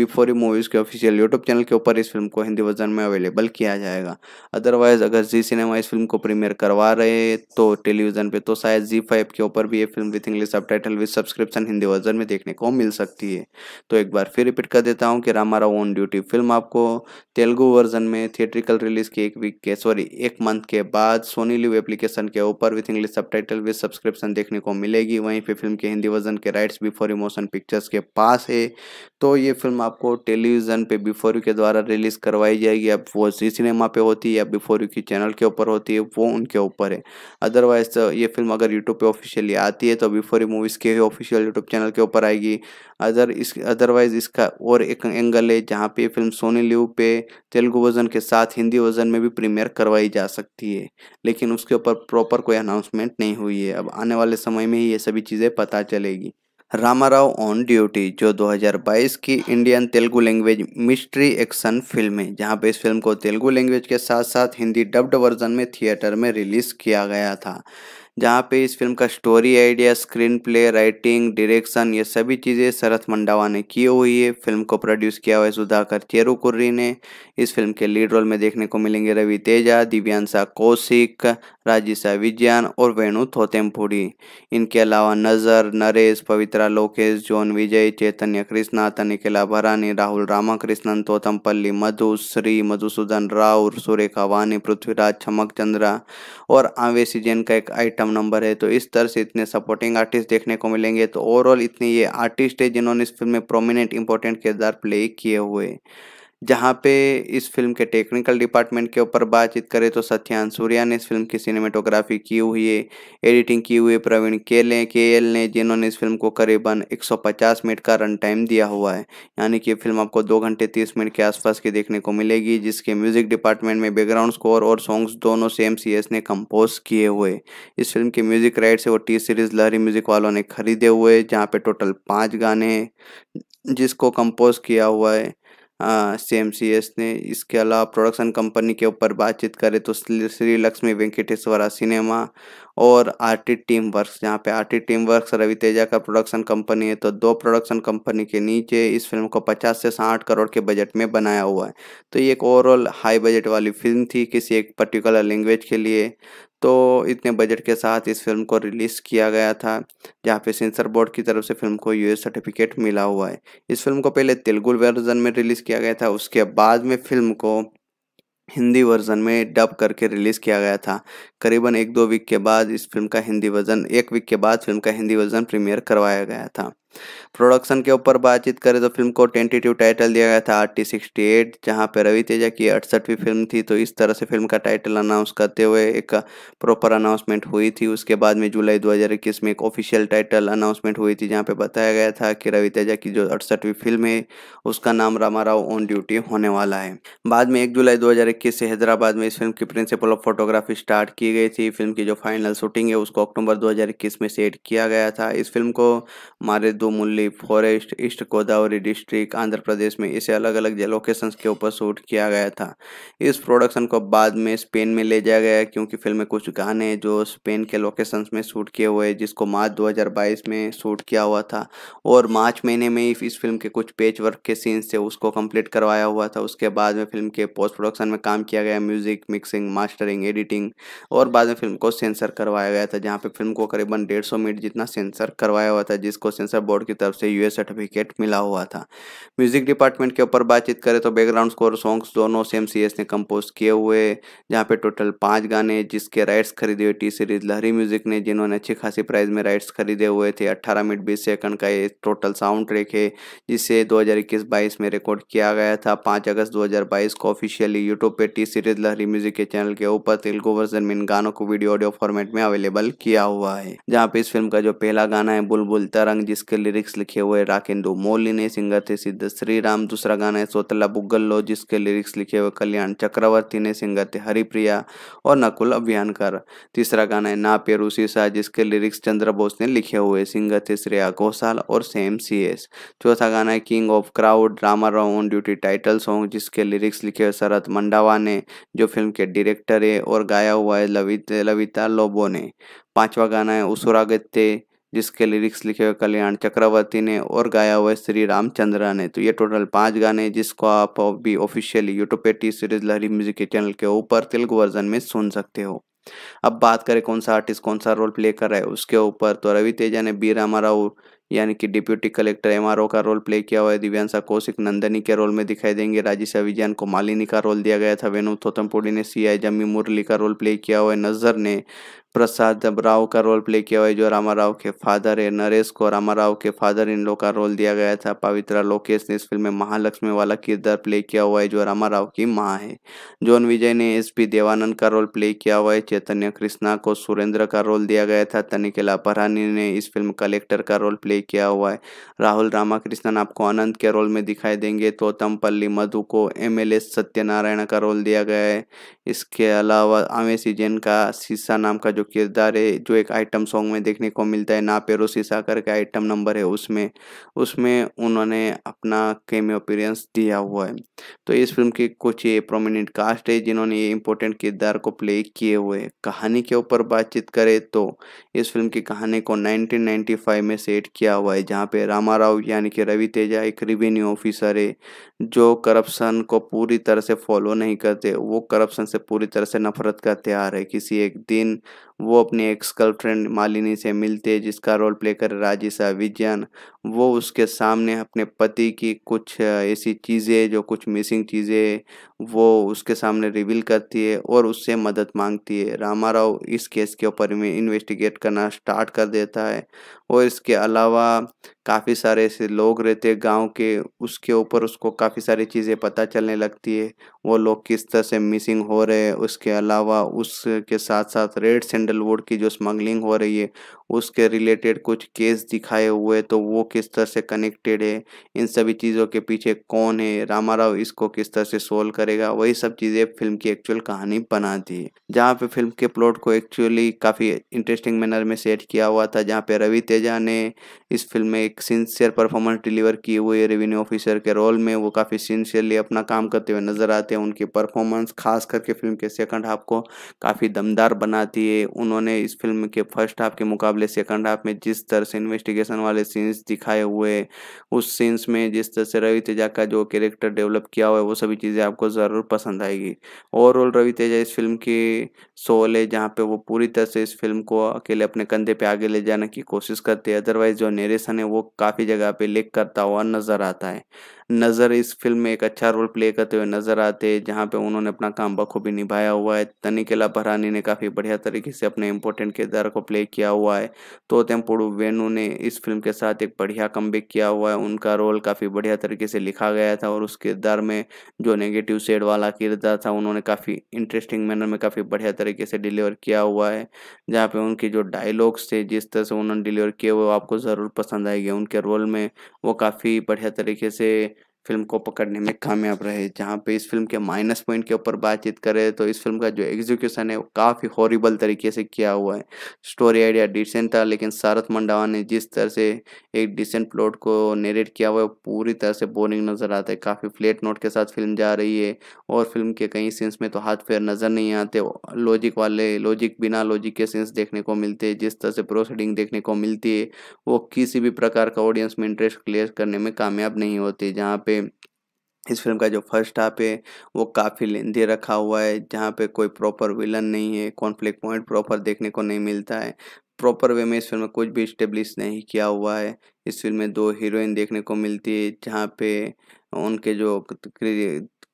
बिफोर यू मूवीज़ के ऑफिशियल यूट्यूब चैनल के ऊपर इस फिल्म को हिंदी वर्जन में अवेलेबल किया जाएगा अदरवाइज अगर जी सिनेमा इस फिल्म को प्रीमियर करवा रहे तो टेलीविज़न पे तो शायद जी ऐप के ऊपर भी ये फिल्म विथ इंग्लिश सब title with subscription Hindi version में देखने को मिल सकती है तो एक बार फिर रिपीट कर देता हूँ कि रामारा ऑन ड्यूटी फिल्म आपको तेलुगु वर्जन में थिएट्रिकल रिलीज के एक वीक के सॉरी एक मंथ के बाद सोनी लिव एप्लीकेशन के ऊपर विथ इंग्लिश सब टाइटल विथ सब्सक्रिप्शन देखने को मिलेगी वहीं पर फिल्म के हिंदी वर्जन के राइट्स बिफोर इमोशन पिक्चर्स के पास है तो ये फिल्म आपको टेलीविजन पे बिफोर यू के द्वारा रिलीज करवाई जाएगी अब वो जी सिनेमा पे होती है या बिफोर यू की चैनल के ऊपर होती है वो उनके ऊपर है अदरवाइज तो ये फिल्म अगर यूट्यूब पे ऑफिशियली आती है तो अभी फोरी मूवीज़ के ऑफिशियल यूट्यूब चैनल के ऊपर आएगी अदर इस अदरवाइज़ इसका और एक एंगल है जहाँ पे फिल्म सोनी लिव पे तेलुगु वर्जन के साथ हिंदी वर्जन में भी प्रीमियर करवाई जा सकती है लेकिन उसके ऊपर प्रॉपर कोई अनाउंसमेंट नहीं हुई है अब आने वाले समय में ही ये सभी चीज़ें पता चलेगी राव ऑन ड्यूटी जो 2022 की Indian Telugu language mystery action film है जहां पे इस फिल्म को तेलुगु लैंग्वेज के साथ साथ हिंदी डब्ड वर्जन में थिएटर में रिलीज़ किया गया था जहाँ पे इस फिल्म का story idea screenplay writing direction ये सभी चीज़ें शरत मंडावा ने की हुई है फिल्म को प्रोड्यूस किया हुआ है सुधाकर चेरुकुर्री ने इस फिल्म के लीड रोल में देखने को मिलेंगे रवि तेजा दिव्यांशा कौशिक राजिशा विज्ञान और वेणु थोतेमपुरी इनके अलावा नज़र नरेश पवित्रा लोकेश जॉन विजय चैतन्य कृष्णा तनिकला भरानी राहुल रामाकृष्णन तोतमपल्ली मधु श्री मधुसूदन राव सुरेखा वानी पृथ्वीराज छमक चंद्रा और आवे जैन का एक आइटम नंबर है तो इस तरह से इतने सपोर्टिंग आर्टिस्ट देखने को मिलेंगे तो ओवरऑल इतने ये आर्टिस्ट है जिन्होंने इस फिल्म में प्रोमिनेंट इंपॉर्टेंट किरदार प्ले किए हुए जहाँ पे इस फिल्म के टेक्निकल डिपार्टमेंट के ऊपर बातचीत करें तो सत्यान सूर्या ने इस फिल्म की सिनेमेटोग्राफी की हुई है एडिटिंग की हुई प्रवीण केले के एल ने जिन्होंने इस फिल्म को करीबन 150 मिनट का रन टाइम दिया हुआ है यानी कि फिल्म आपको दो घंटे तीस मिनट के आसपास की देखने को मिलेगी जिसके म्यूजिक डिपार्टमेंट में बैकग्राउंड स्कोर और सॉन्ग्स दोनों सेम सी ने कंपोज किए हुए इस फिल्म के म्यूजिक राइट से वो टी सीरीज लहरी म्यूजिक वालों ने खरीदे हुए जहाँ पे टोटल पाँच गाने जिसको कंपोज किया हुआ है सी हाँ, एस ने इसके अलावा प्रोडक्शन कंपनी के ऊपर बातचीत करें तो श्री लक्ष्मी वेंकटेश्वरा सिनेमा और टी टीम वर्क जहाँ पे T team work Ravi Teja का प्रोडक्शन कंपनी है तो दो प्रोडक्शन कंपनी के नीचे इस फिल्म को 50 से साठ करोड़ के बजट में बनाया हुआ है तो ये एक ओवरऑल हाई बजट वाली फिल्म थी किसी एक पर्टिकुलर लैंग्वेज के लिए तो इतने बजट के साथ इस फिल्म को रिलीज़ किया गया था जहाँ पे सेंसर बोर्ड की तरफ से फिल्म को यूएस सर्टिफिकेट मिला हुआ है इस फिल्म को पहले तेलुगु वर्जन में रिलीज़ किया गया था उसके बाद में फिल्म को हिंदी वर्जन में डब करके रिलीज़ किया गया था करीबन एक दो वीक के बाद इस फिल्म का हिंदी वर्जन एक वीक के बाद फिल्म का हिंदी वर्जन प्रीमियर करवाया गया था प्रोडक्शन के ऊपर बातचीत करें तो फिल्म को टेंटेटिव टाइटल दिया गया था आर टी सिक्सटी एट जहाँ पर रवि तेजा की अड़सठवीं फिल्म थी तो इस तरह से फिल्म का टाइटल अनाउंस करते हुए एक प्रॉपर अनाउंसमेंट हुई थी उसके बाद में जुलाई 2021 में एक ऑफिशियल टाइटल अनाउंसमेंट हुई थी जहाँ पर बताया गया था कि रवि तेजा की जो अड़सठवीं फिल्म है उसका नाम रामा राव ऑन ड्यूटी होने वाला है बाद में एक जुलाई दो से हैदराबाद में इस फिल्म की प्रिंसिपल ऑफ फोटोग्राफी स्टार्ट की गई थी फिल्म की जो फाइनल शूटिंग है उसको अक्टूबर 2021 में सेट किया गया था इस फिल्म को Maredumilli forest east Godavari district Andhra Pradesh में इसे अलग अलग लोकेशंस के ऊपर शूट किया गया था इस प्रोडक्शन को बाद में स्पेन में ले जाया गया क्योंकि फिल्म में कुछ गाने जो स्पेन के लोकेशंस में शूट किए हुए जिसको मार्च 2022 में शूट किया हुआ था और मार्च महीने में इस फिल्म के कुछ पेज वर्क के सीन्स थे उसको कंप्लीट करवाया हुआ था उसके बाद में फिल्म के पोस्ट प्रोडक्शन में काम किया गया म्यूजिक मिक्सिंग मास्टरिंग एडिटिंग और बाद में फिल्म को सेंसर करवाया गया था जहाँ पे फिल्म को करीबन डेढ़ मिनट जितना सेंसर करवाया हुआ था जिसको सेंसर बोर्ड बोर्ड की तरफ से यूएस सर्टिफिकेट मिला हुआ था म्यूजिक डिपार्टमेंट के ऊपर बातचीत करें तो बैकग्राउंड स्कोर सॉन्ग्स दोनों सेम सी ने कंपोज किए हुए जहाँ पे टोटल पाँच गाने जिसके राइट्स खरीदे हुए टी सीरीज लहरी म्यूजिक ने जिन्होंने अच्छी खासी प्राइस में राइट्स खरीदे हुए थे अट्ठारह मिनट बीस सेकंड का ये टोटल साउंड ट्रेक है जिसे दो हजार में रिकॉर्ड किया गया था पाँच अगस्त दो को ऑफिशियली यूट्यूब पर टी सीरीज लहरी म्यूजिक के चैनल के ऊपर तेलुगु वर्जन में इन गानों को वीडियो ऑडियो फॉर्मेट में अवेलेबल किया हुआ है जहाँ पे इस फिल्म का जो पहला गाना है बुलबुल तरंग जिसके लिरिक्स लिखे हुए मोली ने सिंगर थे सिद्ध श्री राम दूसरा गाना है सोतला बुग्गल्लो जिसके लिरिक्स लिखे हुए कल्याण चक्रवर्ती ने सिंगर थे हरिप्रिया और नकुल अभियानकर तीसरा गाना है ना पेरू शीशा जिसके लिरिक्स चंद्र बोस ने लिखे हुए सिंगर थे श्रेया घोषाल और सेम सी एस चौथा गाना है king of crowd Rama Rao on duty title song जिसके लिरिक्स लिखे हुए शरत मंडावा ने जो फिल्म के डायरेक्टर है और गाया हुआ है लवित लविता लोबो ने पांचवा गाना है उसुरागत्य जिसके लिरिक्स लिखे हुए कल्याण चक्रवर्ती ने और गाया हुआ श्री रामचंद्र ने तो ये टोटल पांच गाने जिसको आप भी ऑफिशियली यूट्यूब पे टी सीरीज लहरी म्यूजिक के चैनल के ऊपर तेलुगु वर्जन में सुन सकते हो अब बात करें कौन सा आर्टिस्ट कौन सा रोल प्ले कर रहा है उसके ऊपर तो रवि तेजा ने बी रामा राव यानी कि डिप्यूटी कलेक्टर ओ का रोल प्ले किया हुआ है दिव्यांशा कौशिक नंदनी के रोल में दिखाई देंगे राजेश अभिजान को मालिनी का रोल दिया गया था वेणु थोतमपुड़ी ने सीआई जमी मुरली का रोल प्ले किया हुआ है नजर ने प्रसाद राव का रोल प्ले किया हुआ है जो रामा राव के फादर है नरेश को रामा राव के फादर इन लोग का रोल दिया गया था पवित्रा लोकेश ने इस फिल्म में महालक्ष्मी वाला किरदार प्ले किया हुआ है जो रामा राव की माँ है जॉन विजय ने एस पी देवानंद का रोल प्ले किया हुआ है चैतन्य कृष्णा को सुरेंद्र का रोल दिया गया था तनिकेला परानी ने इस फिल्म कलेक्टर का रोल प्ले किया हुआ है राहुल रामाकृष्णन आपको आनंद के रोल में दिखाई देंगे पल्ली मधु को एम एल सत्यनारायण का रोल दिया गया है इसके अलावा आवेशी जैन का शीशा नाम का जो किरदार है जो एक आइटम सॉन्ग में देखने को मिलता है ना पेरो सीसा करके आइटम नंबर है उसमें उसमें उन्होंने अपना केमियो अपीरेंस दिया हुआ है तो इस फिल्म की कुछ ये प्रोमिनेंट कास्ट है जिन्होंने ये इम्पोर्टेंट किरदार को प्ले किए हुए कहानी के ऊपर बातचीत करें तो इस फिल्म की कहानी को नाइनटीन में सेट किया हुआ है जहाँ पे रामा राव यानी कि रवि तेजा एक रिवेन्यू ऑफिसर है जो करप्शन को पूरी तरह से फॉलो नहीं करते वो करप्शन से पूरी तरह से नफरत का त्यौहार है किसी एक दिन वो अपनी एक्स गर्लफ्रेंड मालिनी से मिलते जिसका रोल प्ले कर राजिशा विजयन वो उसके सामने अपने पति की कुछ ऐसी चीज़ें जो कुछ मिसिंग चीज़ें वो उसके सामने रिवील करती है और उससे मदद मांगती है रामा राव इस केस के ऊपर में इन्वेस्टिगेट करना स्टार्ट कर देता है और इसके अलावा काफ़ी सारे ऐसे लोग रहते हैं गांव के उसके ऊपर उसको काफ़ी सारी चीज़ें पता चलने लगती है वो लोग किस तरह से मिसिंग हो रहे हैं उसके अलावा उसके साथ साथ रेड सैंडलवुड की जो स्मगलिंग हो रही है उसके रिलेटेड कुछ केस दिखाए हुए तो वो किस तरह से कनेक्टेड है इन सभी चीज़ों के पीछे कौन है रामा राव इसको किस तरह से सोल्व करेगा वही सब चीज़ें फिल्म की एक्चुअल कहानी बनाती है जहाँ पे फिल्म के प्लॉट को एक्चुअली काफ़ी इंटरेस्टिंग मैनर में सेट किया हुआ था जहाँ पे रवि तेज जडेजा ने इस फिल्म में एक सिंसियर परफॉर्मेंस डिलीवर की हुई है रेवेन्यू ऑफिसर के रोल में वो काफ़ी सिंसियरली अपना काम करते हुए नजर आते हैं उनकी परफॉर्मेंस खास करके फिल्म के सेकंड हाफ को काफ़ी दमदार बनाती है उन्होंने इस फिल्म के फर्स्ट हाफ के मुकाबले सेकंड हाफ में जिस तरह से इन्वेस्टिगेशन वाले सीन्स दिखाए हुए उस सीन्स में जिस तरह से रवि तेजा का जो कैरेक्टर डेवलप किया हुआ है वो सभी चीज़ें आपको ज़रूर पसंद आएगी ओवरऑल रवि तेजा इस फिल्म की सोल है जहाँ पे वो पूरी तरह से इस फिल्म को अकेले अपने कंधे पे आगे ले जाने की कोशिश करते अदरवाइज जो नरेशन है वो काफ़ी जगह पे लिख करता हुआ नज़र आता है नज़र इस फिल्म में एक अच्छा रोल प्ले करते हुए नज़र आते हैं जहाँ पे उन्होंने अपना काम बखूबी निभाया हुआ है तनिकेला भरानी ने काफ़ी बढ़िया तरीके से अपने इंपॉर्टेंट किरदार को प्ले किया हुआ है तो तेम्पोड़ू वेणु ने इस फिल्म के साथ एक बढ़िया कम किया हुआ है उनका रोल काफ़ी बढ़िया तरीके से लिखा गया था और उस किरदार में जो नेगेटिव सेड वाला किरदार था उन्होंने काफ़ी इंटरेस्टिंग मैनर में काफ़ी बढ़िया तरीके से डिलीवर किया हुआ है जहाँ पे उनकी जो डायलॉग्स थे जिस तरह से उन्होंने डिलीवर किए वो आपको ज़रूर पसंद आएगी उनके रोल में वो काफ़ी बढ़िया तरीके से फिल्म को पकड़ने में कामयाब रहे जहाँ पे इस फिल्म के माइनस पॉइंट के ऊपर बातचीत करें तो इस फिल्म का जो एग्जीक्यूशन है वो काफ़ी हॉरिबल तरीके से किया हुआ है स्टोरी आइडिया डिसेंट था लेकिन सारथ मंडावा ने जिस तरह से एक डिसेंट प्लॉट को नेरेट किया हुआ है पूरी तरह से बोरिंग नज़र आता है काफ़ी फ्लेट नोट के साथ फिल्म जा रही है और फिल्म के कई सीन्स में तो हाथ पैर नज़र नहीं आते लॉजिक वाले लॉजिक बिना लॉजिक के सीन्स देखने को मिलते हैं जिस तरह से प्रोसीडिंग देखने को मिलती है वो किसी भी प्रकार का ऑडियंस में इंटरेस्ट क्लियर करने में कामयाब नहीं होती जहाँ पे इस फिल्म का जो फर्स्ट हाफ है वो काफ़ी लेंदी रखा हुआ है जहाँ पे कोई प्रॉपर विलन नहीं है कॉन्फ्लिक्ट पॉइंट प्रॉपर देखने को नहीं मिलता है प्रॉपर वे में इस फिल्म में कुछ भी इस्टेब्लिश नहीं किया हुआ है इस फिल्म में दो हीरोइन देखने को मिलती है जहाँ पे उनके जो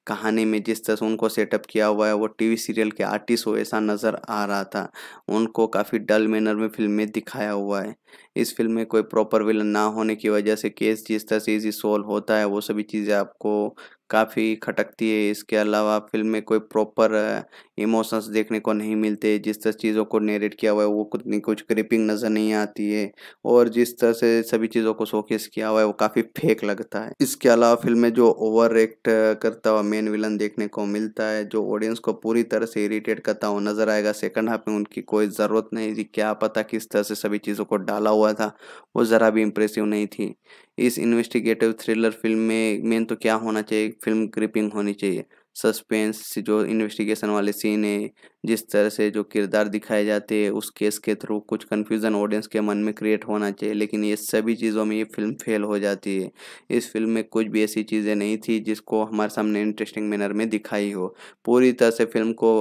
कहानी में जिस तरह से उनको सेटअप किया हुआ है वो टीवी सीरियल के आर्टिस्ट हो ऐसा नज़र आ रहा था उनको काफ़ी डल मैनर में फिल्म में दिखाया हुआ है इस फिल्म में कोई प्रॉपर विलन ना होने की वजह से केस जिस तरह से इजी सॉल्व होता है वो सभी चीज़ें आपको काफ़ी खटकती है इसके अलावा फिल्म में कोई प्रॉपर इमोशंस देखने को नहीं मिलते जिस तरह चीज़ों को नेरेट किया हुआ है वो कुछ नहीं कुछ ग्रिपिंग नज़र नहीं आती है और जिस तरह से सभी चीज़ों को शोकेस किया हुआ है वो काफ़ी फेक लगता है इसके अलावा फिल्म में जो ओवर एक्ट करता हुआ मेन विलन देखने को मिलता है जो ऑडियंस को पूरी तरह से इरीटेट करता हुआ नज़र आएगा सेकेंड हाफ में उनकी कोई ज़रूरत नहीं थी क्या पता किस तरह से सभी चीज़ों को डाला हुआ था वो ज़रा भी इम्प्रेसिव नहीं थी इस इन्वेस्टिगेटिव थ्रिलर फिल्म में मेन तो क्या होना चाहिए फिल्म ग्रिपिंग होनी चाहिए सस्पेंस जो इन्वेस्टिगेशन वाले सीन है जिस तरह से जो किरदार दिखाए जाते हैं उस केस के थ्रू कुछ कन्फ्यूज़न ऑडियंस के मन में क्रिएट होना चाहिए लेकिन ये सभी चीज़ों में ये फिल्म फेल हो जाती है इस फिल्म में कुछ भी ऐसी चीज़ें नहीं थी जिसको हमारे सामने इंटरेस्टिंग मैनर में दिखाई हो पूरी तरह से फिल्म को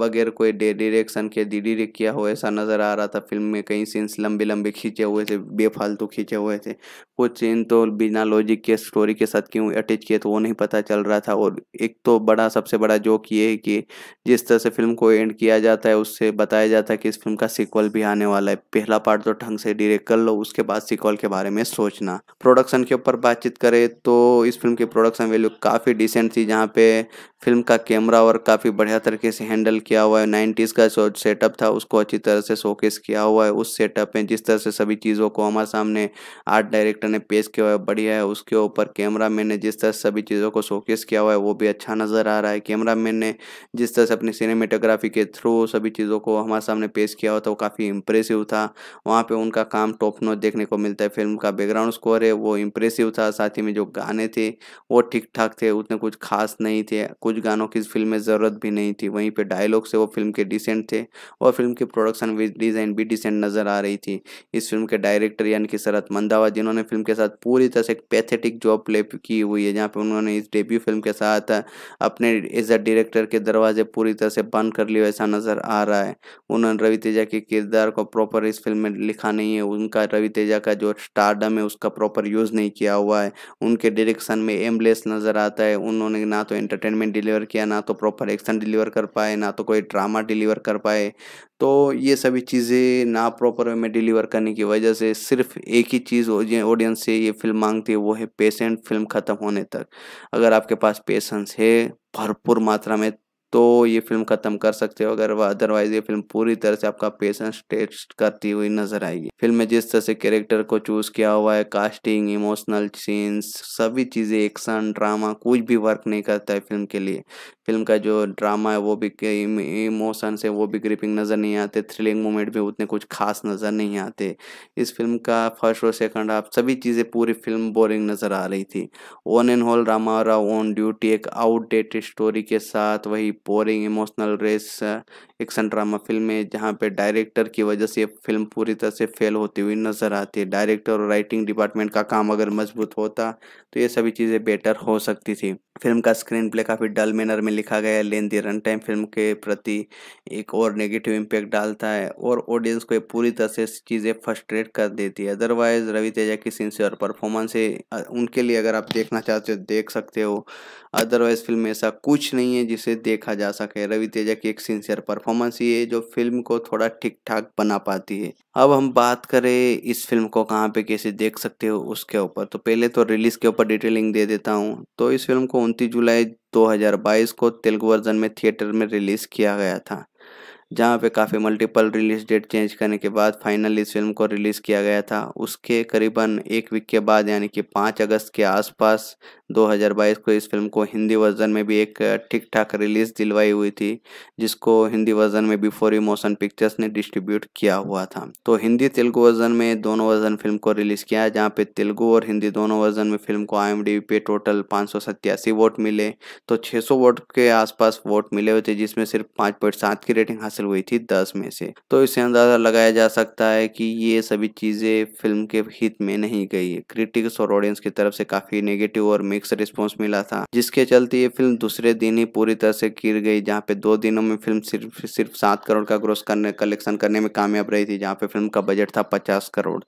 बगैर कोई डे डिरेक्शन के डिरेक्ट किया हो ऐसा नज़र आ रहा था फिल्म में कई सीन्स लंबे लंबे खींचे हुए थे बेफालतू खींचे हुए थे कुछ सीन तो बिना लॉजिक के स्टोरी के साथ क्यों अटैच किए तो वो नहीं पता चल रहा था और एक तो तो बड़ा सबसे बड़ा जोक ये है कि जिस तरह से फिल्म को एंड किया जाता है उससे बताया जाता है कि इस फिल्म का सीक्वल भी आने वाला है पहला पार्ट तो ढंग से डिरेक्ट कर लो उसके बाद सीक्वल के बारे में सोचना प्रोडक्शन के ऊपर बातचीत करें तो इस फिल्म की प्रोडक्शन वैल्यू काफ़ी डिसेंट थी जहाँ पे फिल्म का कैमरा वर्क काफ़ी बढ़िया तरीके से हैंडल किया हुआ है नाइन्टीज़ का जो सेटअप था उसको अच्छी तरह से शोकेस किया हुआ है उस सेटअप में जिस तरह से सभी चीज़ों को हमारे सामने आर्ट डायरेक्टर ने पेश किया हुआ है बढ़िया है उसके ऊपर कैमरा मैन ने जिस तरह से सभी चीज़ों को शोकेस किया हुआ है वो भी अच्छा नज़र आ रहा है कैमरा मैन ने जिस तरह से अपनी सिनेमेटोग्राफी के थ्रू सभी चीज़ों को हमारे सामने पेश किया हुआ था वो काफ़ी इंप्रेसिव था वहाँ पर उनका काम टॉप नोट देखने को मिलता है फिल्म का बैकग्राउंड स्कोर है वो इम्प्रेसिव था साथ ही में जो गाने थे वो ठीक ठाक थे उतने कुछ खास नहीं थे कुछ गानों की फिल्म में ज़रूरत भी नहीं थी वहीं पे डायलॉग से वो फिल्म के डिसेंट थे और फिल्म की प्रोडक्शन डिज़ाइन भी डिसेंट नज़र आ रही थी इस फिल्म के डायरेक्टर यानी कि शरत मंदावा जिन्होंने फिल्म के साथ पूरी तरह से एक पैथेटिक जॉब प्ले की हुई है जहाँ पर उन्होंने इस डेब्यू फिल्म के साथ अपने एज अ डायरेक्टर के दरवाजे पूरी तरह से बंद कर लिए ऐसा नज़र आ रहा है उन्होंने रवि तेजा के किरदार को प्रॉपर इस फिल्म में लिखा नहीं है उनका रवि तेजा का जो स्टारडम है उसका प्रॉपर यूज़ नहीं किया हुआ है उनके डायरेक्शन में एमलेस नज़र आता है उन्होंने ना तो एंटरटेनमेंट डिलीवर किया ना तो प्रॉपर एक्शन डिलीवर कर पाए ना तो कोई ड्रामा डिलीवर कर पाए तो ये सभी चीज़ें ना प्रॉपर वे में डिलीवर करने की वजह से सिर्फ एक ही चीज़ ऑडियंस से ये फिल्म मांगती है वो है पेशेंट फिल्म ख़त्म होने तक अगर आपके पास पेशेंस है भरपूर मात्रा में तो ये फिल्म ख़त्म कर सकते हो अगर अदरवाइज ये फिल्म पूरी तरह से आपका पेशेंस टेस्ट करती हुई नजर आएगी फिल्म में जिस तरह से कैरेक्टर को चूज किया हुआ है कास्टिंग इमोशनल सीन्स सभी चीज़ें एक्शन ड्रामा कुछ भी वर्क नहीं करता है फिल्म के लिए फिल्म का जो ड्रामा है वो भी इमोशन से वो भी ग्रिपिंग नज़र नहीं आते थ्रिलिंग मोमेंट भी उतने कुछ खास नज़र नहीं आते इस फिल्म का फर्स्ट और सेकंड हाफ सभी चीज़ें पूरी फिल्म बोरिंग नज़र आ रही थी ओन एंड होल ड्रामा और ऑन ड्यूटी एक आउटडेटेड स्टोरी के साथ वही boring emotional race action drama film है जहाँ पे डायरेक्टर की वजह से फिल्म पूरी तरह से फेल होती हुई नज़र आती है डायरेक्टर और राइटिंग डिपार्टमेंट का काम अगर मजबूत होता तो ये सभी चीज़ें बेटर हो सकती थी फिल्म का स्क्रीन प्ले काफ़ी डल मैनर में लिखा गया है लेंदी रन टाइम फिल्म के प्रति एक और नेगेटिव इम्पैक्ट डालता है और ऑडियंस को पूरी तरह से चीज़ें फर्स्ट्रेट कर देती है अदरवाइज़ रवि तेजा की सिंसियर परफॉर्मेंस है उनके लिए अगर आप देखना चाहते हो देख सकते हो अदरवाइज़ फिल्म ऐसा कुछ नहीं है जिसे देखा देखा जा सके रवि तेजा की एक सिंसियर परफॉर्मेंस ही है जो फिल्म को थोड़ा ठीक ठाक बना पाती है अब हम बात करें इस फिल्म को कहाँ पे कैसे देख सकते हो उसके ऊपर तो पहले तो रिलीज के ऊपर डिटेलिंग दे देता हूँ तो इस फिल्म को उनतीस जुलाई 2022 को तेलुगु वर्जन में थिएटर में रिलीज किया गया था जहाँ पे काफ़ी मल्टीपल रिलीज डेट चेंज करने के बाद फाइनली इस फिल्म को रिलीज़ किया गया था उसके करीबन एक वीक के बाद यानी कि पाँच अगस्त के आसपास 2022 को इस फिल्म को हिंदी वर्जन में भी एक ठीक ठाक रिलीज दिलवाई हुई थी जिसको हिंदी वर्जन में बिफोर मोशन पिक्चर्स ने डिस्ट्रीब्यूट किया हुआ था तो हिंदी तेलुगु वर्जन में दोनों वर्जन फिल्म को रिलीज किया है जहाँ पे तेलुगु और हिंदी दोनों वर्जन में फिल्म को आई पे टोटल पाँच वोट मिले तो छः वोट के आसपास वोट मिले हुए थे जिसमें सिर्फ पाँच की रेटिंग हासिल हुई थी दस में से तो इससे अंदाज़ा लगाया जा सकता है कि ये सभी चीज़ें फिल्म के हित में नहीं गई क्रिटिक्स और ऑडियंस की तरफ से काफ़ी नेगेटिव और मिक्स रिस्पॉन्स मिला था जिसके चलते ये फिल्म दूसरे दिन ही पूरी तरह से गिर गई जहाँ पे दो दिनों में फिल्म सिर्फ सिर्फ सात करोड़ का ग्रोस करने कलेक्शन करने में कामयाब रही थी जहाँ पे फिल्म का बजट था पचास करोड़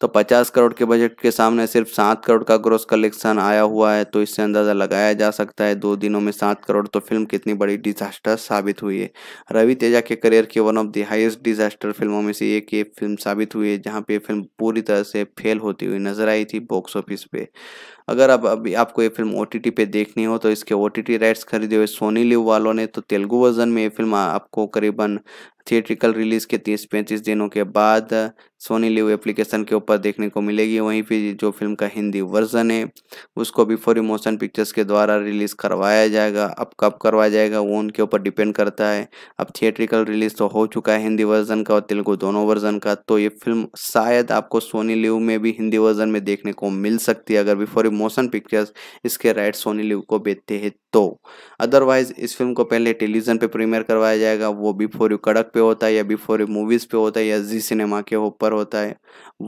तो पचास करोड़ के बजट के सामने सिर्फ सात करोड़ का ग्रोस कलेक्शन आया हुआ है तो इससे अंदाज़ा लगाया जा सकता है दो दिनों में सात करोड़ तो फिल्म कितनी बड़ी डिजास्टर साबित हुई है रवि तेजा के करियर की one of the highest disaster फिल्मों में से एक ये फिल्म साबित हुई है जहाँ पे फिल्म पूरी तरह से फेल होती हुई नजर आई थी बॉक्स ऑफिस पे अगर आप अभी आपको ये फिल्म ओ पे देखनी हो तो इसके ओ टी राइट्स खरीदे हुए सोनी लिव वालों ने तो तेलुगु वर्जन में ये फिल्म आपको करीबन थिएट्रिकल रिलीज के तीस पैंतीस दिनों के बाद सोनी लिव एप्लीकेशन के ऊपर देखने को मिलेगी वहीं पर जो फिल्म का हिंदी वर्जन है उसको भी फोरी मोशन पिक्चर्स के द्वारा रिलीज़ करवाया जाएगा अब कब करवाया जाएगा वो उनके ऊपर डिपेंड करता है अब थिएट्रिकल रिलीज़ तो हो चुका है हिंदी वर्जन का और तेलुगु दोनों वर्जन का तो ये फिल्म शायद आपको सोनी लिव में भी हिंदी वर्जन में देखने को मिल सकती है अगर भी फोरी मोशन पिक्चर्स इसके राइट सोनी लिव को बेचते हैं तो अदरवाइज़ इस फिल्म को पहले टेलीविज़न पर प्रीमियर करवाया जाएगा वो भी यू कड़क पे होता है या बिफोर मूवीज़ पे होता है या जी सिनेमा के ऊपर होता है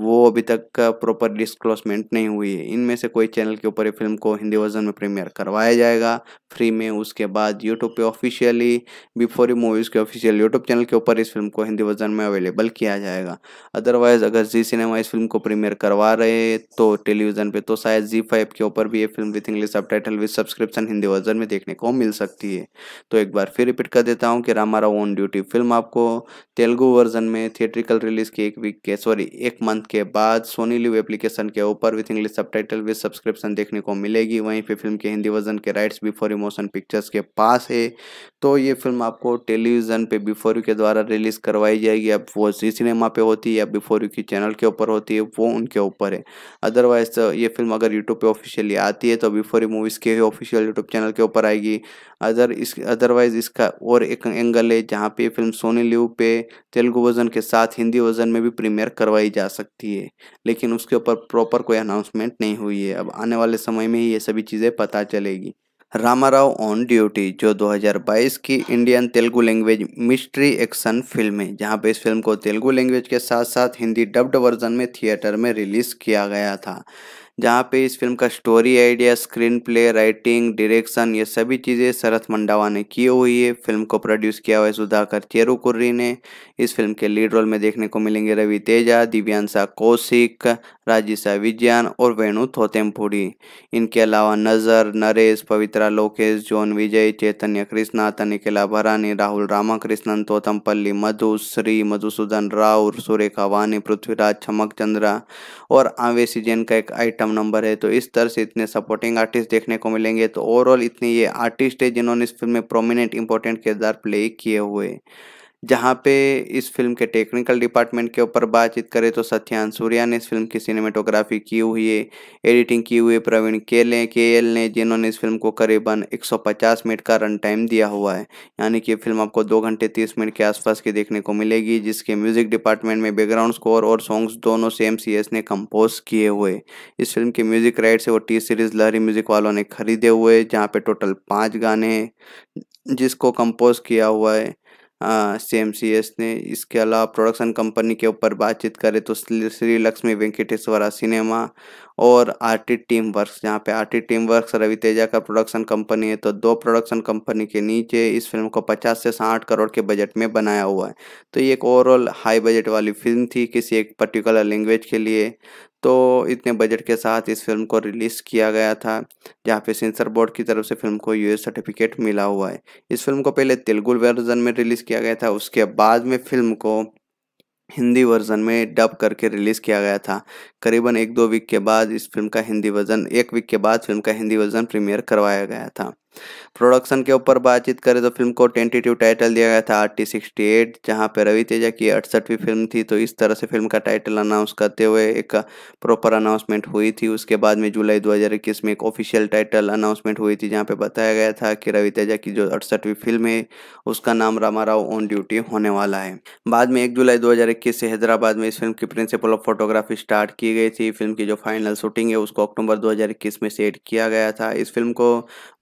वो अभी तक का प्रॉपर डिस्क्लोसमेंट नहीं हुई है इनमें से कोई चैनल के ऊपर फिल्म को हिंदी वर्जन में प्रीमियर करवाया जाएगा फ्री में उसके बाद यूट्यूब पे ऑफिशियली बिफोर मूवीज़ के ऑफिशियल यूट्यूब चैनल के ऊपर इस फिल्म को हिंदी वर्जन में अवेलेबल किया जाएगा अदरवाइज़ अगर जी सिनेमा इस फिल्म को प्रीमियर करवा रहे तो टेलीविज़न पर तो शायद जी फाइव के ऊपर भी ये फिल्म विथ इंग्लिश सब title with subscription Hindi version में देखने को मिल सकती है तो एक बार फिर रिपीट कर देता हूँ कि रामारा ऑन ड्यूटी फिल्म आपको आपको तेलुगु वर्जन में थिएट्रिकल रिलीज के एक वीक के सॉरी एक मंथ के बाद सोनी लिव एप्लीकेशन के ऊपर विथ इंग्लिश सब टाइटल विथ सब्सक्रिप्शन देखने को मिलेगी वहीं पे फिल्म के हिंदी वर्जन के राइट्स बिफोर इमोशन पिक्चर्स के पास है तो ये फिल्म आपको टेलीविजन पे बिफोर यू के द्वारा रिलीज करवाई जाएगी अब वो जी सिनेमा पे होती है या बिफोर यू की चैनल के ऊपर होती है वो उनके ऊपर है अदरवाइज तो ये फिल्म अगर यूट्यूब पे ऑफिशियली आती है तो बिफोर यू मूवीज़ के ऑफिशियल यूट्यूब चैनल के ऊपर आएगी अदर इस अदरवाइज इसका और एक एंगल है जहाँ पे फिल्म सोनी तेलुगु पे तेलुगु वर्जन के साथ हिंदी वर्जन में भी प्रीमियर करवाई जा सकती है लेकिन उसके ऊपर प्रॉपर कोई अनाउंसमेंट नहीं हुई है अब आने वाले समय में ही ये सभी चीज़ें पता चलेगी रामा राव ऑन ड्यूटी जो 2022 की Indian Telugu language mystery action film है जहां पे इस फिल्म को तेलुगु लैंग्वेज के साथ साथ हिंदी डब्ड वर्जन में थिएटर में रिलीज़ किया गया था जहाँ पे इस फिल्म का story idea screenplay writing direction ये सभी चीज़ें शरत मंडावा ने की हुई है फिल्म को प्रोड्यूस किया हुआ है सुधाकर चेरुकुर्री ने इस फिल्म के लीड रोल में देखने को मिलेंगे रवि तेजा दिव्यांशा कौशिक राजिशा विज्ञान और वेणु थोतेमपुरी इनके अलावा नज़र नरेश पवित्रा लोकेश जॉन विजय चैतन्य कृष्णा तनिकला भरानी राहुल रामाकृष्णन तोतमपल्ली मधु श्री मधुसूदन राव सुरेखा वानी पृथ्वीराज चमक चंद्रा और आवेशी जैन का एक आइटम नंबर है तो इस तरह से इतने सपोर्टिंग आर्टिस्ट देखने को मिलेंगे तो ओवरऑल इतने ये आर्टिस्ट है जिन्होंने इस फिल्म में प्रोमिनेंट इंपॉर्टेंट किरदार प्ले किए हुए जहाँ पे इस फिल्म के टेक्निकल डिपार्टमेंट के ऊपर बातचीत करें तो सत्यान सूर्या ने इस फिल्म की सिनेमेटोग्राफी की हुई है एडिटिंग की हुई प्रवीण केले के एल ने जिन्होंने इस फिल्म को करीबन 150 मिनट का रन टाइम दिया हुआ है यानी कि फिल्म आपको दो घंटे तीस मिनट के आसपास की देखने को मिलेगी जिसके म्यूजिक डिपार्टमेंट में बैकग्राउंड स्कोर और सॉन्ग्स दोनों सेम सी ने कंपोज किए हुए इस फिल्म के म्यूजिक राइट से वो टी सीरीज लहरी म्यूजिक वालों ने खरीदे हुए जहाँ पे टोटल पाँच गाने जिसको कंपोज किया हुआ है सी ने इसके अलावा प्रोडक्शन कंपनी के ऊपर बातचीत करें तो श्री लक्ष्मी वेंकटेश्वरा सिनेमा और आर टी टीम वर्क यहाँ पे R T team work Ravi Teja का प्रोडक्शन कंपनी है तो दो प्रोडक्शन कंपनी के नीचे इस फिल्म को पचास से साठ करोड़ के बजट में बनाया हुआ है तो ये एक ओवरऑल हाई बजट वाली फिल्म थी किसी एक पर्टिकुलर लैंग्वेज के लिए तो इतने बजट के साथ इस फिल्म को रिलीज़ किया गया था जहाँ पे सेंसर बोर्ड की तरफ से फिल्म को यूएस सर्टिफिकेट मिला हुआ है इस फिल्म को पहले तेलुगु वर्जन में रिलीज़ किया गया था उसके बाद में फिल्म को हिंदी वर्जन में डब करके रिलीज़ किया गया था करीबन एक दो वीक के बाद इस फिल्म का हिंदी वर्जन एक वीक के बाद फिल्म का हिंदी वर्जन प्रीमियर करवाया गया था प्रोडक्शन के ऊपर बातचीत करें तो फिल्म को टेंटेटिव टाइटल दिया गया था आर टी सिक्सटी एट जहाँ पर रवि तेजा की अड़सठवीं फिल्म थी तो इस तरह से फिल्म का टाइटल अनाउंस करते हुए एक प्रॉपर अनाउंसमेंट हुई थी उसके बाद में जुलाई 2021 में एक ऑफिशियल टाइटल अनाउंसमेंट हुई थी जहाँ पर बताया गया था कि रवि तेजा की जो अड़सठवीं फिल्म है उसका नाम रामा राव ऑन ड्यूटी होने वाला है बाद में एक जुलाई दो से हैदराबाद में इस फिल्म की प्रिंसिपल ऑफ फोटोग्राफी स्टार्ट की गई थी फिल्म की जो फाइनल शूटिंग है उसको अक्टूबर दो में सेट किया गया था इस फिल्म को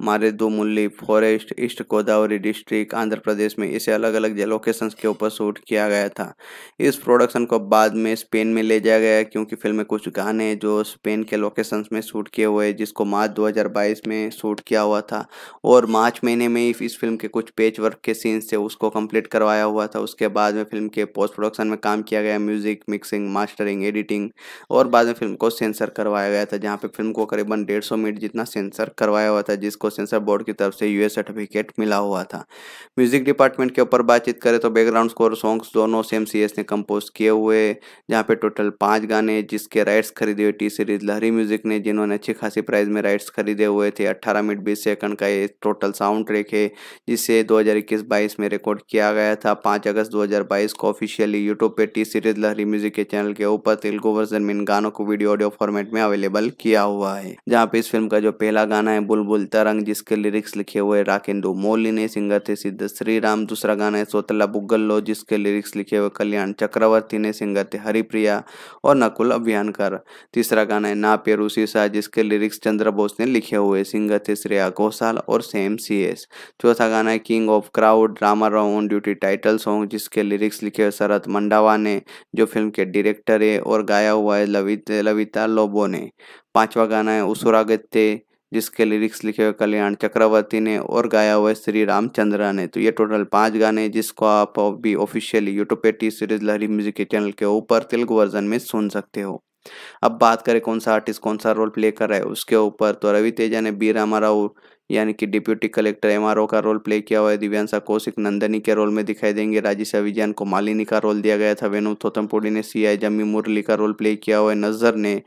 हमारे मुरली forest east Godavari district Andhra Pradesh में इसे अलग अलग लोकेशन के ऊपर शूट किया गया था इस प्रोडक्शन को बाद में स्पेन में ले जाया गया क्योंकि फिल्म में कुछ गाने जो स्पेन के लोकेशंस में शूट किए हुए जिसको मार्च 2022 में शूट किया हुआ था और मार्च महीने में ही इस फिल्म के कुछ पेज वर्क के सीन्स थे उसको कंप्लीट करवाया हुआ था उसके बाद में फिल्म के पोस्ट प्रोडक्शन में काम किया गया म्यूजिक मिक्सिंग मास्टरिंग एडिटिंग और बाद में फिल्म को सेंसर करवाया गया था जहाँ पे फिल्म को करीबन डेढ़ मिनट जितना सेंसर करवाया हुआ था जिसको सेंसर बोर्ड की तरफ से यूए सर्टिफिकेट मिला हुआ था म्यूजिक डिपार्टमेंट के ऊपर बातचीत करें तो बैकग्राउंड स्कोर सॉन्ग्स दोनों सेम सी ने कंपोज किए हुए जहाँ पे टोटल पाँच गाने जिसके राइट्स खरीदे हुए टी सीरीज लहरी म्यूजिक ने जिन्होंने अच्छी खासी प्राइस में राइट्स खरीदे हुए थे अट्ठारह मिनट बीस सेकंड का ये टोटल साउंड ट्रैक है जिसे दो हजार में रिकॉर्ड किया गया था पाँच अगस्त दो को ऑफिशियली यूट्यूब पे टी सीरीज लहरी म्यूजिक के चैनल के ऊपर तेलुगु वर्जन में इन गानों को वीडियो ऑडियो फॉर्मेट में अवेलेबल किया हुआ है जहाँ पे इस फिल्म का जो पहला गाना है बुलबुल तरंग जिसके लिरिक्स लिखे हुए राकेंदु ने सिंगर थे सिद्ध श्री राम दूसरा गाना है सोतला बुग्गल्लो जिसके लिरिक्स लिखे हुए कल्याण चक्रवर्ती ने सिंगर थे हरिप्रिया और नकुल अभियानकर तीसरा गाना है ना पे सीसा जिसके लिरिक्स चंद्र बोस ने लिखे हुए सिंगर थे श्रेया घोषाल और सेम सी एस चौथा गाना है king of crowd Rama Rao on duty title song जिसके लिरिक्स लिखे हुए शरत मंडावा ने जो फिल्म के डायरेक्टर है और गाया हुआ है लवित लविता लोबो ने पांचवा गाना है उसुरागत्य जिसके लिरिक्स लिखे हुए कल्याण चक्रवर्ती ने और गाया हुआ श्री रामचंद्रा ने तो ये टोटल पांच गाने जिसको आप भी ऑफिशियली यूट्यूब पे टी सीरीज लहरी म्यूजिक के चैनल के ऊपर तेलुगु वर्जन में सुन सकते हो अब बात करें कौन सा आर्टिस्ट कौन सा रोल प्ले कर रहा है उसके ऊपर तो रवि तेजा ने बी रामा राव यानी कि डिप्यूटी कलेक्टर एम का रोल प्ले किया हुआ है दिव्यांशा कौशिक नंदनी के रोल में दिखाई देंगे राजेश अभिजान को मालिनी का रोल दिया गया था वेणु थोतमपुड़ी ने सी आई जमी मुरली का रोल प्ले किया हुआ है नजर ने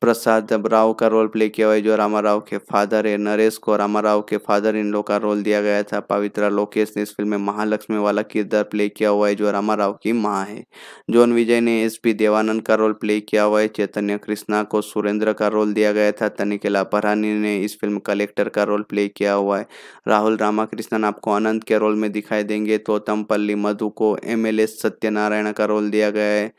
प्रसाद राव का रोल प्ले किया हुआ है जो रामा राव के फादर है नरेश को रामा राव के फादर इन लोग का रोल दिया गया था पवित्रा लोकेश ने इस फिल्म में महालक्ष्मी वाला किरदार प्ले किया हुआ है जो रामा राव की माँ है जॉन विजय ने एस पी देवानंद का रोल प्ले किया हुआ है चैतन्य कृष्णा को सुरेंद्र का रोल दिया गया था तनिकला परानी ने इस फिल्म कलेक्टर का रोल प्ले किया हुआ है राहुल रामाकृष्णन आपको आनंद के रोल में दिखाई देंगे तमपल्ली मधु को एम एल सत्यनारायण का रोल दिया गया है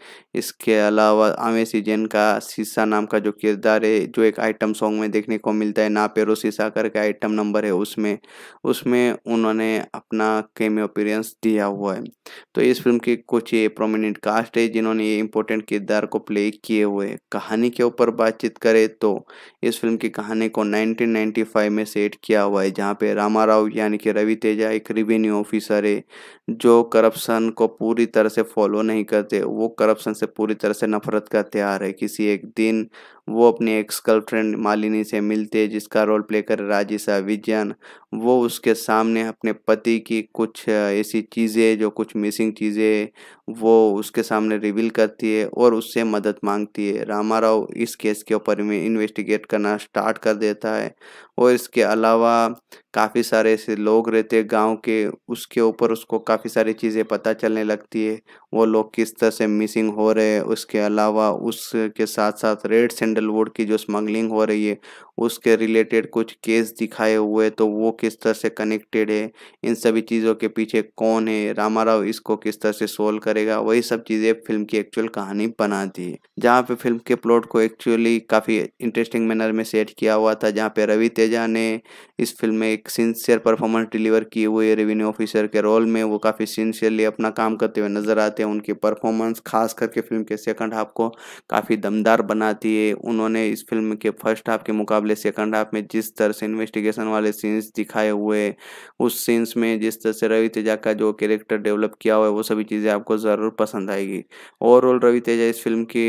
इसके अलावा आमेसी जैन का शीशा नाम का जो जो किरदार है जो एक आइटम सॉन्ग में देखने को मिलता है ना पेरो सीसा का आइटम नंबर है उसमें उसमें उन्होंने अपना केम अपीरेंस दिया हुआ है तो इस फिल्म की कुछ ये प्रोमिनेंट कास्ट है जिन्होंने ये इम्पोर्टेंट किरदार को प्ले किए हुए कहानी के ऊपर बातचीत करें तो इस फिल्म की कहानी को नाइनटीन में सेट किया हुआ है जहाँ पे रामा राव यानी कि रवि तेजा एक रिवेन्यू ऑफिसर है जो करप्शन को पूरी तरह से फॉलो नहीं करते वो करप्शन से पूरी तरह से नफरत का त्यौहार है किसी एक दिन वो अपने एक्स गर्लफ्रेंड मालिनी से मिलते जिसका रोल प्ले कर राजिशा विजयन वो उसके सामने अपने पति की कुछ ऐसी चीज़ें जो कुछ मिसिंग चीज़ें वो उसके सामने रिवील करती है और उससे मदद मांगती है रामा राव इस केस के ऊपर इन्वेस्टिगेट करना स्टार्ट कर देता है और इसके अलावा काफ़ी सारे ऐसे लोग रहते हैं गांव के उसके ऊपर उसको काफ़ी सारी चीज़ें पता चलने लगती है वो लोग किस तरह से मिसिंग हो रहे हैं उसके अलावा उसके साथ साथ रेड सैंडलवुड की जो स्मगलिंग हो रही है उसके रिलेटेड कुछ केस दिखाए हुए तो वो किस तरह से कनेक्टेड है इन सभी चीज़ों के पीछे कौन है रामा राव इसको किस तरह से सोल्व करेगा वही सब चीज़ें फिल्म की एक्चुअल कहानी बनाती है जहाँ पे फिल्म के प्लॉट को एक्चुअली काफ़ी इंटरेस्टिंग मैनर में सेट किया हुआ था जहाँ पे रवि तेजा ने इस फिल्म में एक सिंसियर परफॉर्मेंस डिलीवर किए हुए रेवेन्यू ऑफिसर के रोल में वो काफ़ी सिंसियरली अपना काम करते हुए नज़र आते हैं उनकी परफॉर्मेंस खास करके फिल्म के सेकंड हाफ को काफ़ी दमदार बनाती है उन्होंने इस फिल्म के फर्स्ट हाफ के मुकाबले सेकंड हाफ में जिस तरह से इन्वेस्टिगेशन वाले सीन्स दिखाए हुए उस सीन्स में जिस तरह से रवि तेजा का जो कैरेक्टर डेवलप किया हुआ है वो सभी चीज़ें आपको ज़रूर पसंद आएगी ओवरऑल रवि तेजा इस फिल्म की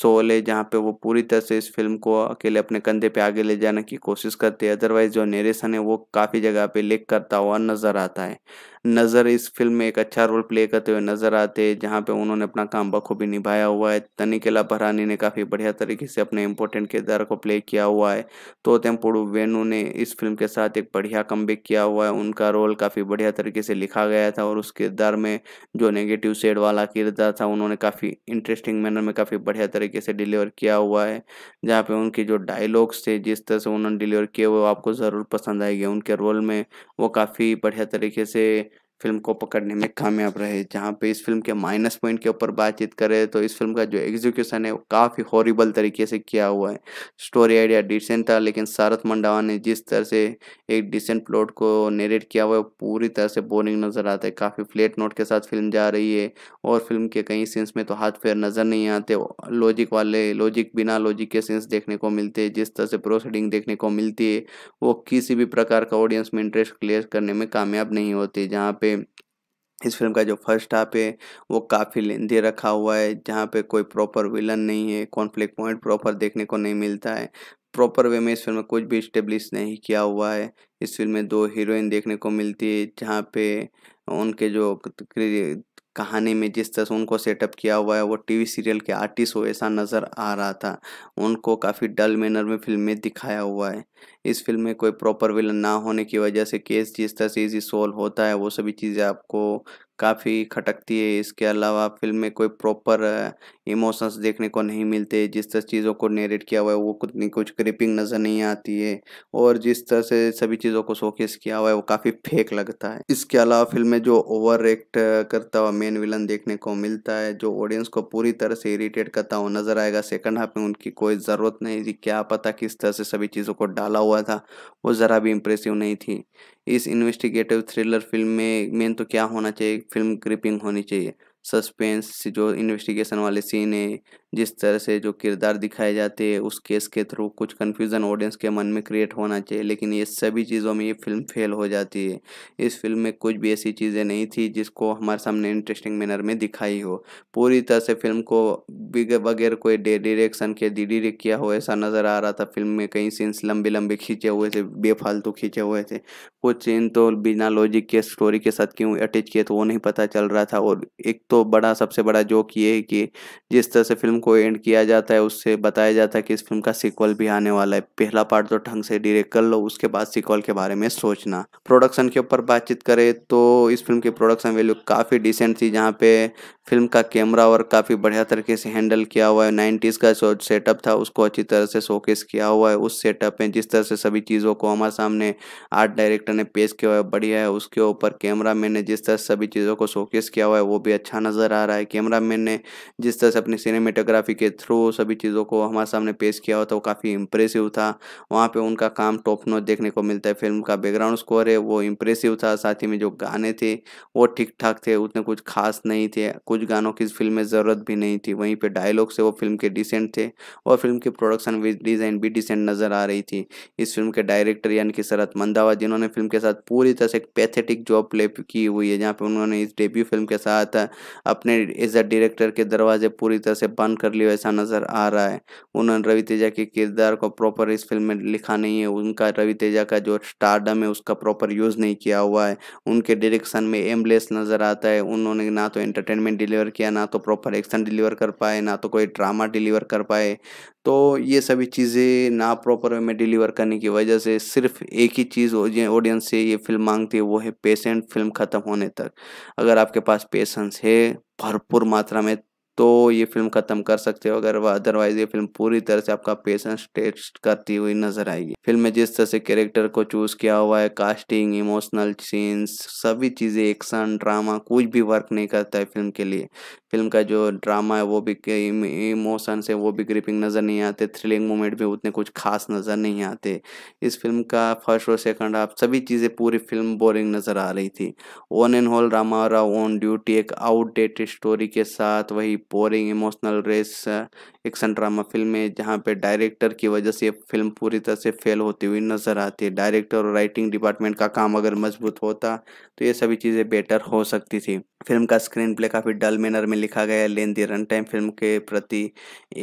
सोल है जहाँ पर वो पूरी तरह से इस फिल्म को अकेले अपने कंधे पर आगे ले जाने की कोशिश करते हैं अदरवाइज जो नेरेशन है वो काफ़ी जगह पे लिख करता हुआ नज़र आता है नज़र इस फिल्म में एक अच्छा रोल प्ले करते हुए नज़र आते हैं जहाँ पे उन्होंने अपना काम बखूबी निभाया हुआ है तनिकेला भरानी ने काफ़ी बढ़िया तरीके से अपने इंपॉर्टेंट किरदार को प्ले किया हुआ है तो तेम्पोड़ू वेनू ने इस फिल्म के साथ एक बढ़िया कम किया हुआ है उनका रोल काफ़ी बढ़िया तरीके से लिखा गया था और उस किरदार में जो नेगेटिव सेड वाला किरदार था उन्होंने काफ़ी इंटरेस्टिंग मैनर में काफ़ी बढ़िया तरीके से डिलीवर किया हुआ है जहाँ पर उनकी जो डायलॉग्स थे जिस तरह से उन्होंने डिलीवर किए वो आपको ज़रूर पसंद आएगी उनके रोल में वो काफ़ी बढ़िया तरीके से फिल्म को पकड़ने में कामयाब रहे जहाँ पे इस फिल्म के माइनस पॉइंट के ऊपर बातचीत करें तो इस फिल्म का जो एग्जीक्यूशन है वो काफ़ी हॉरिबल तरीके से किया हुआ है स्टोरी आइडिया डिसेंट था लेकिन सारथ मंडावा ने जिस तरह से एक डिसेंट प्लॉट को नेरेट किया हुआ है पूरी तरह से बोरिंग नज़र आता है काफ़ी फ्लेट नोट के साथ फिल्म जा रही है और फिल्म के कई सीन्स में तो हाथ पैर नज़र नहीं आते लॉजिक वाले लॉजिक बिना लॉजिक के सीन्स देखने को मिलते हैं जिस तरह से प्रोसीडिंग देखने को मिलती है वो किसी भी प्रकार का ऑडियंस में इंटरेस्ट क्लियर करने में कामयाब नहीं होती जहाँ पे पे इस फिल्म का जो फर्स्ट हाफ है वो काफ़ी लेंदी रखा हुआ है जहाँ पे कोई प्रॉपर विलन नहीं है कॉन्फ्लिक्ट पॉइंट प्रॉपर देखने को नहीं मिलता है प्रॉपर वे में इस फिल्म में कुछ भी इस्टेब्लिश नहीं किया हुआ है इस फिल्म में दो हीरोइन देखने को मिलती है जहाँ पे उनके जो कहानी में जिस तरह से उनको सेटअप किया हुआ है वो टीवी सीरियल के आर्टिस्ट हो ऐसा नज़र आ रहा था उनको काफ़ी डल मैनर में फिल्म में दिखाया हुआ है इस फिल्म में कोई प्रॉपर विलन ना होने की वजह से केस जिस तरह से इजी सोल्व होता है वो सभी चीज़ें आपको काफ़ी खटकती है इसके अलावा फिल्म में कोई प्रॉपर इमोशंस देखने को नहीं मिलते जिस तरह चीज़ों को नेरेट किया हुआ है वो कुछ कुछ क्रिपिंग नज़र नहीं आती है और जिस तरह से सभी चीज़ों को शोकेस किया हुआ है वो काफ़ी फेक लगता है इसके अलावा फिल्म में जो ओवर एक्ट करता हुआ मेन विलन देखने को मिलता है जो ऑडियंस को पूरी तरह से इरीटेट करता हुआ नज़र आएगा सेकंड हाफ में उनकी कोई ज़रूरत नहीं थी क्या पता किस तरह से सभी चीज़ों को डाला हुआ था वो ज़रा भी इम्प्रेसिव नहीं थी इस इन्वेस्टिगेटिव थ्रिलर फिल्म में मेन तो क्या होना चाहिए फिल्म क्रिपिंग होनी चाहिए सस्पेंस जो इन्वेस्टिगेशन वाले सीन है जिस तरह से जो किरदार दिखाए जाते हैं उस केस के थ्रू कुछ कन्फ्यूज़न ऑडियंस के मन में क्रिएट होना चाहिए लेकिन ये सभी चीज़ों में ये फिल्म फेल हो जाती है इस फिल्म में कुछ भी ऐसी चीज़ें नहीं थी जिसको हमारे सामने इंटरेस्टिंग मैनर में दिखाई हो पूरी तरह से फिल्म को बगैर कोई डे डिरेक्शन के डिरेक्ट किया हो ऐसा नज़र आ रहा था फिल्म में कई सीन्स लंबे लंबे खींचे हुए थे बेफालतू खींचे हुए थे कुछ सीन तो बिना लॉजिक के स्टोरी के साथ क्यों अटैच किए तो वो नहीं पता चल रहा था और एक तो बड़ा सबसे बड़ा जोक ये है कि जिस तरह से फिल्म को एंड किया जाता है उससे बताया जाता है कि इस फिल्म का सिक्वल भी आने वाला है पहला पार्ट तो ढंग से डिरेक्ट कर लो उसके बाद सिक्वल के बारे में सोचना प्रोडक्शन के ऊपर बातचीत करें तो इस फिल्म की प्रोडक्शन वैल्यू काफ़ी डिसेंट थी जहाँ पे फिल्म का कैमरा वर्क काफ़ी बढ़िया तरीके से हैंडल किया हुआ है नाइन्टीज़ का जो सेटअप था उसको अच्छी तरह से शोकेस किया हुआ है उस सेटअप में जिस तरह से सभी चीज़ों को हमारे सामने आर्ट डायरेक्टर ने पेश किया हुआ है बढ़िया है उसके ऊपर कैमरा मैन ने जिस तरह से सभी चीज़ों को शोकेस किया हुआ है वो भी अच्छा नज़र आ रहा है कैमरा मैन ने जिस तरह से अपनी सिनेमेटोग्राफी के थ्रू सभी चीज़ों को हमारे सामने पेश किया हुआ था वो काफ़ी इंप्रेसिव था वहाँ पर उनका काम टॉप नोट देखने को मिलता है फिल्म का बैकग्राउंड स्कोर है वो इम्प्रेसिव था साथ ही में जो गाने थे वो ठीक ठाक थे उतने कुछ खास नहीं थे कुछ कुछ गानों की इस फिल्म में ज़रूरत भी नहीं थी वहीं पे डायलॉग से वो फिल्म के डिसेंट थे और फिल्म की प्रोडक्शन डिज़ाइन भी डिसेंट नज़र आ रही थी इस फिल्म के डायरेक्टर यानी कि शरत मंदावा जिन्होंने फिल्म के साथ पूरी तरह से एक पैथेटिक जॉब प्ले की हुई है जहाँ पर उन्होंने इस डेब्यू फिल्म के साथ अपने एज अ डायरेक्टर के दरवाजे पूरी तरह से बंद कर लिए ऐसा नज़र आ रहा है उन्होंने रवि तेजा के किरदार को प्रॉपर इस फिल्म में लिखा नहीं है उनका रवि तेजा का जो स्टारडम है उसका प्रॉपर यूज़ नहीं किया हुआ है उनके डायरेक्शन में एमलेस नज़र आता है उन्होंने ना तो एंटरटेनमेंट डिलीवर किया ना तो प्रॉपर एक्शन डिलीवर कर पाए ना तो कोई ड्रामा डिलीवर कर पाए तो ये सभी चीज़ें ना प्रॉपर वे में डिलीवर करने की वजह से सिर्फ एक ही चीज़ ऑडियंस से ये फिल्म मांगती है वो है पेशेंट फिल्म ख़त्म होने तक अगर आपके पास पेशेंस है भरपूर मात्रा में तो ये फिल्म ख़त्म कर सकते हो अगर अदरवाइज ये फिल्म पूरी तरह से आपका पेशेंस टेस्ट करती हुई नजर आएगी फिल्म में जिस तरह से कैरेक्टर को चूज किया हुआ है कास्टिंग इमोशनल सीन्स सभी चीज़ें एक्शन ड्रामा कुछ भी वर्क नहीं करता है फिल्म के लिए फिल्म का जो ड्रामा है वो भी इमोशन से वो भी ग्रिपिंग नज़र नहीं आते थ्रिलिंग मोमेंट भी उतने कुछ खास नज़र नहीं आते इस फिल्म का फर्स्ट और सेकंड हाफ सभी चीज़ें पूरी फिल्म बोरिंग नज़र आ रही थी ओन एंड होल रामा और ओन ड्यूटी एक आउटडेटेड स्टोरी के साथ वही boring emotional race action drama film है जहाँ पे डायरेक्टर की वजह से फिल्म पूरी तरह से फेल होती हुई नज़र आती है डायरेक्टर और राइटिंग डिपार्टमेंट का काम अगर मजबूत होता तो ये सभी चीज़ें बेटर हो सकती थी फिल्म का स्क्रीन प्ले काफ़ी डल मैनर में लिखा गया है लेंदी रन टाइम फिल्म के प्रति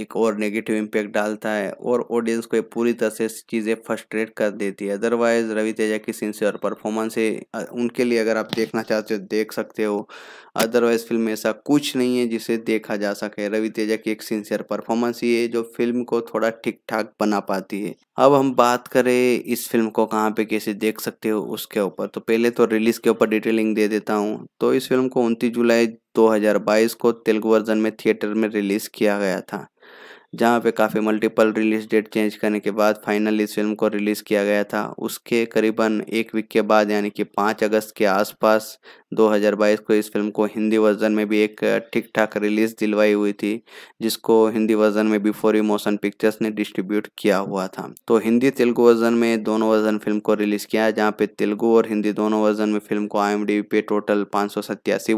एक और नेगेटिव इम्पेक्ट डालता है और ऑडियंस को पूरी तरह से चीज़ें फर्स्ट्रेट कर देती है अदरवाइज़ रवि तेजा की सिंसियर परफॉर्मेंस है उनके लिए अगर आप देखना चाहते हो देख सकते हो अदरवाइज़ फिल्म ऐसा कुछ नहीं है जिसे देखा देखा जा सके रवि तेजा की एक सिंसियर परफॉर्मेंस ही है जो फिल्म को थोड़ा ठीक ठाक बना पाती है अब हम बात करें इस फिल्म को कहाँ पे कैसे देख सकते हो उसके ऊपर तो पहले तो रिलीज के ऊपर डिटेलिंग दे देता हूँ तो इस फिल्म को उनतीस जुलाई 2022 को तेलुगु वर्जन में थिएटर में रिलीज किया गया था जहाँ पे काफ़ी मल्टीपल रिलीज डेट चेंज करने के बाद फाइनल इस फिल्म को रिलीज़ किया गया था उसके करीबन एक वीक के बाद यानी कि पाँच अगस्त के आसपास 2022 को इस फिल्म को हिंदी वर्जन में भी एक ठीक ठाक रिलीज दिलवाई हुई थी जिसको हिंदी वर्जन में बिफोर इमोशन पिक्चर्स ने डिस्ट्रीब्यूट किया हुआ था तो हिंदी तेलुगु वर्जन में दोनों वर्जन फिल्म को रिलीज किया जहाँ पे तेलुगु और हिंदी दोनों वर्जन में फिल्म को आई पे टोटल पाँच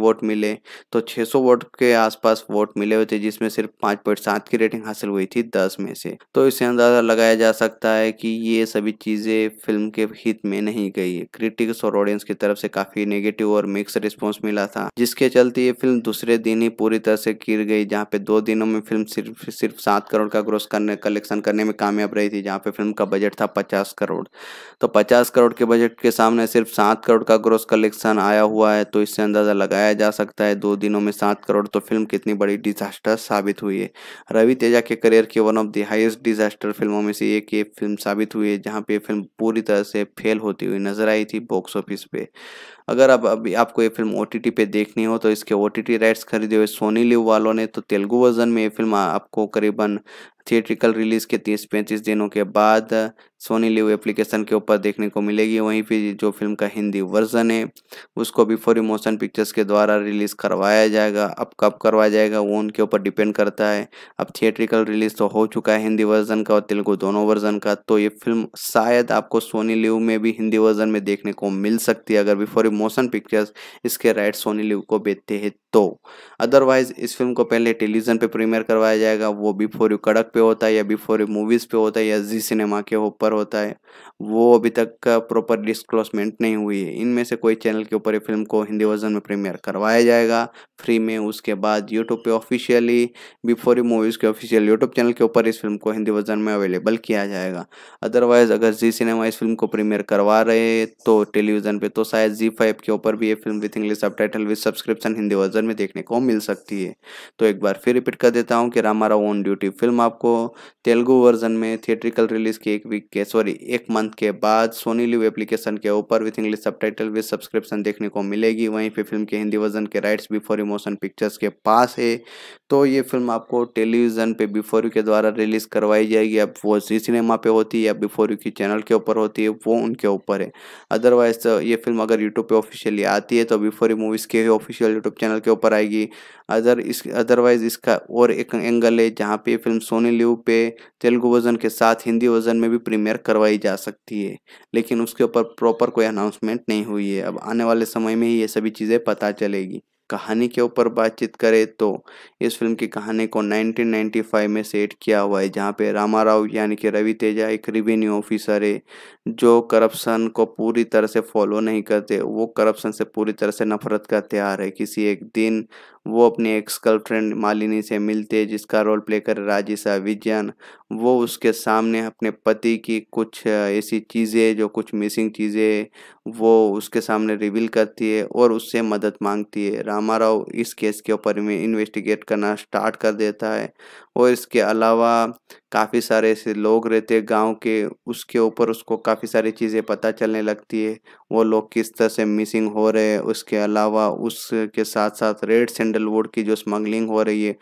वोट मिले तो छः वोट के आसपास वोट मिले हुए थे जिसमें सिर्फ पाँच पॉइंट सात की रेटिंग हासिल हुई थी दस में से तो इससे अंदाजा लगाया जा सकता है कि ये सभी चीज़ें फिल्म के हित में नहीं गई क्रिटिक्स और ऑडियंस की तरफ से काफ़ी नेगेटिव और मिक्स मिक्स रिस्पॉन्स मिला था जिसके चलते ये फिल्म दूसरे दिन ही पूरी तरह से गिर गई जहाँ पे दो दिनों में फिल्म सिर्फ सिर्फ सात करोड़ का ग्रोस करने कलेक्शन करने में कामयाब रही थी जहाँ पे फिल्म का बजट था पचास करोड़ तो पचास करोड़ के बजट के सामने सिर्फ सात करोड़ का ग्रोस कलेक्शन आया हुआ है तो इससे अंदाजा लगाया जा सकता है दो दिनों में सात करोड़ तो फिल्म कितनी बड़ी डिजास्टर साबित हुई है रवि तेजा के करियर की one of the highest disaster फिल्मों में से एक ये फिल्म साबित हुई है जहाँ पे फिल्म पूरी तरह से फेल होती हुई नजर आई थी बॉक्स ऑफिस पे अगर अब अभी आपको ये फिल्म ओ पे देखनी हो तो इसके ओ राइट्स खरीदे हुए सोनी लिव वालों ने तो तेलुगु वर्जन में ये फिल्म आपको करीबन थिएट्रिकल रिलीज के तीस पैंतीस दिनों के बाद सोनी लिव एप्लीकेशन के ऊपर देखने को मिलेगी वहीं पर जो फिल्म का हिंदी वर्जन है उसको भी फॉर मोशन पिक्चर्स के द्वारा रिलीज़ करवाया जाएगा अब कब करवाया जाएगा वो उनके ऊपर डिपेंड करता है अब थिएट्रिकल रिलीज़ तो हो चुका है हिंदी वर्जन का और तेलुगु दोनों वर्जन का तो ये फिल्म शायद आपको सोनी लिव में भी हिंदी वर्जन में देखने को मिल सकती है अगर बिफोर मोशन पिक्चर्स इसके राइट सोनी लिव को बेचते हैं तो अदरवाइज इस फिल्म को पहले टेलीविजन पर प्रीमियर करवाया जाएगा वो बिफोर यू कड़क पे होता है या बिफोर यू मूवीज़ पे होता है या जी सिनेमा के ऊपर पर होता है वो अभी तक प्रॉपर डिस्क्लोसमेंट नहीं हुई है इनमें से कोई चैनल के ऊपर ये फिल्म को हिंदी वर्जन में प्रीमियर करवाया जाएगा फ्री में उसके बाद यूट्यूब पे ऑफिशियली बिफोर यू मूवीज़ के ऑफिशियल यूट्यूब चैनल के ऊपर इस फिल्म को हिंदी वर्जन में अवेलेबल किया जाएगा अदरवाइज़ अगर जी सिनेमा इस फिल्म को प्रीमियर करवा रहे तो टेलीविज़न पर तो शायद जी फाइव के ऊपर भी ये film with English subtitle subscription Hindi version में देखने को मिल सकती है तो एक बार फिर रिपीट कर देता हूँ कि रामारा ओन ड्यूटी फिल्म आपको तेलुगु वर्जन में थिएट्रिकल रिलीज़ के एक वीक के सॉरी एक मंथ के बाद सोनी लिव एप्लीकेशन के ऊपर विथ इंग्लिश सब टाइटल विथ सब्सक्रिप्शन देखने को मिलेगी वहीं पे फिल्म के हिंदी वर्जन के राइट्स बिफोर इमोशन पिक्चर्स के पास है तो ये फिल्म आपको टेलीविज़न पे बिफोर यू के द्वारा रिलीज़ करवाई जाएगी अब वो जी सिनेमा पे होती है या बिफोर यू की चैनल के ऊपर होती है वो उनके ऊपर है अदरवाइज तो ये फिल्म अगर यूट्यूब पे ऑफिशियली आती है तो बिफोर यू मूवीज़ के ऑफिशियल यूट्यूब चैनल के ऊपर आएगी अदर इस अदरवाइज़ इसका और एक एंगल है जहाँ पर फिल्म सोनी लिव पे तेलुगु वर्जन के साथ हिंदी वर्जन में भी प्रीमियर रिपेयर करवाई जा सकती है लेकिन उसके ऊपर प्रॉपर कोई अनाउंसमेंट नहीं हुई है अब आने वाले समय में ही ये सभी चीज़ें पता चलेगी कहानी के ऊपर बातचीत करें तो इस फिल्म की कहानी को 1995 में सेट किया हुआ है जहाँ पे रामा राव यानी कि रवि तेजा एक रिवेन्यू ऑफिसर है जो करप्शन को पूरी तरह से फॉलो नहीं करते वो करप्शन से पूरी तरह से नफरत का त्यार है किसी एक दिन वो अपने एक्स गर्लफ्रेंड मालिनी से मिलते जिसका रोल प्ले कर राजिशा विजयन वो उसके सामने अपने पति की कुछ ऐसी चीज़ें जो कुछ मिसिंग चीज़ें वो उसके सामने रिवील करती है और उससे मदद मांगती है रामा राव इस केस के ऊपर में इन्वेस्टिगेट करना स्टार्ट कर देता है और इसके अलावा काफ़ी सारे ऐसे लोग रहते हैं गांव के उसके ऊपर उसको काफ़ी सारी चीज़ें पता चलने लगती है वो लोग किस तरह से मिसिंग हो रहे हैं उसके अलावा उसके साथ साथ रेड सैंडलवुड की जो स्मगलिंग हो रही है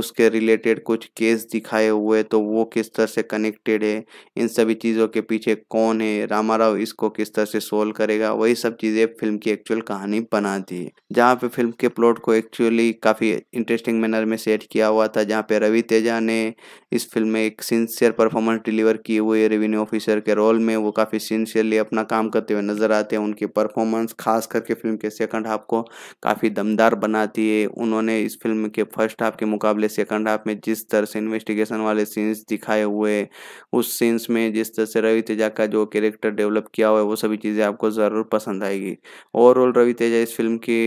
उसके रिलेटेड कुछ केस दिखाए हुए तो वो किस तरह से कनेक्टेड है इन सभी चीज़ों के पीछे कौन है रामा राव इसको किस तरह से सोल्व करेगा वही सब चीज़ें फिल्म की एक्चुअल कहानी बनाती है जहाँ पे फिल्म के प्लॉट को एक्चुअली काफ़ी इंटरेस्टिंग मैनर में सेट किया हुआ था जहाँ पे रवि तेज जडेजा ने इस फिल्म में एक सिंसियर परफॉर्मेंस डिलीवर किए है रेवेन्यू ऑफिसर के रोल में वो काफ़ी सिंसियरली अपना काम करते हुए नज़र आते हैं उनकी परफॉर्मेंस खास करके फिल्म के सेकंड हाफ को काफ़ी दमदार बनाती है उन्होंने इस फिल्म के फर्स्ट हाफ के मुकाबले सेकंड हाफ में जिस तरह से इन्वेस्टिगेशन वाले सीन्स दिखाए हुए उस सीन्स में जिस तरह से रवि तेजा का जो कैरेक्टर डेवलप किया हुआ है वो सभी चीज़ें आपको ज़रूर पसंद आएगी ओवरऑल रवि तेजा इस फिल्म की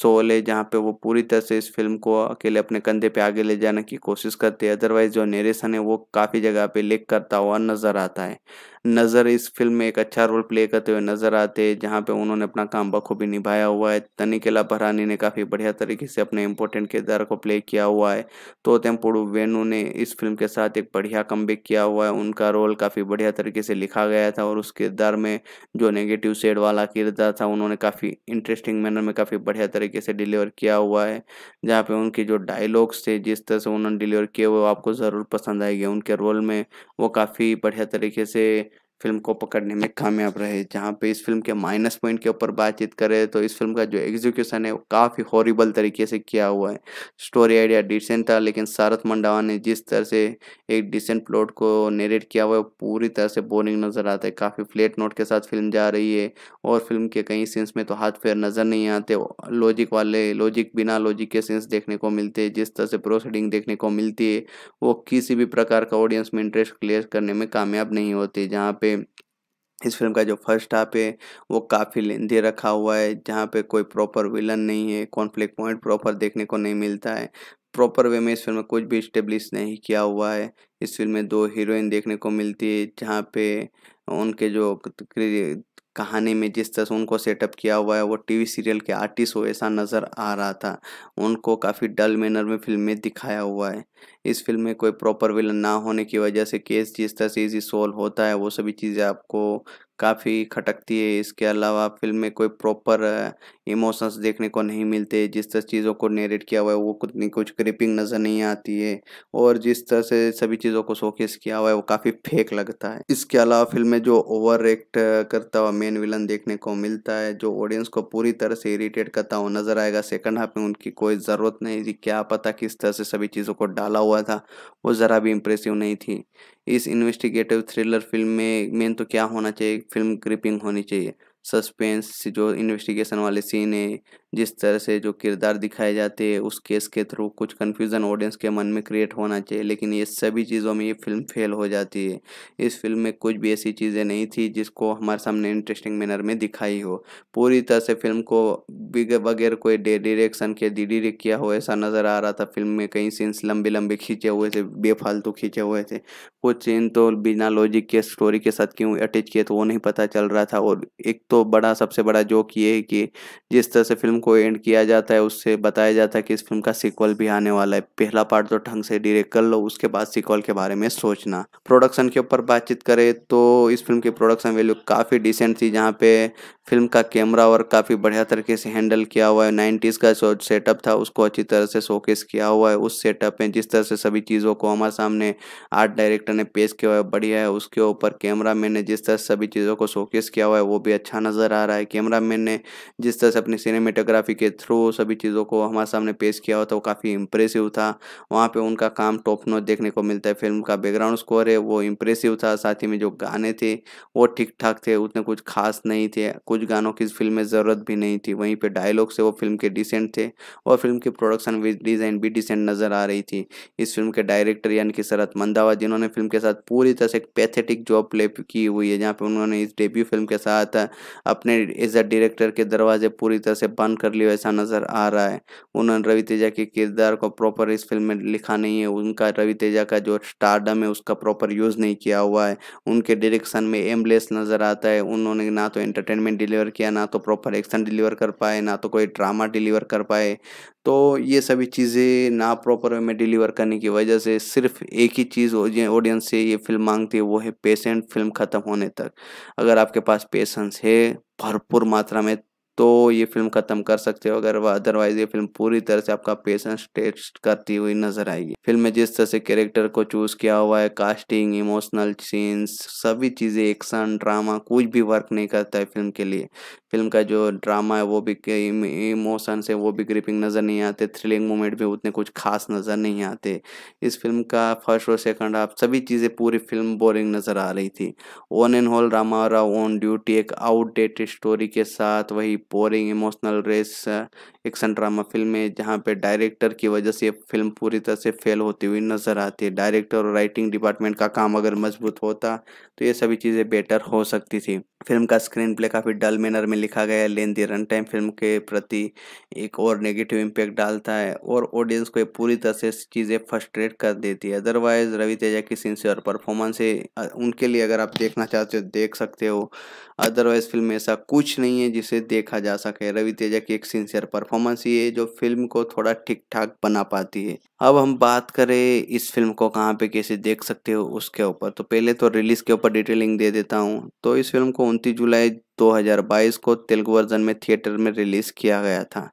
सोल है जहाँ पे वो पूरी तरह से इस फिल्म को अकेले अपने कंधे पे आगे ले जाने की कोशिश कर करते हैं अदरवाइज जो नरेशन है वो काफ़ी जगह पे लिख करता हुआ नज़र आता है नज़र इस फिल्म में एक अच्छा रोल प्ले करते हुए नज़र आते हैं जहाँ पे उन्होंने अपना काम बखूबी निभाया हुआ है तनिकेला भरानी ने काफ़ी बढ़िया तरीके से अपने इंपॉर्टेंट किरदार को प्ले किया हुआ है तो तेम्पुड़ू वेनू ने इस फिल्म के साथ एक बढ़िया कम किया हुआ है उनका रोल काफ़ी बढ़िया तरीके से लिखा गया था और उस किरदार में जो नेगेटिव सेड वाला किरदार था उन्होंने काफ़ी इंटरेस्टिंग मैनर में काफ़ी बढ़िया तरीके से डिलीवर किया हुआ है जहाँ पर उनके जो डायलॉग्स थे जिस तरह से उन्होंने डिलीवर किए वो आपको ज़रूर पसंद आएगी उनके रोल में वो काफ़ी बढ़िया तरीके से फिल्म को पकड़ने में कामयाब रहे जहाँ पे इस फिल्म के माइनस पॉइंट के ऊपर बातचीत करें तो इस फिल्म का जो एग्जीक्यूशन है वो काफ़ी हॉरिबल तरीके से किया हुआ है स्टोरी आइडिया डिसेंट था लेकिन सारथ मंडावा ने जिस तरह से एक डिसेंट प्लॉट को नेरेट किया हुआ है पूरी तरह से बोरिंग नज़र आता है काफ़ी फ्लेट नोट के साथ फिल्म जा रही है और फिल्म के कई सीन्स में तो हाथ पैर नज़र नहीं आते लॉजिक वाले लॉजिक बिना लॉजिक के सीन्स देखने को मिलते हैं जिस तरह से प्रोसीडिंग देखने को मिलती है वो किसी भी प्रकार का ऑडियंस में इंटरेस्ट क्लियर करने में कामयाब नहीं होती जहाँ पे पे इस फिल्म का जो फर्स्ट हाफ है वो काफ़ी लेंदी रखा हुआ है जहाँ पे कोई प्रॉपर विलन नहीं है कॉन्फ्लिक्ट पॉइंट प्रॉपर देखने को नहीं मिलता है प्रॉपर वे में इस फिल्म में कुछ भी इस्टेब्लिश नहीं किया हुआ है इस फिल्म में दो हीरोइन देखने को मिलती है जहाँ पे उनके जो कहानी में जिस तरह से उनको सेटअप किया हुआ है वो टीवी सीरियल के आर्टिस्ट हो ऐसा नज़र आ रहा था उनको काफ़ी डल मैनर में फिल्म में दिखाया हुआ है इस फिल्म में कोई प्रॉपर विलन ना होने की वजह से केस जिस तरह से ईजी सॉल्व होता है वो सभी चीज़ें आपको काफ़ी खटकती है इसके अलावा फिल्म में कोई प्रॉपर इमोशंस देखने को नहीं मिलते जिस तरह चीज़ों को नेरेट किया हुआ है वो कुछ नहीं कुछ क्रिपिंग नज़र नहीं आती है और जिस तरह से सभी चीज़ों को शोकेस किया हुआ है वो काफ़ी फेक लगता है इसके अलावा फिल्म में जो ओवर एक्ट करता हुआ मेन विलन देखने को मिलता है जो ऑडियंस को पूरी तरह से इरीटेट करता हुआ नज़र आएगा सेकेंड हाफ में उनकी कोई ज़रूरत नहीं थी क्या पता किस तरह से सभी चीज़ों को डाला डाला हुआ था वो ज़रा भी इम्प्रेसिव नहीं थी इस इन्वेस्टिगेटिव थ्रिलर फिल्म में मेन तो क्या होना चाहिए फिल्म क्रिपिंग होनी चाहिए सस्पेंस जो इन्वेस्टिगेशन वाले सीन है जिस तरह से जो किरदार दिखाए जाते हैं उस केस के थ्रू कुछ कन्फ्यूज़न ऑडियंस के मन में क्रिएट होना चाहिए लेकिन ये सभी चीज़ों में ये फिल्म फेल हो जाती है इस फिल्म में कुछ भी ऐसी चीज़ें नहीं थी जिसको हमारे सामने इंटरेस्टिंग मैनर में दिखाई हो पूरी तरह से फिल्म को बगैर कोई डे डिरेक्शन के डिरेक्ट किया हो ऐसा नज़र आ रहा था फिल्म में कई सीन्स लंबे लंबे खींचे हुए थे बेफालतू खींचे हुए थे कुछ सीन तो बिना लॉजिक के स्टोरी के साथ क्यों अटैच किए तो वो नहीं पता चल रहा था और एक तो तो बड़ा सबसे बड़ा जोक ये है कि जिस तरह से फिल्म को एंड किया जाता है उससे बताया जाता है कि इस फिल्म का सीक्वल भी आने वाला है पहला पार्ट तो ढंग से डिरेक्ट कर लो उसके बाद सीक्वल के बारे में सोचना प्रोडक्शन के ऊपर बातचीत करें तो इस फिल्म की प्रोडक्शन वैल्यू काफ़ी डिसेंट थी जहाँ पे फिल्म का कैमरा वर्क काफ़ी बढ़िया तरीके से हैंडल किया हुआ है नाइन्टीज़ का जो सेटअप था उसको अच्छी तरह से शोकेस किया हुआ है उस सेटअप में जिस तरह से सभी चीज़ों को हमारे सामने आर्ट डायरेक्टर ने पेश किया हुआ है बढ़िया है उसके ऊपर कैमरा मैन ने जिस तरह से सभी चीज़ों को शोकेस किया हुआ है वो भी अच्छा नज़र आ रहा है कैमरा मैन ने जिस तरह से अपनी सिनेमेटोग्राफी के थ्रू सभी चीज़ों को हमारे सामने पेश किया होता वो काफ़ी इम्प्रेसिव था वहाँ पर उनका काम टॉप नोट देखने को मिलता है फिल्म का बैकग्राउंड स्कोर है वो इम्प्रेसिव था साथ ही में जो गाने थे वो ठीक ठाक थे उतने कुछ खास नहीं थे कुछ गानों की फिल्म में ज़रूरत भी नहीं थी वहीं पर डायलॉग से वो फिल्म के डिसेंट थे और फिल्म की प्रोडक्शन डिज़ाइन भी डिसेंट नज़र आ रही थी इस फिल्म के डायरेक्टर यानी कि शरत मंदावा जिन्होंने फिल्म के साथ पूरी तरह से एक पैथेटिक जॉब प्ले की हुई है जहाँ पे उन्होंने इस डेब्यू फिल्म के साथ अपने एज अ डायरेक्टर के दरवाजे पूरी तरह से बंद कर लिए ऐसा नजर आ रहा है उन्होंने रवि तेजा के किरदार को प्रॉपर इस फिल्म में लिखा नहीं है उनका रवि तेजा का जो स्टारडम है उसका प्रॉपर यूज़ नहीं किया हुआ है उनके डायरेक्शन में एमलेस नज़र आता है उन्होंने ना तो एंटरटेनमेंट डिलीवर किया ना तो प्रॉपर एक्शन डिलीवर कर पाए ना तो कोई ड्रामा डिलीवर कर पाए तो ये सभी चीज़ें ना प्रॉपर वे में डिलीवर करने की वजह से सिर्फ एक ही चीज़ ऑडियंस से ये फिल्म मांगती है वो है पेशेंट फिल्म ख़त्म होने तक अगर आपके पास पेशेंस है भरपूर मात्रा में तो ये फिल्म ख़त्म कर सकते हो अगर अदरवाइज ये फिल्म पूरी तरह से आपका पेशेंस टेस्ट करती हुई नजर आएगी फिल्म में जिस तरह से कैरेक्टर को चूज किया हुआ है कास्टिंग इमोशनल सीन्स सभी चीज़ें एक्शन ड्रामा कुछ भी वर्क नहीं करता है फिल्म के लिए फिल्म का जो ड्रामा है वो भी इमोशन है वो भी ग्रिपिंग नज़र नहीं आते थ्रिलिंग मोमेंट भी उतने कुछ खास नज़र नहीं आते इस फिल्म का फर्स्ट और सेकंड हाफ सभी चीज़ें पूरी फिल्म बोरिंग नज़र आ रही थी ओन एंड होल और ऑन ड्यूटी एक आउटडेटेड स्टोरी के साथ वही boring emotional race action drama film है जहाँ पर डायरेक्टर की वजह से फिल्म पूरी तरह से फेल होती हुई नज़र आती है डायरेक्टर और राइटिंग डिपार्टमेंट का काम अगर मजबूत होता तो ये सभी चीज़ें बेटर हो सकती थी फिल्म का स्क्रीन प्ले काफ़ी डल मैनर में लिखा गया है लेंदी रन टाइम फिल्म के प्रति एक और नेगेटिव इम्पैक्ट डालता है और ऑडियंस को पूरी तरह से चीज़ें फर्स्ट्रेट कर देती है अदरवाइज रवि तेजा की सिंसियर परफॉर्मेंस है उनके लिए अगर आप देखना चाहते हो देख सकते हो अदरवाइज फिल्म में ऐसा कुछ नहीं है जिसे देखा जा सके रवि तेजा की एक सिंसियर परफॉर्मेंस ही है जो फिल्म को थोड़ा ठीक ठाक बना पाती है अब हम बात करें इस फिल्म को कहाँ पे कैसे देख सकते हो उसके ऊपर तो पहले तो रिलीज के ऊपर डिटेलिंग दे देता हूँ तो इस फिल्म को उनतीस जुलाई 2022 को तेलुगु वर्जन में थिएटर में रिलीज किया गया था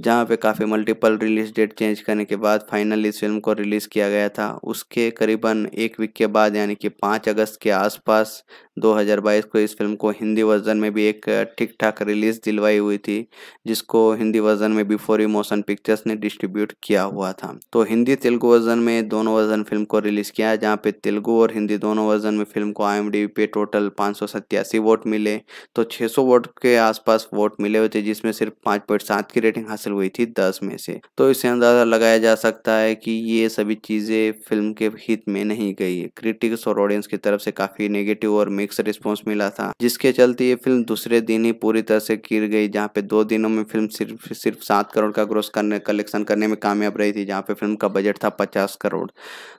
जहाँ पे काफ़ी मल्टीपल रिलीज डेट चेंज करने के बाद फाइनल इस फिल्म को रिलीज़ किया गया था उसके करीबन एक वीक के बाद यानी कि पाँच अगस्त के आसपास 2022 को इस फिल्म को हिंदी वर्जन में भी एक ठीक ठाक रिलीज़ दिलवाई हुई थी जिसको हिंदी वर्जन में बिफोर मोशन पिक्चर्स ने डिस्ट्रीब्यूट किया हुआ था तो हिंदी तेलुगु वर्जन में दोनों वर्जन फिल्म को रिलीज़ किया जहाँ पे तेलुगु और हिंदी दोनों वर्जन में फिल्म को आई पे टोटल पाँच वोट मिले तो छः वोट के आसपास वोट मिले हुए थे जिसमें सिर्फ पाँच की रेटिंग हासिल हासिल हुई थी दस में से तो इससे अंदाजा लगाया जा सकता है कि ये सभी चीज़ें फिल्म के हित में नहीं गई क्रिटिक्स और ऑडियंस की तरफ से काफ़ी नेगेटिव और मिक्स रिस्पॉन्स मिला था जिसके चलते ये फिल्म दूसरे दिन ही पूरी तरह से गिर गई जहाँ पे दो दिनों में फिल्म सिर्फ सिर्फ सात करोड़ का ग्रोस करने कलेक्शन करने में कामयाब रही थी जहाँ पे फिल्म का बजट था पचास करोड़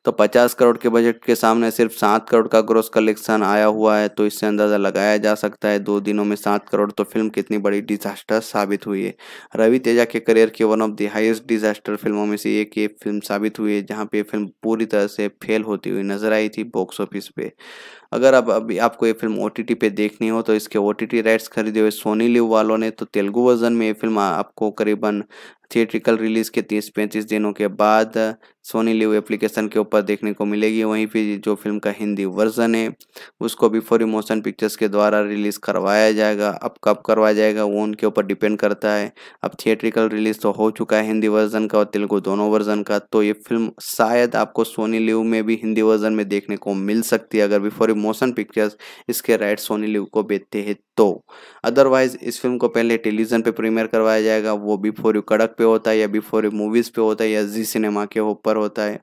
तो पचास करोड़ के बजट के सामने सिर्फ सात करोड़ का ग्रोस कलेक्शन आया हुआ है तो इससे अंदाज़ा लगाया जा सकता है दो दिनों में सात करोड़ तो फिल्म कितनी बड़ी डिजास्टर साबित हुई है रवि तेजा के के करियर की one of the highest disaster फिल्मों में से एक ये फिल्म साबित हुई है जहाँ पे फिल्म पूरी तरह से फेल होती हुई नजर आई थी बॉक्स ऑफिस पे अगर अब अभी आपको ये फिल्म ओ पे देखनी हो तो इसके ओ राइट्स खरीदे हुए सोनी लिव वालों ने तो तेलुगु वर्जन में ये फिल्म आपको करीबन थिएट्रिकल रिलीज के तीस पैंतीस दिनों के बाद सोनी लिव एप्लीकेशन के ऊपर देखने को मिलेगी वहीं पे जो फिल्म का हिंदी वर्जन है उसको भी फोरी मोशन पिक्चर्स के द्वारा रिलीज करवाया जाएगा अब कब करवाया जाएगा वो उनके ऊपर डिपेंड करता है अब थिएट्रिकल रिलीज तो हो चुका है हिंदी वर्जन का और तेलुगु दोनों वर्जन का तो ये फिल्म शायद आपको सोनी लिव में भी हिंदी वर्जन में देखने को मिल सकती है अगर भी मोशन पिक्चर्स इसके राइट सोनी लिव को बेचते हैं तो अदरवाइज इस फिल्म को पहले टेलीविजन पे प्रीमियर करवाया जाएगा वो बिफोर यू कड़क पे होता है या बिफोर यू मूवीज़ पे होता है या जी सिनेमा के ऊपर होता है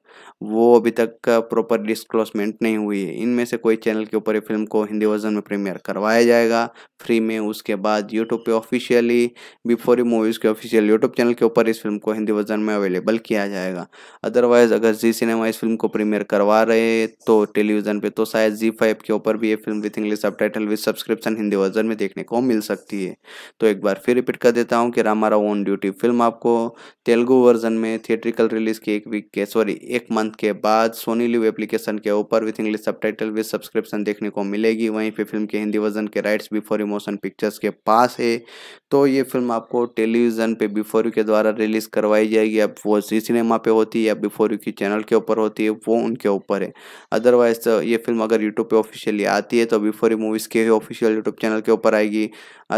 वो अभी तक प्रॉपर डिस्क्लोसमेंट नहीं हुई है इनमें से कोई चैनल के ऊपर फिल्म को हिंदी वर्जन में प्रीमियर करवाया जाएगा फ्री में उसके बाद यूट्यूब पे ऑफिशियली बिफोर यू मूवीज़ के ऑफिशियल यूट्यूब चैनल के ऊपर इस फिल्म को हिंदी वर्जन में अवेलेबल किया जाएगा अदरवाइज़ अगर जी सिनेमा इस फिल्म को प्रीमियर करवा रहे तो टेलीविज़न पर तो शायद जी फाइव के ऊपर भी ये फिल्म विथ इंग्लिश सब title with subscription Hindi version theatre में देखने को मिल सकती है तो एक बार फिर रिपीट कर देता हूँ कि रामारा ओन ड्यूटी फिल्म आपको तेलुगु वर्जन में थिएट्रिकल रिलीज के एक वीक के सॉरी एक मंथ के बाद सोनी लिव एप्लीकेशन के ऊपर with English subtitle subscription देखने को मिलेगी वहीं पर फिल्म के हिंदी वर्जन के राइट्स बिफोर इमोशन पिक्चर्स के पास है तो ये फिल्म आपको टेलीविजन पे बिफोर यू के द्वारा रिलीज करवाई जाएगी अब वो जी सिनेमा पे होती है या बिफोर यू की चैनल के ऊपर होती है वो उनके ऊपर है अदरवाइज तो ये फिल्म अगर यूट्यूब पे ऑफिशियली आती है तो बिफोर यू मूवीज़ के ऑफिशियल यूट्यूब चैनल के ऊपर आएगी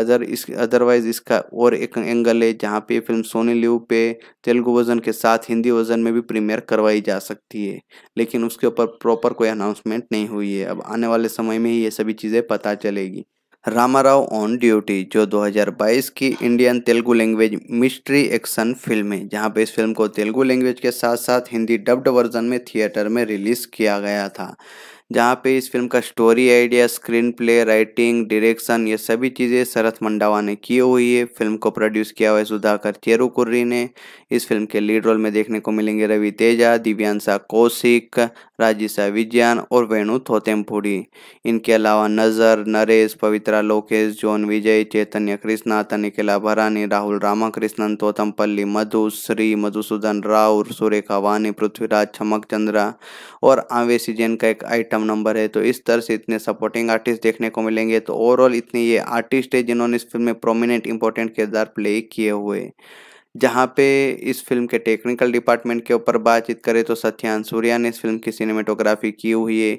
अदर इस अदरवाइज इसका और एक एंगल है जहाँ पे फिल्म सोनी लिव पे तेलुगु वर्जन के साथ हिंदी वर्जन में भी प्रीमियर करवाई जा सकती है लेकिन उसके ऊपर प्रॉपर कोई अनाउंसमेंट नहीं हुई है अब आने वाले समय में ही ये सभी चीज़ें पता चलेगी रामा राव ऑन ड्यूटी जो 2022 की Indian Telugu language mystery action film है जहां पे इस फिल्म को तेलुगु लैंग्वेज के साथ साथ हिंदी डब्ड वर्जन में थिएटर में रिलीज़ किया गया था जहाँ पे इस फिल्म का story idea screenplay writing direction ये सभी चीज़ें शरत मंडावा ने की हुई है फिल्म को प्रोड्यूस किया हुआ है सुधाकर चेरुकुर्री ने इस फिल्म के लीड रोल में देखने को मिलेंगे रवि तेजा दिव्यांशा कौशिक राजिशा विज्ञान और वेणु थोतेमपुरी इनके अलावा नज़र नरेश पवित्रा लोकेश जॉन विजय चैतन्य कृष्णा तनिकला भरानी राहुल रामाकृष्णन तोतमपल्ली मधु श्री मधुसूदन राव सुरेखा वानी पृथ्वीराज छमक चंद्रा और आवेशी जैन का एक आइटम नंबर है तो इस तरह से इतने सपोर्टिंग आर्टिस्ट देखने को मिलेंगे तो ओवरऑल इतने ये आर्टिस्ट है जिन्होंने इस फिल्म में प्रोमिनेंट इंपॉर्टेंट किरदार प्ले किए हुए जहाँ पे इस फिल्म के टेक्निकल डिपार्टमेंट के ऊपर बातचीत करें तो सत्यान सूर्या ने इस फिल्म की सिनेमेटोग्राफी की हुई है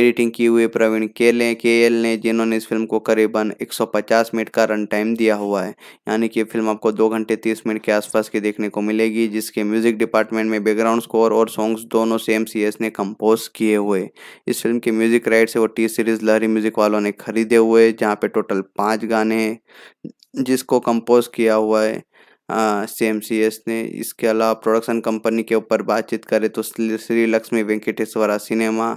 एडिटिंग की हुई प्रवीण केले के एल ने जिन्होंने इस फिल्म को करीबन 150 मिनट का रन टाइम दिया हुआ है यानी कि फिल्म आपको दो घंटे तीस मिनट के आसपास की देखने को मिलेगी जिसके म्यूजिक डिपार्टमेंट में बैकग्राउंड स्कोर और सॉन्ग्स दोनों से एम ने कंपोज किए हुए इस फिल्म के म्यूजिक राइट से वो टी सीरीज लहरी म्यूजिक वालों ने खरीदे हुए जहाँ पे टोटल पाँच गाने हैं जिसको कंपोज किया हुआ है सी हाँ, ने इसके अलावा प्रोडक्शन कंपनी के ऊपर बातचीत करें तो श्री लक्ष्मी वेंकटेश्वरा सिनेमा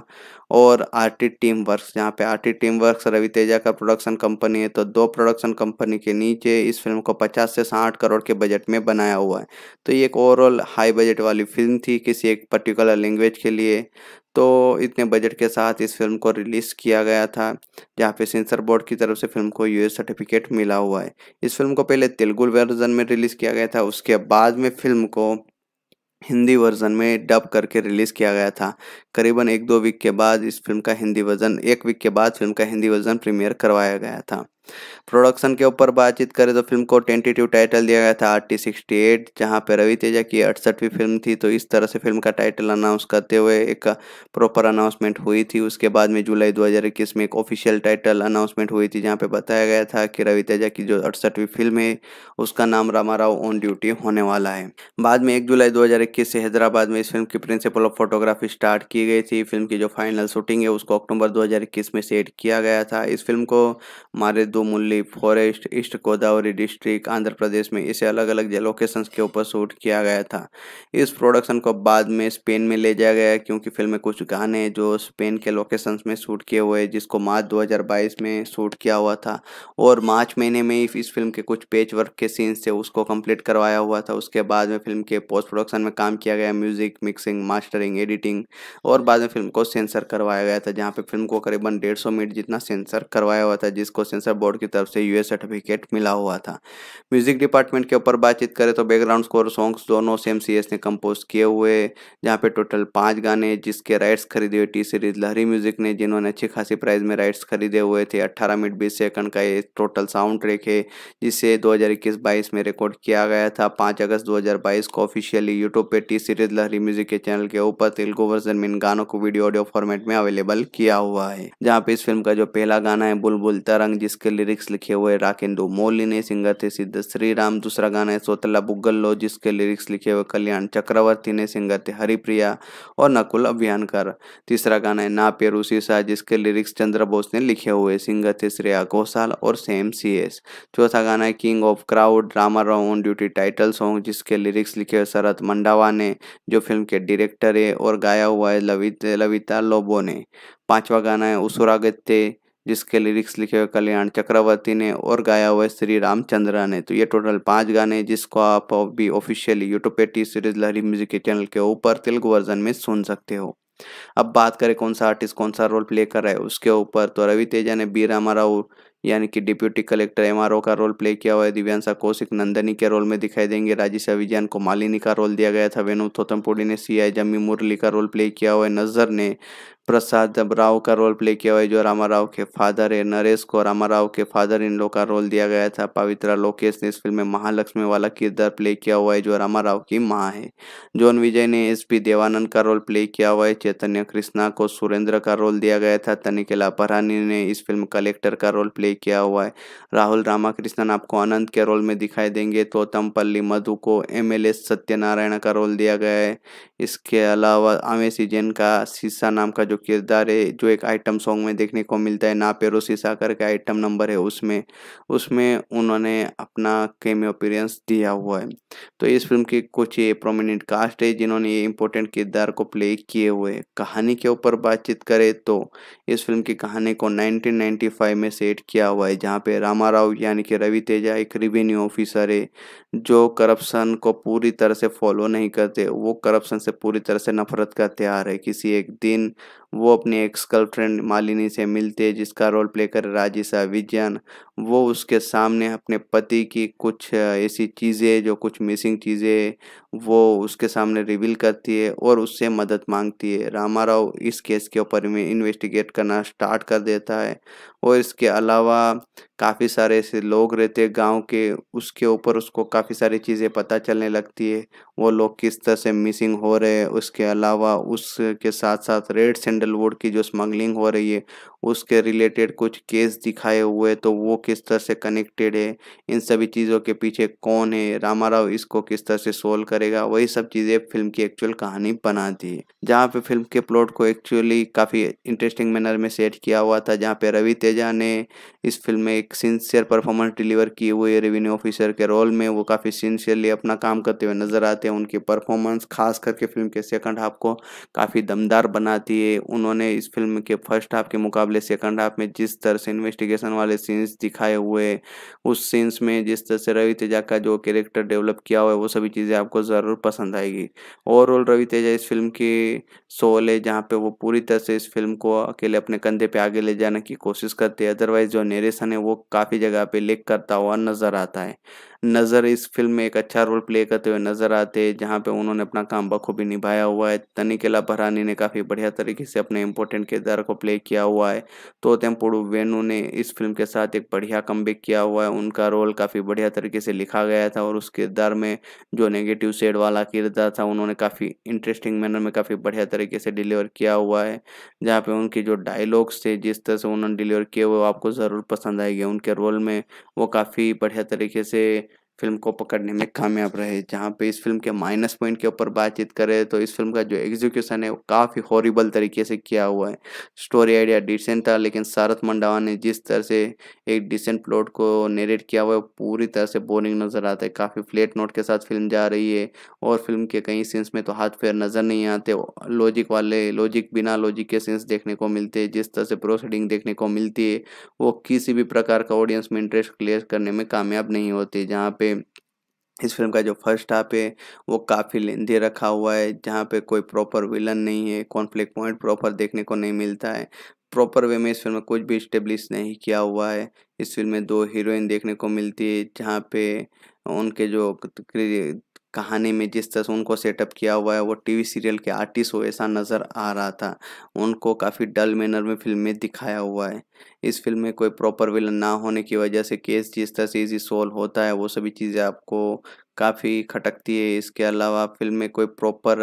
और टी टीम वर्क यहाँ पे T team work Ravi Teja का प्रोडक्शन कंपनी है तो दो प्रोडक्शन कंपनी के नीचे इस फिल्म को पचास से साठ करोड़ के बजट में बनाया हुआ है तो ये एक ओवरऑल हाई बजट वाली फिल्म थी किसी एक पर्टिकुलर लैंग्वेज के लिए तो इतने बजट के साथ इस फिल्म को रिलीज़ किया गया था जहाँ पे सेंसर बोर्ड की तरफ से फिल्म को यूएस सर्टिफिकेट मिला हुआ है इस फिल्म को पहले तेलुगु वर्जन में रिलीज़ किया गया था उसके बाद में फिल्म को हिंदी वर्जन में डब करके रिलीज़ किया गया था करीबन एक दो वीक के बाद इस फिल्म का हिंदी वर्जन एक वीक के बाद फिल्म का हिंदी वर्जन प्रीमियर करवाया गया था प्रोडक्शन के ऊपर बातचीत करें तो फिल्म को टेंटेटिव टाइटल दिया गया था आर टी सिक्सटी एट जहाँ पर रवि तेजा की अड़सठवीं फिल्म थी तो इस तरह से फिल्म का टाइटल अनाउंस करते हुए एक प्रॉपर अनाउंसमेंट हुई थी उसके बाद में जुलाई दो में एक ऑफिशियल टाइटल अनाउंसमेंट हुई थी जहाँ पर बताया गया था कि रवि तेजा की जो अड़सठवीं फिल्म है उसका नाम रामा राव ऑन ड्यूटी होने वाला है बाद में एक जुलाई दो से हैदराबाद में इस फिल्म की प्रिंसिपल ऑफ फोटोग्राफी स्टार्ट की गई थी फिल्म की जो फाइनल शूटिंग है उसको अक्टूबर दो में सेट किया गया था इस फिल्म को हमारे Kutumulli forest east Godavari district Andhra Pradesh में इसे अलग अलग लोकेशन के ऊपर शूट किया गया था इस प्रोडक्शन को बाद में स्पेन में ले जाया गया क्योंकि फिल्म में कुछ गाने जो स्पेन के लोकेशन में शूट किए हुए जिसको मार्च दो में शूट किया हुआ था और मार्च महीने में इस फिल्म के कुछ पेज वर्क के सीन्स थे उसको कंप्लीट करवाया हुआ था उसके बाद में फिल्म के पोस्ट प्रोडक्शन में काम किया गया म्यूजिक मिक्सिंग मास्टरिंग एडिटिंग और बाद में फिल्म को सेंसर करवाया गया था जहाँ पे फिल्म को करीबन डेढ़ सौ मिनट जितना सेंसर करवाया हुआ था जिसको सेंसर बोर्ड बोर्ड की तरफ से यूएस सर्टिफिकेट मिला हुआ था म्यूजिक डिपार्टमेंट के ऊपर बातचीत करें तो बैकग्राउंड स्कोर सॉन्ग्स दोनों सेम सी ने कंपोज किए हुए जहाँ पे टोटल पाँच गाने जिसके राइट्स खरीदे हुए टी सीरीज लहरी म्यूजिक ने जिन्होंने अच्छी खासी प्राइस में राइट्स खरीदे हुए थे अट्ठारह मिनट बीस सेकंड का ये टोटल साउंड ट्रेक है जिसे दो हजार में रिकॉर्ड किया गया था पाँच अगस्त दो को ऑफिशियली यूट्यूब पे टी सीरीज लहरी म्यूजिक के चैनल के ऊपर तेलुगु वर्जन में इन गानों को वीडियो ऑडियो फॉर्मेट में अवेलेबल किया हुआ है जहाँ पे इस फिल्म का जो पहला गाना है बुलबुल तरंग जिसके लिरिक्स लिखे हुए राकेंदु ने सिंगर थे सिद्ध श्री राम दूसरा गाना है सोतला बुग्गलो जिसके लिरिक्स लिखे हुए कल्याण चक्रवर्ती ने सिंगर थे हरिप्रिया और नकुल अभियानकर तीसरा गाना है ना पेरू सीसा जिसके लिरिक्स चंद्र बोस ने लिखे हुए सिंगर थे श्रेया घोषाल और सेम सी एस चौथा गाना है king of crowd Rama Rao on duty title song जिसके लिरिक्स लिखे हुए शरत मंडावा ने जो फिल्म के डायरेक्टर है और गाया हुआ है लवित लविता लोबो ने पांचवा गाना है उसुरागत्य जिसके लिरिक्स लिखे हुए कल्याण चक्रवर्ती ने और गाया हुआ श्री रामचंद्रा ने तो ये टोटल पांच गाने जिसको आप भी ऑफिशियली यूट्यूब पे टी सीरीज लहरी म्यूजिक के चैनल के ऊपर तेलुगु वर्जन में सुन सकते हो अब बात करें कौन सा आर्टिस्ट कौन सा रोल प्ले कर रहा है उसके ऊपर तो रवि तेजा ने बी रामा राव यानी कि डिप्यूटी कलेक्टर एम का रोल प्ले किया हुआ है दिव्यांशा कौशिक नंदनी के रोल में दिखाई देंगे राजेश अभिजान को मालिनी का रोल दिया गया था वेणु थोतमपुड़ी ने सी आई जमी मुरली का रोल प्ले किया हुआ है नजर ने प्रसाद राव का रोल प्ले किया हुआ है जो रामा राव के फादर है नरेश को रामा राव के फादर इन लोग का रोल दिया गया था पवित्रा लोकेश ने इस फिल्म में महालक्ष्मी वाला किरदार प्ले किया हुआ है जो रामा राव की माँ है जॉन विजय ने एस पी देवानंद का रोल प्ले किया हुआ है चैतन्य कृष्णा को सुरेंद्र का रोल दिया गया था तनिकला परानी ने इस फिल्म कलेक्टर का रोल प्ले किया हुआ है राहुल रामाकृष्णन आपको अनंत के रोल में दिखाई देंगे पल्ली मधु को एम एल सत्यनारायण का रोल दिया गया है इसके अलावा आवेसी जैन का शीशा नाम का जो किरदार है जो एक आइटम सॉन्ग में देखने को मिलता है ना पेरो सीसा करके आइटम नंबर है उसमें उसमें उन्होंने अपना केम अपीरेंस दिया हुआ है तो इस फिल्म की कुछ ये प्रोमिनेंट कास्ट है जिन्होंने ये इम्पोर्टेंट किरदार को प्ले किए हुए कहानी के ऊपर बातचीत करें तो इस फिल्म की कहानी को नाइनटीन में सेट किया हुआ है जहाँ पे रामा राव यानी कि रवि तेजा एक रिवेन्यू ऑफिसर है जो करप्शन को पूरी तरह से फॉलो नहीं करते वो करप्शन से पूरी तरह से नफरत का त्यार है किसी एक दिन वो अपने एक्स गर्लफ्रेंड मालिनी से मिलते जिसका रोल प्ले कर राजिशा विजयन वो उसके सामने अपने पति की कुछ ऐसी चीज़ें जो कुछ मिसिंग चीज़ें वो उसके सामने रिवील करती है और उससे मदद मांगती है रामा राव इस केस के ऊपर में इन्वेस्टिगेट करना स्टार्ट कर देता है और इसके अलावा काफ़ी सारे ऐसे लोग रहते हैं गांव के उसके ऊपर उसको काफ़ी सारी चीज़ें पता चलने लगती है वो लोग किस तरह से मिसिंग हो रहे हैं उसके अलावा उसके साथ साथ रेड सैंडलवुड की जो स्मगलिंग हो रही है उसके रिलेटेड कुछ केस दिखाए हुए तो वो किस तरह से कनेक्टेड है इन सभी चीज़ों के पीछे कौन है रामा राव इसको किस तरह से सोल्व करेगा वही सब चीज़ें फिल्म की एक्चुअल कहानी बनाती है जहाँ पे फिल्म के प्लॉट को एक्चुअली काफ़ी इंटरेस्टिंग मैनर में सेट किया हुआ था जहाँ पे रवि तेजा ने इस फिल्म में एक सिंसियर परफॉर्मेंस डिलीवर किए हुए रेवेन्यू ऑफिसर के रोल में वो काफ़ी सिंसियरली अपना काम करते हुए नज़र आते हैं उनकी परफॉर्मेंस खास करके फिल्म के सेकंड हाफ को काफ़ी दमदार बनाती है उन्होंने इस फिल्म के फर्स्ट हाफ के मुकाबले सेकंड हाफ में जिस तरह से इन्वेस्टिगेशन वाले सीन्स दिखाए हुए उस सीन्स में जिस तरह से रवि तेजा का जो कैरेक्टर डेवलप किया हुआ है वो सभी चीज़ें आपको ज़रूर पसंद आएगी ओवरऑल रवि तेजा इस फिल्म की सोल है जहाँ पर वो पूरी तरह से इस फिल्म को अकेले अपने कंधे पर आगे ले जाने की कोशिश करते हैं अदरवाइज जो नेरेशन है वो काफ़ी जगह पे लिख करता हुआ नज़र आता है नज़र इस फिल्म में एक अच्छा रोल प्ले करते हुए नज़र आते हैं जहाँ पे उन्होंने अपना काम बखूबी निभाया हुआ है तनिकेला भरानी ने काफ़ी बढ़िया तरीके से अपने इंपॉर्टेंट किरदार को प्ले किया हुआ है तो तेम्पोड़ू वेनू ने इस फिल्म के साथ एक बढ़िया कम किया हुआ है उनका रोल काफ़ी बढ़िया तरीके से लिखा गया था और उस किरदार में जो नेगेटिव सेड वाला किरदार था उन्होंने काफ़ी इंटरेस्टिंग मैनर में काफ़ी बढ़िया तरीके से डिलीवर किया हुआ है जहाँ पे उनके जो डायलॉग्स थे जिस तरह से उन्होंने डिलीवर किए हुए आपको ज़रूर पसंद आएगी उनके रोल में वो काफ़ी बढ़िया तरीके से फिल्म को पकड़ने में कामयाब रहे जहाँ पे इस फिल्म के माइनस पॉइंट के ऊपर बातचीत करें तो इस फिल्म का जो एग्जीक्यूशन है वो काफ़ी हॉरिबल तरीके से किया हुआ है स्टोरी आइडिया डिसेंट था लेकिन सारथ मंडावा ने जिस तरह से एक डिसेंट प्लॉट को नेरेट किया हुआ है पूरी तरह से बोरिंग नज़र आता है काफ़ी फ्लेट नोट के साथ फिल्म जा रही है और फिल्म के कई सीन्स में तो हाथ पैर नज़र नहीं आते लॉजिक वाले लॉजिक बिना लॉजिक के सीन्स देखने को मिलते हैं जिस तरह से प्रोसीडिंग देखने को मिलती है वो किसी भी प्रकार का ऑडियंस में इंटरेस्ट क्लियर करने में कामयाब नहीं होती जहाँ पे पे इस फिल्म का जो फर्स्ट हाफ है वो काफ़ी लेंदी रखा हुआ है जहाँ पे कोई प्रॉपर विलन नहीं है कॉन्फ्लिक्ट पॉइंट प्रॉपर देखने को नहीं मिलता है प्रॉपर वे में इस फिल्म में कुछ भी इस्टेब्लिश नहीं किया हुआ है इस फिल्म में दो हीरोइन देखने को मिलती है जहाँ पे उनके जो कहानी में जिस तरह से उनको सेटअप किया हुआ है वो टीवी सीरियल के आर्टिस्ट हो ऐसा नज़र आ रहा था उनको काफ़ी डल मैनर में फिल्म में दिखाया हुआ है इस फिल्म में कोई प्रॉपर विलन ना होने की वजह से केस जिस तरह से इजी सोल्व होता है वो सभी चीज़ें आपको काफ़ी खटकती है इसके अलावा फिल्म में कोई प्रॉपर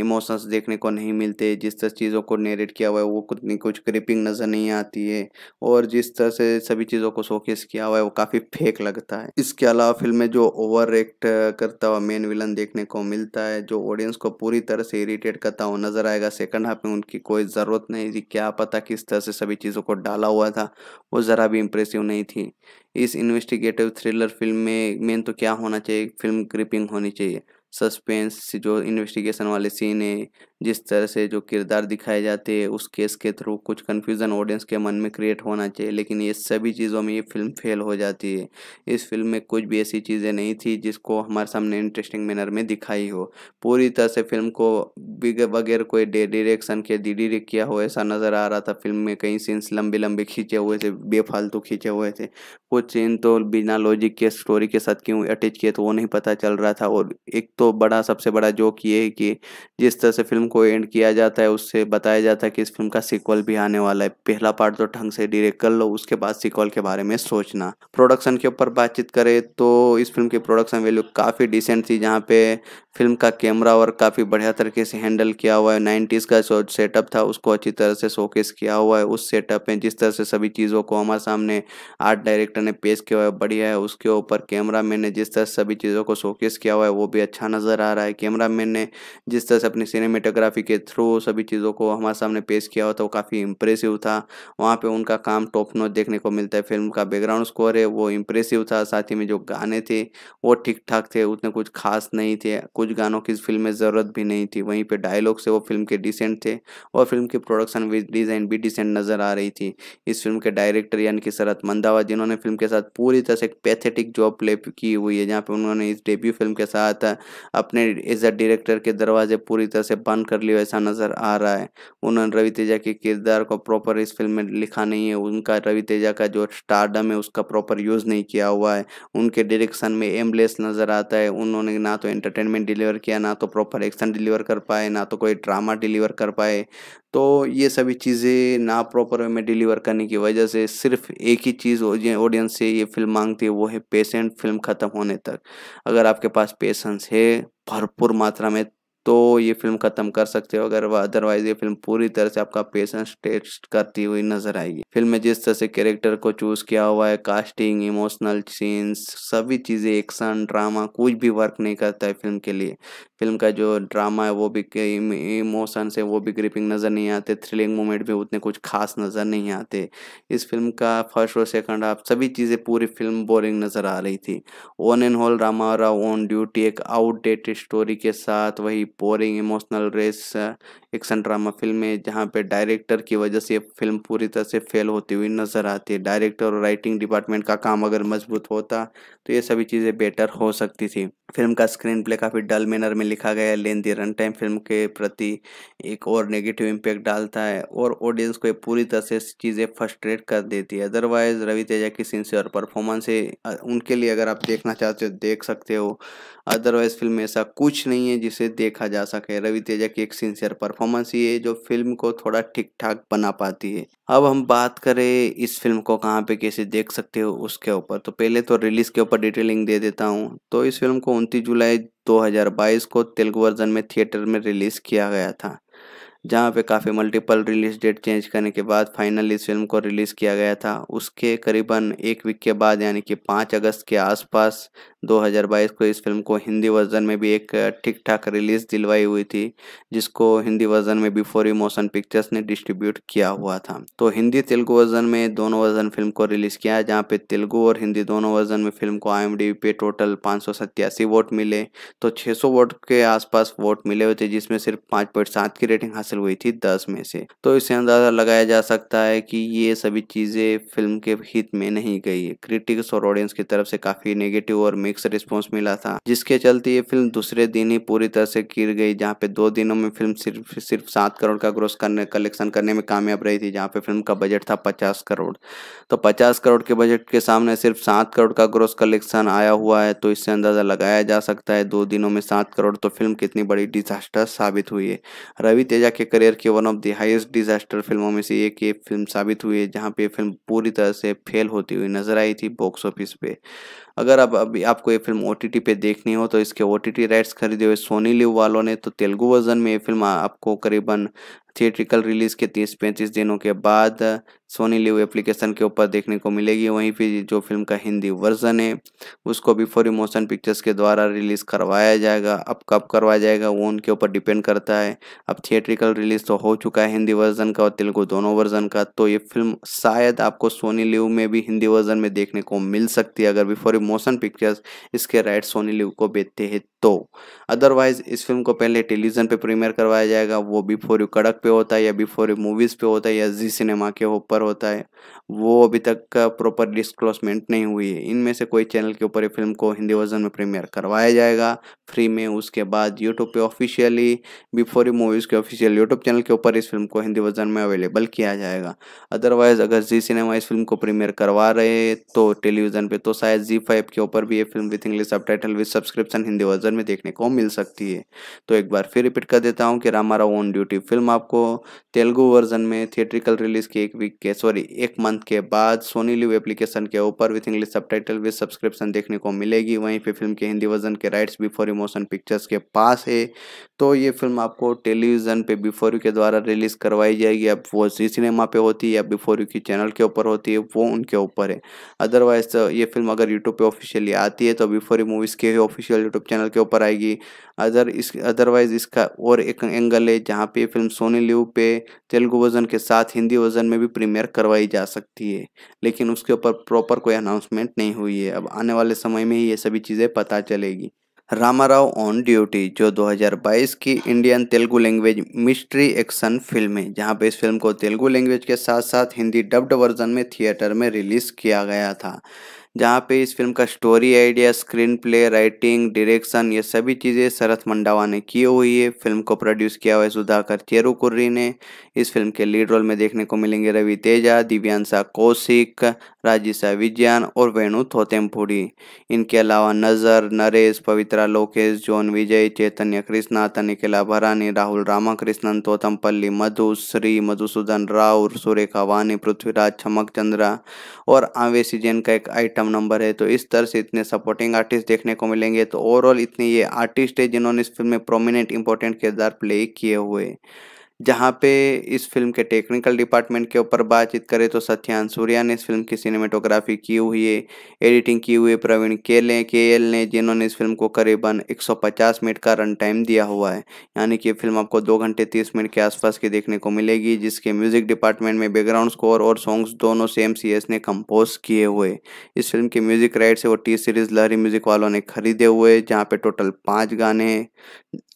इमोशंस देखने को नहीं मिलते जिस तरह चीज़ों को नेरेट किया हुआ है वो कुछ कुछ क्रिपिंग नज़र नहीं आती है और जिस तरह से सभी चीज़ों को शोकेस किया हुआ है वो काफ़ी फेक लगता है इसके अलावा फिल्म में जो ओवर एक्ट करता हुआ मेन विलन देखने को मिलता है जो ऑडियंस को पूरी तरह से इरीटेट करता हुआ नज़र आएगा सेकंड हाफ में उनकी कोई ज़रूरत नहीं थी क्या पता किस तरह से सभी चीज़ों को डाला हुआ था वो ज़रा भी इम्प्रेसिव नहीं थी इस इन्वेस्टिगेटिव थ्रिलर फिल्म में मेन तो क्या होना चाहिए फिल्म ग्रिपिंग होनी चाहिए सस्पेंस जो इन्वेस्टिगेशन वाले सीन है जिस तरह से जो किरदार दिखाए जाते हैं उस केस के थ्रू कुछ कन्फ्यूज़न ऑडियंस के मन में क्रिएट होना चाहिए लेकिन ये सभी चीज़ों में ये फिल्म फेल हो जाती है इस फिल्म में कुछ भी ऐसी चीज़ें नहीं थी जिसको हमारे सामने इंटरेस्टिंग मैनर में दिखाई हो पूरी तरह से फिल्म को बगैर कोई डे डिरेक्शन के डी किया हो ऐसा नज़र आ रहा था फिल्म में कई सीन्स लंबे लंबे खींचे हुए थे बेफालतू खींचे हुए थे कुछ सीन तो बिना लॉजिक के स्टोरी के साथ क्यों अटैच किए तो वो नहीं पता चल रहा था और एक तो बड़ा सबसे बड़ा जोक ये है कि जिस तरह से फिल्म को एंड किया जाता है उससे बताया जाता है कि इस फिल्म का सीक्वल भी आने वाला है पहला पार्ट तो ढंग से डिरेक्ट कर लो उसके बाद सीक्वल के बारे में सोचना प्रोडक्शन के ऊपर बातचीत करें तो इस फिल्म की प्रोडक्शन वैल्यू काफ़ी डिसेंट थी जहाँ पे फिल्म का कैमरा वर्क काफ़ी बढ़िया तरीके से हैंडल किया हुआ है नाइन्टीज़ का जो सेटअप था उसको अच्छी तरह से शोकेस किया हुआ है उस सेटअप में जिस तरह से सभी चीज़ों को हमारे सामने आर्ट डायरेक्टर ने पेश किया हुआ है बढ़िया है उसके ऊपर कैमरा मैन ने जिस तरह सभी चीज़ों को शोकेस किया हुआ है वो भी अच्छा नज़र आ रहा है कैमरा मैन ने जिस तरह से अपनी सिनेमेटोग्राफी फोटोग्राफी के थ्रू सभी चीज़ों को हमारे सामने पेश किया हुआ था तो वो काफ़ी इम्प्रेसिव था वहाँ पे उनका काम टॉप नोट देखने को मिलता है फिल्म का बैकग्राउंड स्कोर है वो इम्प्रेसिव था साथ ही में जो गाने थे वो ठीक ठाक थे उतने कुछ खास नहीं थे कुछ गानों की फिल्म में ज़रूरत भी नहीं थी वहीं पर डायलॉग से वो फिल्म के डिसेंट थे और फिल्म की प्रोडक्शन विद डिज़ाइन भी डिसेंट नज़र आ रही थी इस फिल्म के डायरेक्टर यानी कि शरत मंदावा जिन्होंने फिल्म के साथ पूरी तरह से एक पैथेटिक जॉब प्ले की हुई है जहाँ पर उन्होंने इस डेब्यू फिल्म के साथ अपने एज अ डायरेक्टर के दरवाजे पूरी तरह से बंद कर लिया ऐसा नज़र आ रहा है उन्होंने रवि तेजा के किरदार को प्रॉपर इस फिल्म में लिखा नहीं है उनका रवि तेजा का जो स्टारडम है उसका प्रॉपर यूज़ नहीं किया हुआ है उनके डायरेक्शन में एमलेस नज़र आता है उन्होंने ना तो एंटरटेनमेंट डिलीवर किया ना तो प्रॉपर एक्शन डिलीवर कर पाए ना तो कोई ड्रामा डिलीवर कर पाए तो ये सभी चीज़ें ना प्रॉपर वे में डिलीवर करने की वजह से सिर्फ एक ही चीज़ ऑडियंस से ये फिल्म मांगती है वो है पेशेंट फिल्म ख़त्म होने तक अगर आपके पास पेशेंस है भरपूर मात्रा में तो ये फिल्म ख़त्म कर सकते हो अगर अदरवाइज ये फिल्म पूरी तरह से आपका पेशेंस टेस्ट करती हुई नजर आएगी फिल्म में जिस तरह से कैरेक्टर को चूज किया हुआ है कास्टिंग इमोशनल सीन्स सभी चीज़ें एक्शन ड्रामा कुछ भी वर्क नहीं करता है फिल्म के लिए फिल्म का जो ड्रामा है वो भी इमोशन से वो भी ग्रिपिंग नज़र नहीं आते थ्रिलिंग मोमेंट भी उतने कुछ खास नज़र नहीं आते इस फिल्म का फर्स्ट और सेकंड हाफ सभी चीज़ें पूरी फिल्म बोरिंग नज़र आ रही थी ओन एंड होल रामा और ओन ड्यूटी एक आउटडेटेड स्टोरी के साथ वही boring emotional race action drama film है जहाँ पे डायरेक्टर की वजह से फिल्म पूरी तरह से फेल होती हुई नज़र आती है डायरेक्टर और राइटिंग डिपार्टमेंट का काम अगर मजबूत होता तो ये सभी चीज़ें बेटर हो सकती थी फिल्म का स्क्रीन प्ले काफ़ी डल मैनर में लिखा गया है लेंदी रन टाइम फिल्म के प्रति एक और नेगेटिव इम्पैक्ट डालता है और ऑडियंस को पूरी तरह से चीज़ें फर्स्ट्रेट कर देती है अदरवाइज़ रवि तेजा की सिंसियर परफॉर्मेंस है उनके लिए अगर आप देखना चाहते हो देख सकते हो अदरवाइज़ फिल्म ऐसा कुछ नहीं है जिसे देख देखा जा सके रवि तेजा की एक सिंसियर परफॉर्मेंस ही है जो फिल्म को थोड़ा ठीक ठाक बना पाती है अब हम बात करें इस फिल्म को कहाँ पे कैसे देख सकते हो उसके ऊपर तो पहले तो रिलीज के ऊपर डिटेलिंग दे देता हूँ तो इस फिल्म को उनतीस जुलाई 2022 को तेलुगु वर्जन में थिएटर में रिलीज किया गया था जहाँ पे काफ़ी मल्टीपल रिलीज डेट चेंज करने के बाद फाइनली इस फिल्म को रिलीज़ किया गया था उसके करीबन एक वीक के बाद यानी कि पाँच अगस्त के आसपास 2022 को इस फिल्म को हिंदी वर्जन में भी एक ठीक ठाक रिलीज दिलवाई हुई थी जिसको हिंदी वर्जन में बिफोर मोशन पिक्चर्स ने डिस्ट्रीब्यूट किया हुआ था तो हिंदी तेलुगु वर्जन में दोनों वर्जन फिल्म को रिलीज किया जहाँ पे तेलुगु और हिंदी दोनों वर्जन में फिल्म को आई पे टोटल पाँच वोट मिले तो 600 वोट के आसपास वोट मिले हुए थे जिसमें सिर्फ पाँच पॉइंट सात की रेटिंग हासिल हुई थी दस में से तो इससे अंदाजा लगाया जा सकता है कि ये सभी चीज़ें फिल्म के हित में नहीं गई क्रिटिक्स और ऑडियंस की तरफ से काफ़ी नेगेटिव और मिक्स रिस्पॉन्स मिला था जिसके चलते ये फिल्म दूसरे दिन ही पूरी तरह से गिर गई जहाँ पे दो दिनों में फिल्म सिर्फ सिर्फ सात करोड़ का ग्रोस करने कलेक्शन करने में कामयाब रही थी जहाँ पे फिल्म का बजट था पचास करोड़ तो पचास करोड़ के बजट के सामने सिर्फ सात करोड़ का ग्रोस कलेक्शन आया हुआ है तो इससे अंदाजा लगाया जा सकता है दो दिनों में सात करोड़ तो फिल्म कितनी बड़ी डिजास्टर साबित हुई है रवि तेजा के करियर की one of the highest disaster फिल्मों में से एक फिल्म साबित हुई है जहाँ पे फिल्म पूरी तरह से फेल होती हुई नजर आई थी बॉक्स ऑफिस पे अगर अब अभी आपको ये फिल्म ओ पे देखनी हो तो इसके ओ टी टी राइट्स खरीदे हुए सोनी लिव वालों ने तो तेलुगु वर्जन में ये फिल्म आपको करीबन थिएट्रिकल रिलीज के तीस पैंतीस दिनों के बाद सोनी लिव एप्लीकेशन के ऊपर देखने को मिलेगी वहीं पर जो फिल्म का हिंदी वर्जन है उसको भी फॉर मोशन पिक्चर्स के द्वारा रिलीज़ करवाया जाएगा अब कब करवाया जाएगा वो उनके ऊपर डिपेंड करता है अब थिएट्रिकल रिलीज़ तो हो चुका है हिंदी वर्जन का और तेलुगु दोनों वर्जन का तो ये फिल्म शायद आपको सोनी लिव में भी हिंदी वर्जन में देखने को मिल सकती है अगर बिफोर मोशन पिक्चर्स इसके राइट सोनी लिव को बेचते हैं तो अदरवाइज इस फिल्म को पहले टेलीविजन पर प्रीमियर करवाया जाएगा वो बिफोर यू कड़क पे होता है या बिफोर यू मूवीज़ पे होता है या जी सिनेमा के ऊपर पर होता है वो अभी तक प्रॉपर डिस्क्लोसमेंट नहीं हुई है इनमें से कोई चैनल के ऊपर ये फिल्म को हिंदी वर्जन में प्रीमियर करवाया जाएगा फ्री में उसके बाद यूट्यूब पे ऑफिशियली बिफोर यू मूवीज़ के ऑफिशियल यूट्यूब चैनल के ऊपर इस फिल्म को हिंदी वर्जन में अवेलेबल किया जाएगा अदरवाइज़ अगर जी सिनेमा इस फिल्म को प्रीमियर करवा रहे तो टेलीविज़न पर तो शायद जी फाइव के ऊपर भी ये film with English subtitle subscription Hindi version में देखने को मिल सकती है तो एक बार फिर रिपीट कर देता हूँ कि रामारा ओन ड्यूटी फिल्म आपको तेलुगु वर्जन में थिएट्रिकल रिलीज़ के एक वीक के के सॉरी एक मंथ के बाद सोनी लिव एप्लीकेशन के ऊपर विथ इंग्लिश सब टाइटल विथ सब्सक्रिप्शन देखने को मिलेगी वहीं पे फिल्म के हिंदी वर्जन के राइट्स बिफोर इमोशन पिक्चर्स के पास है तो ये फिल्म आपको टेलीविजन पे बिफोर यू के द्वारा रिलीज करवाई जाएगी अब वो जी सिनेमा पे होती है या बिफोर यू की चैनल के ऊपर होती है वो उनके ऊपर है अदरवाइज तो ये फिल्म अगर यूट्यूब पर ऑफिशियली आती है तो बिफोर यू मूवीज़ के ऑफिशियल यूट्यूब चैनल के ऊपर आएगी अदर इस अदरवाइज इसका और एक एंगल है जहाँ पे फिल्म सोनी लिव पे तेलुगु वर्जन के साथ हिंदी वर्जन में भी प्रीमियर प्रीमियर करवाई जा सकती है लेकिन उसके ऊपर प्रॉपर कोई अनाउंसमेंट नहीं हुई है अब आने वाले समय में ही ये सभी चीज़ें पता चलेगी रामाराव ऑन ड्यूटी जो 2022 की Indian Telugu language mystery action film है जहां पे इस फिल्म को तेलुगु लैंग्वेज के साथ साथ हिंदी डब्ड वर्जन में थिएटर में रिलीज़ किया गया था जहाँ पे इस फिल्म का story idea screenplay writing direction ये सभी चीज़ें शरत मंडावा ने की हुई है फिल्म को प्रोड्यूस किया हुआ है सुधाकर चेरुकुर्री ने इस फिल्म के लीड रोल में देखने को मिलेंगे रवि तेजा दिव्यांशा कौशिक राजिशा विज्ञान और वेणु थोतेमपुरी इनके अलावा नज़र नरेश पवित्रा लोकेश जॉन विजय चैतन्य कृष्णा तनिकला भरानी राहुल रामाकृष्णन तोतमपल्ली मधु श्री मधुसूदन राव सुरेखा वानी पृथ्वीराज चमक चंद्रा और आवेशी जैन का एक आइटम कम नंबर है तो इस तरह से इतने सपोर्टिंग आर्टिस्ट देखने को मिलेंगे तो ओवरऑल इतने ये आर्टिस्ट है जिन्होंने इस फिल्म में प्रोमिनेंट इंपॉर्टेंट किरदार प्ले किए हुए जहाँ पे इस फिल्म के टेक्निकल डिपार्टमेंट के ऊपर बातचीत करें तो सत्यांश सूर्या ने इस फिल्म की सिनेमेटोग्राफी की हुई है एडिटिंग की हुई प्रवीण केले के एल ने जिन्होंने इस फिल्म को करीबन 150 मिनट का रन टाइम दिया हुआ है यानी कि फिल्म आपको दो घंटे तीस मिनट के आसपास की देखने को मिलेगी जिसके म्यूजिक डिपार्टमेंट में बैकग्राउंड स्कोर और सॉन्ग्स दोनों सेम सी ने कम्पोज किए हुए इस फिल्म के म्यूजिक राइट्स है वो टी सीरीज लहरी म्यूजिक वालों ने खरीदे हुए जहाँ पे टोटल पाँच गाने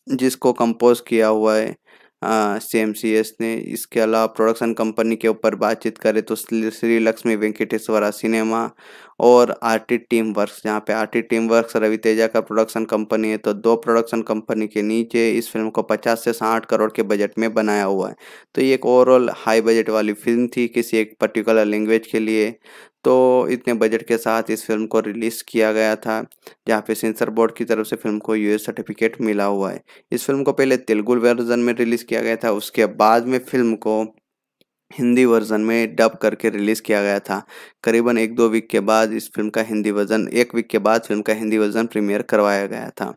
जिसको कंपोज किया हुआ है सी हाँ, एस ने इसके अलावा प्रोडक्शन कंपनी के ऊपर बातचीत करें तो श्री लक्ष्मी वेंकटेश्वरा सिनेमा और टी टीम वर्क जहाँ पे T team work Ravi Teja का प्रोडक्शन कंपनी है तो दो प्रोडक्शन कंपनी के नीचे इस फिल्म को 50 से साठ करोड़ के बजट में बनाया हुआ है तो ये एक ओवरऑल हाई बजट वाली फिल्म थी किसी एक पर्टिकुलर लैंग्वेज के लिए तो इतने बजट के साथ इस फिल्म को रिलीज़ किया गया था जहाँ पे सेंसर बोर्ड की तरफ से फिल्म को यू सर्टिफिकेट मिला हुआ है इस फिल्म को पहले तेलुगु वर्जन में रिलीज़ किया गया था उसके बाद में फिल्म को हिंदी वर्जन में डब करके रिलीज़ किया गया था करीबन एक दो वीक के बाद इस फिल्म का हिंदी वर्जन एक वीक के बाद फिल्म का हिंदी वर्जन प्रीमियर करवाया गया था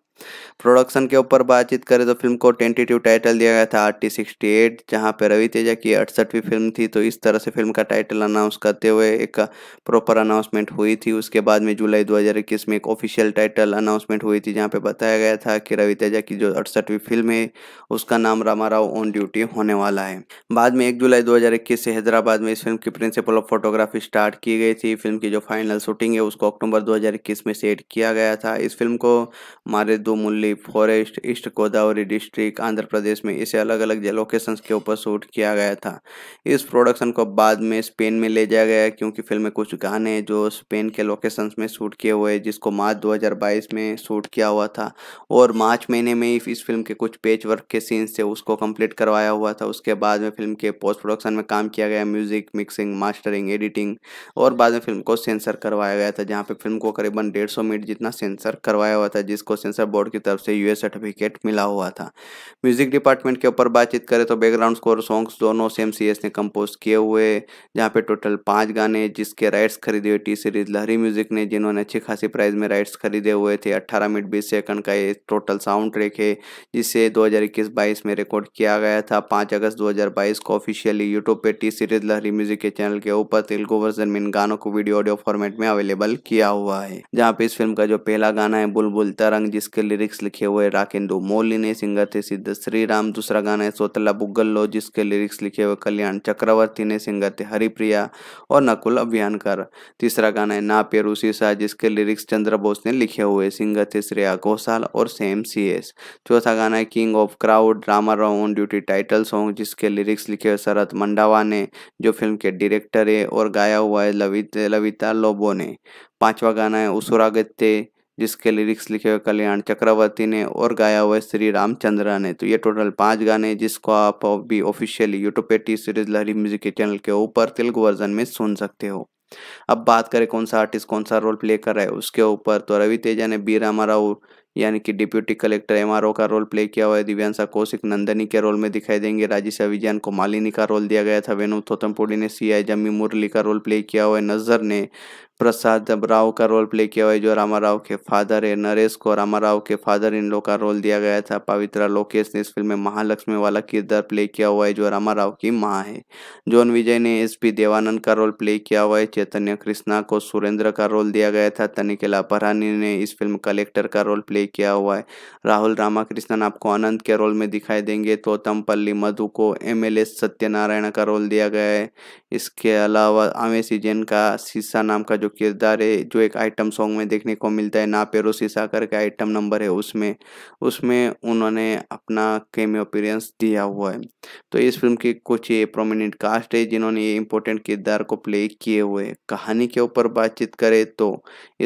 प्रोडक्शन के ऊपर बातचीत करें तो फिल्म को टेंटेटिव टाइटल दिया गया था आर टी सिक्सटी एट जहाँ पर रवि तेजा की अड़सठवीं फिल्म थी तो इस तरह से फिल्म का टाइटल अनाउंस करते हुए एक प्रॉपर अनाउंसमेंट हुई थी उसके बाद में जुलाई 2021 में एक ऑफिशियल टाइटल अनाउंसमेंट हुई थी जहाँ पे बताया गया था कि रवि तेजा की जो अड़सठवीं फिल्म है उसका नाम रामा राव ऑन ड्यूटी होने वाला है बाद में एक जुलाई दो से हैदराबाद में इस फिल्म की प्रिंसिपल ऑफ फोटोग्राफी स्टार्ट की गई थी फिल्म की जो फाइनल शूटिंग है उसको अक्टूबर दो में सेट किया गया था इस फिल्म को हमारे Dumulli forest east Godavari district Andhra Pradesh में इसे अलग अलग लोकेशंस के ऊपर शूट किया गया था इस प्रोडक्शन को बाद में स्पेन में ले जाया गया क्योंकि फिल्म में कुछ गाने जो स्पेन के लोकेशंस में शूट किए हुए जिसको मार्च 2022 में शूट किया हुआ था और मार्च महीने में ही इस फिल्म के कुछ पेज वर्क के सीन्स थे उसको कम्प्लीट करवाया हुआ था उसके बाद में फिल्म के पोस्ट प्रोडक्शन में काम किया गया म्यूजिक मिक्सिंग मास्टरिंग एडिटिंग और बाद में फिल्म को सेंसर करवाया गया था जहाँ पे फिल्म को करीबन डेढ़ मिनट जितना सेंसर करवाया हुआ था जिसको सेंसर बोर्ड की तरफ से यूएस सर्टिफिकेट मिला हुआ था म्यूजिक डिपार्टमेंट के ऊपर बातचीत करें तो बैकग्राउंड स्कोर सॉन्ग्स दोनों सेम सी ने कंपोज किए हुए जहाँ पे टोटल पाँच गाने जिसके राइट्स खरीदे हुए टी सीरीज लहरी म्यूजिक ने जिन्होंने अच्छी खासी प्राइस में राइट्स खरीदे हुए थे अट्ठारह मिनट बीस सेकंड का ये टोटल साउंड ट्रैक है जिसे दो हजार में रिकॉर्ड किया गया था पाँच अगस्त दो को ऑफिशियली यूट्यूब पर टी सीरीज लहरी म्यूजिक के चैनल के ऊपर तेलुगु वर्जन में इन गानों को वीडियो ऑडियो फॉर्मेट में अवेलेबल किया हुआ है जहाँ पे इस फिल्म का जो पहला गाना है बुलबुल तरंग जिसके लिरिक्स लिखे हुए राकेन मोली ने सिंगर थे सिद्ध श्री राम दूसरा गाना है सोतला बुग्गल्लो जिसके लिरिक्स लिखे हुए कल्याण चक्रवर्ती ने सिंगर थे हरिप्रिया और नकुल अभियानकर तीसरा गाना है ना पेरू सीसा जिसके लिरिक्स चंद्र बोस ने लिखे हुए सिंगर थे श्रेया घोषाल और सेम सी एस चौथा गाना है king of crowd Rama Rao on duty title song जिसके लिरिक्स लिखे हुए शरत मंडावा ने जो फिल्म के डायरेक्टर है और गाया हुआ है लवित लविता लोबो ने पांचवा गाना है उसुरागत्य जिसके लिरिक्स लिखे हुए कल्याण चक्रवर्ती ने और गाया हुआ श्री रामचंद्रा ने तो ये टोटल पांच गाने जिसको आप भी ऑफिशियली यूट्यूब पे टी सीरीज लहरी म्यूजिक के चैनल के ऊपर तेलुगु वर्जन में सुन सकते हो अब बात करें कौन सा आर्टिस्ट कौन सा रोल प्ले कर रहा है उसके ऊपर तो रवि तेजा ने बी रामा राव यानी कि डिप्यूटी कलेक्टर एम का रोल प्ले किया हुआ है दिव्यांशा कौशिक नंदनी के रोल में दिखाई देंगे राजेश अभिजान को मालिनी का रोल दिया गया था वेणु थोतमपुड़ी ने सी आई जमी मुरली का रोल प्ले किया हुआ है नजर ने प्रसाद राव का रोल प्ले किया हुआ है जो रामा राव के फादर है नरेश को रामा राव के फादर इन लोग का रोल दिया गया था पवित्रा लोकेश ने इस फिल्म में महालक्ष्मी वाला किरदार प्ले किया हुआ है जो रामा राव की माँ है जॉन विजय ने एस पी देवानंद का रोल प्ले किया हुआ है चैतन्य कृष्णा को सुरेंद्र का रोल दिया गया था तनिकेला परानी ने इस फिल्म कलेक्टर का रोल प्ले किया हुआ है राहुल रामाकृष्णन आपको आनंद के रोल में दिखाई देंगे पल्ली मधु को एम सत्यनारायण का रोल दिया गया है इसके अलावा आवेसी जैन का शीशा नाम का जो किरदार है जो एक आइटम सॉन्ग में देखने को मिलता है ना पेरो शीशा करके आइटम नंबर है उसमें उसमें उन्होंने अपना केमियो अपीरेंस दिया हुआ है तो इस फिल्म की कुछ ये प्रोमिनेंट कास्ट है जिन्होंने ये इम्पोर्टेंट किरदार को प्ले किए हुए कहानी के ऊपर बातचीत करें तो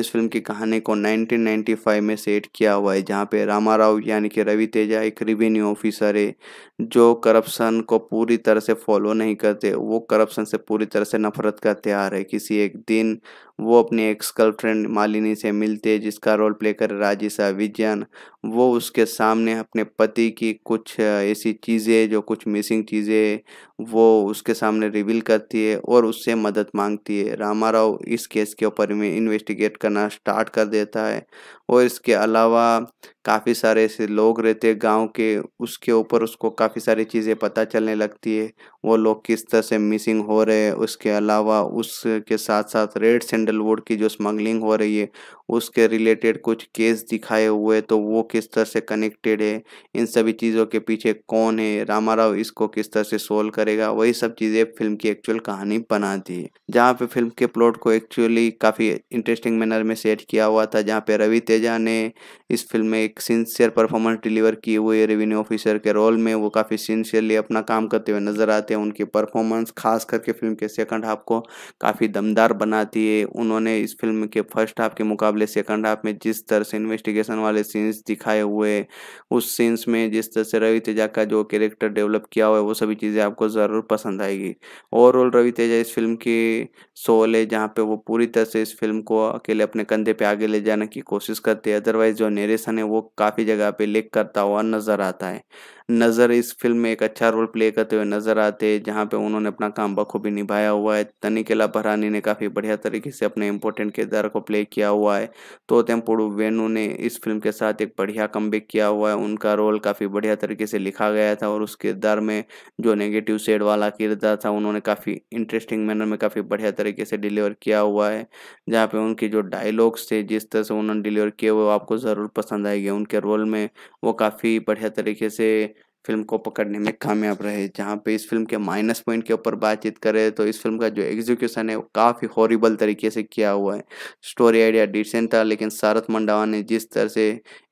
इस फिल्म की कहानी को नाइनटीन में सेट किया हुआ है जहाँ पे रामा राव यानी कि रवि तेजा एक रिवेन्यू ऑफिसर है जो करप्शन को पूरी तरह से फॉलो नहीं करते वो करप्शन से पूरी तरह से नफरत का त्यौहार है किसी एक दिन वो अपने एक्स गर्लफ्रेंड मालिनी से मिलते जिसका रोल प्ले कर राजिशा विजयन वो उसके सामने अपने पति की कुछ ऐसी चीज़ें जो कुछ मिसिंग चीज़ें वो उसके सामने रिवील करती है और उससे मदद मांगती है रामा राव इस केस के ऊपर में इन्वेस्टिगेट करना स्टार्ट कर देता है और इसके अलावा काफ़ी सारे ऐसे लोग रहते हैं गाँव के उसके ऊपर उसको काफ़ी सारी चीज़ें पता चलने लगती है वो लोग किस तरह से मिसिंग हो रहे हैं उसके अलावा उसके साथ साथ रेड सेंडर सैंडलवुड की जो स्मगलिंग हो रही है उसके रिलेटेड कुछ केस दिखाए हुए तो वो किस तरह से कनेक्टेड है इन सभी चीज़ों के पीछे कौन है रामा राव इसको किस तरह से सोल्व करेगा वही सब चीज़ें फिल्म की एक्चुअल कहानी बनाती है जहाँ पे फिल्म के प्लॉट को एक्चुअली काफ़ी इंटरेस्टिंग मैनर में सेट किया हुआ था जहाँ पे रवि तेजा ने इस फिल्म में एक सिंसियर परफॉर्मेंस डिलीवर की हुई रेवेन्यू ऑफिसर के रोल में वो काफ़ी सिंसियरली अपना काम करते हुए नज़र आते हैं उनकी परफॉर्मेंस खास करके फिल्म के सेकंड हाफ को काफ़ी दमदार बनाती है उन्होंने इस फिल्म के फर्स्ट हाफ के मुकाबले मुकाबले सेकंड हाफ में जिस तरह से इन्वेस्टिगेशन वाले सीन्स दिखाए हुए उस सीन्स में जिस तरह से रवि तेजा का जो कैरेक्टर डेवलप किया हुआ है वो सभी चीज़ें आपको ज़रूर पसंद आएगी ओवरऑल रवि तेजा इस फिल्म की सोल है जहाँ पे वो पूरी तरह से इस फिल्म को अकेले अपने कंधे पे आगे ले जाने की कोशिश करते हैं अदरवाइज जो नेरेशन है वो काफ़ी जगह पे लेक करता हुआ नज़र आता है नज़र इस फिल्म में एक अच्छा रोल प्ले करते हुए नज़र आते हैं जहाँ पे उन्होंने अपना काम बखूबी निभाया हुआ है तनिकेला भरानी ने काफ़ी बढ़िया तरीके से अपने इंपॉर्टेंट किरदार को प्ले किया हुआ है है तो तेम्पुड़ू वेणु ने इस फिल्म के साथ एक बढ़िया कम किया हुआ है उनका रोल काफ़ी बढ़िया तरीके से लिखा गया था और उस किरदार में जो नेगेटिव सेड वाला किरदार था उन्होंने काफ़ी इंटरेस्टिंग मैनर में काफ़ी बढ़िया तरीके से डिलीवर किया हुआ है जहाँ पर उनकी जो डायलॉग्स थे जिस तरह से उन्होंने डिलीवर किए वो आपको ज़रूर पसंद आएगी उनके रोल में वो काफ़ी बढ़िया तरीके से फिल्म को पकड़ने में कामयाब रहे जहाँ पे इस फिल्म के माइनस पॉइंट के ऊपर बातचीत करें तो इस फिल्म का जो एग्जीक्यूशन है वो काफ़ी हॉरिबल तरीके से किया हुआ है स्टोरी आइडिया डिसेंट था लेकिन सारथ मंडावा ने जिस तरह से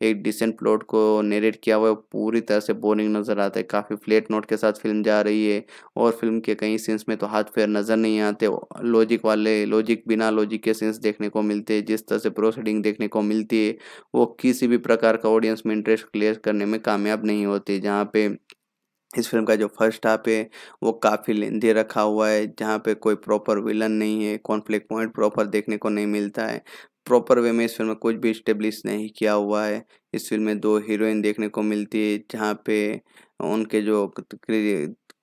एक डिसेंट प्लॉट को नेरेट किया हुआ है पूरी तरह से बोरिंग नज़र आता है काफ़ी फ्लेट नोट के साथ फिल्म जा रही है और फिल्म के कई सीन्स में तो हाथ पैर नज़र नहीं आते लॉजिक वाले लॉजिक बिना लॉजिक के सीन्स देखने को मिलते हैं जिस तरह से प्रोसीडिंग देखने को मिलती है वो किसी भी प्रकार का ऑडियंस में इंटरेस्ट क्लियर करने में कामयाब नहीं होती जहाँ पे पे इस फिल्म का जो फर्स्ट हाफ है वो काफ़ी लेंदे रखा हुआ है जहाँ पे कोई प्रॉपर विलन नहीं है कॉन्फ्लिक्ट पॉइंट प्रॉपर देखने को नहीं मिलता है प्रॉपर वे में इस फिल्म में कुछ भी इस्टेब्लिश नहीं किया हुआ है इस फिल्म में दो हीरोइन देखने को मिलती है जहाँ पे उनके जो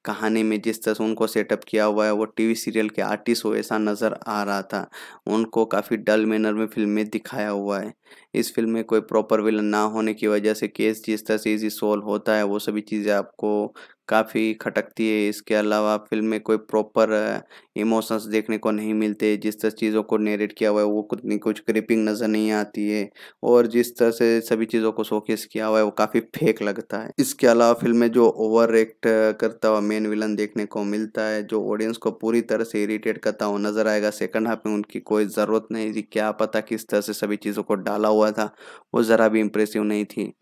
कहानी में जिस तरह से उनको सेटअप किया हुआ है वो टीवी सीरियल के आर्टिस्ट हो ऐसा नज़र आ रहा था उनको काफ़ी डल मैनर में फिल्म में दिखाया हुआ है इस फिल्म में कोई प्रॉपर विलन ना होने की वजह से केस जिस तरह से ईजी सोल्व होता है वो सभी चीज़ें आपको काफ़ी खटकती है इसके अलावा फिल्म में कोई प्रॉपर इमोशंस देखने को नहीं मिलते जिस तरह चीज़ों को नेरेट किया हुआ है वो कुछ नहीं कुछ क्रिपिंग नज़र नहीं आती है और जिस तरह से सभी चीज़ों को शोकेस किया हुआ है वो काफ़ी फेक लगता है इसके अलावा फिल्म में जो ओवर एक्ट करता हुआ मेन विलन देखने को मिलता है जो ऑडियंस को पूरी तरह से इरीटेट करता हुआ नज़र आएगा सेकंड हाफ में उनकी कोई ज़रूरत नहीं थी क्या पता किस तरह से सभी चीज़ों को डाला हुआ था वो ज़रा भी इम्प्रेसिव नहीं थी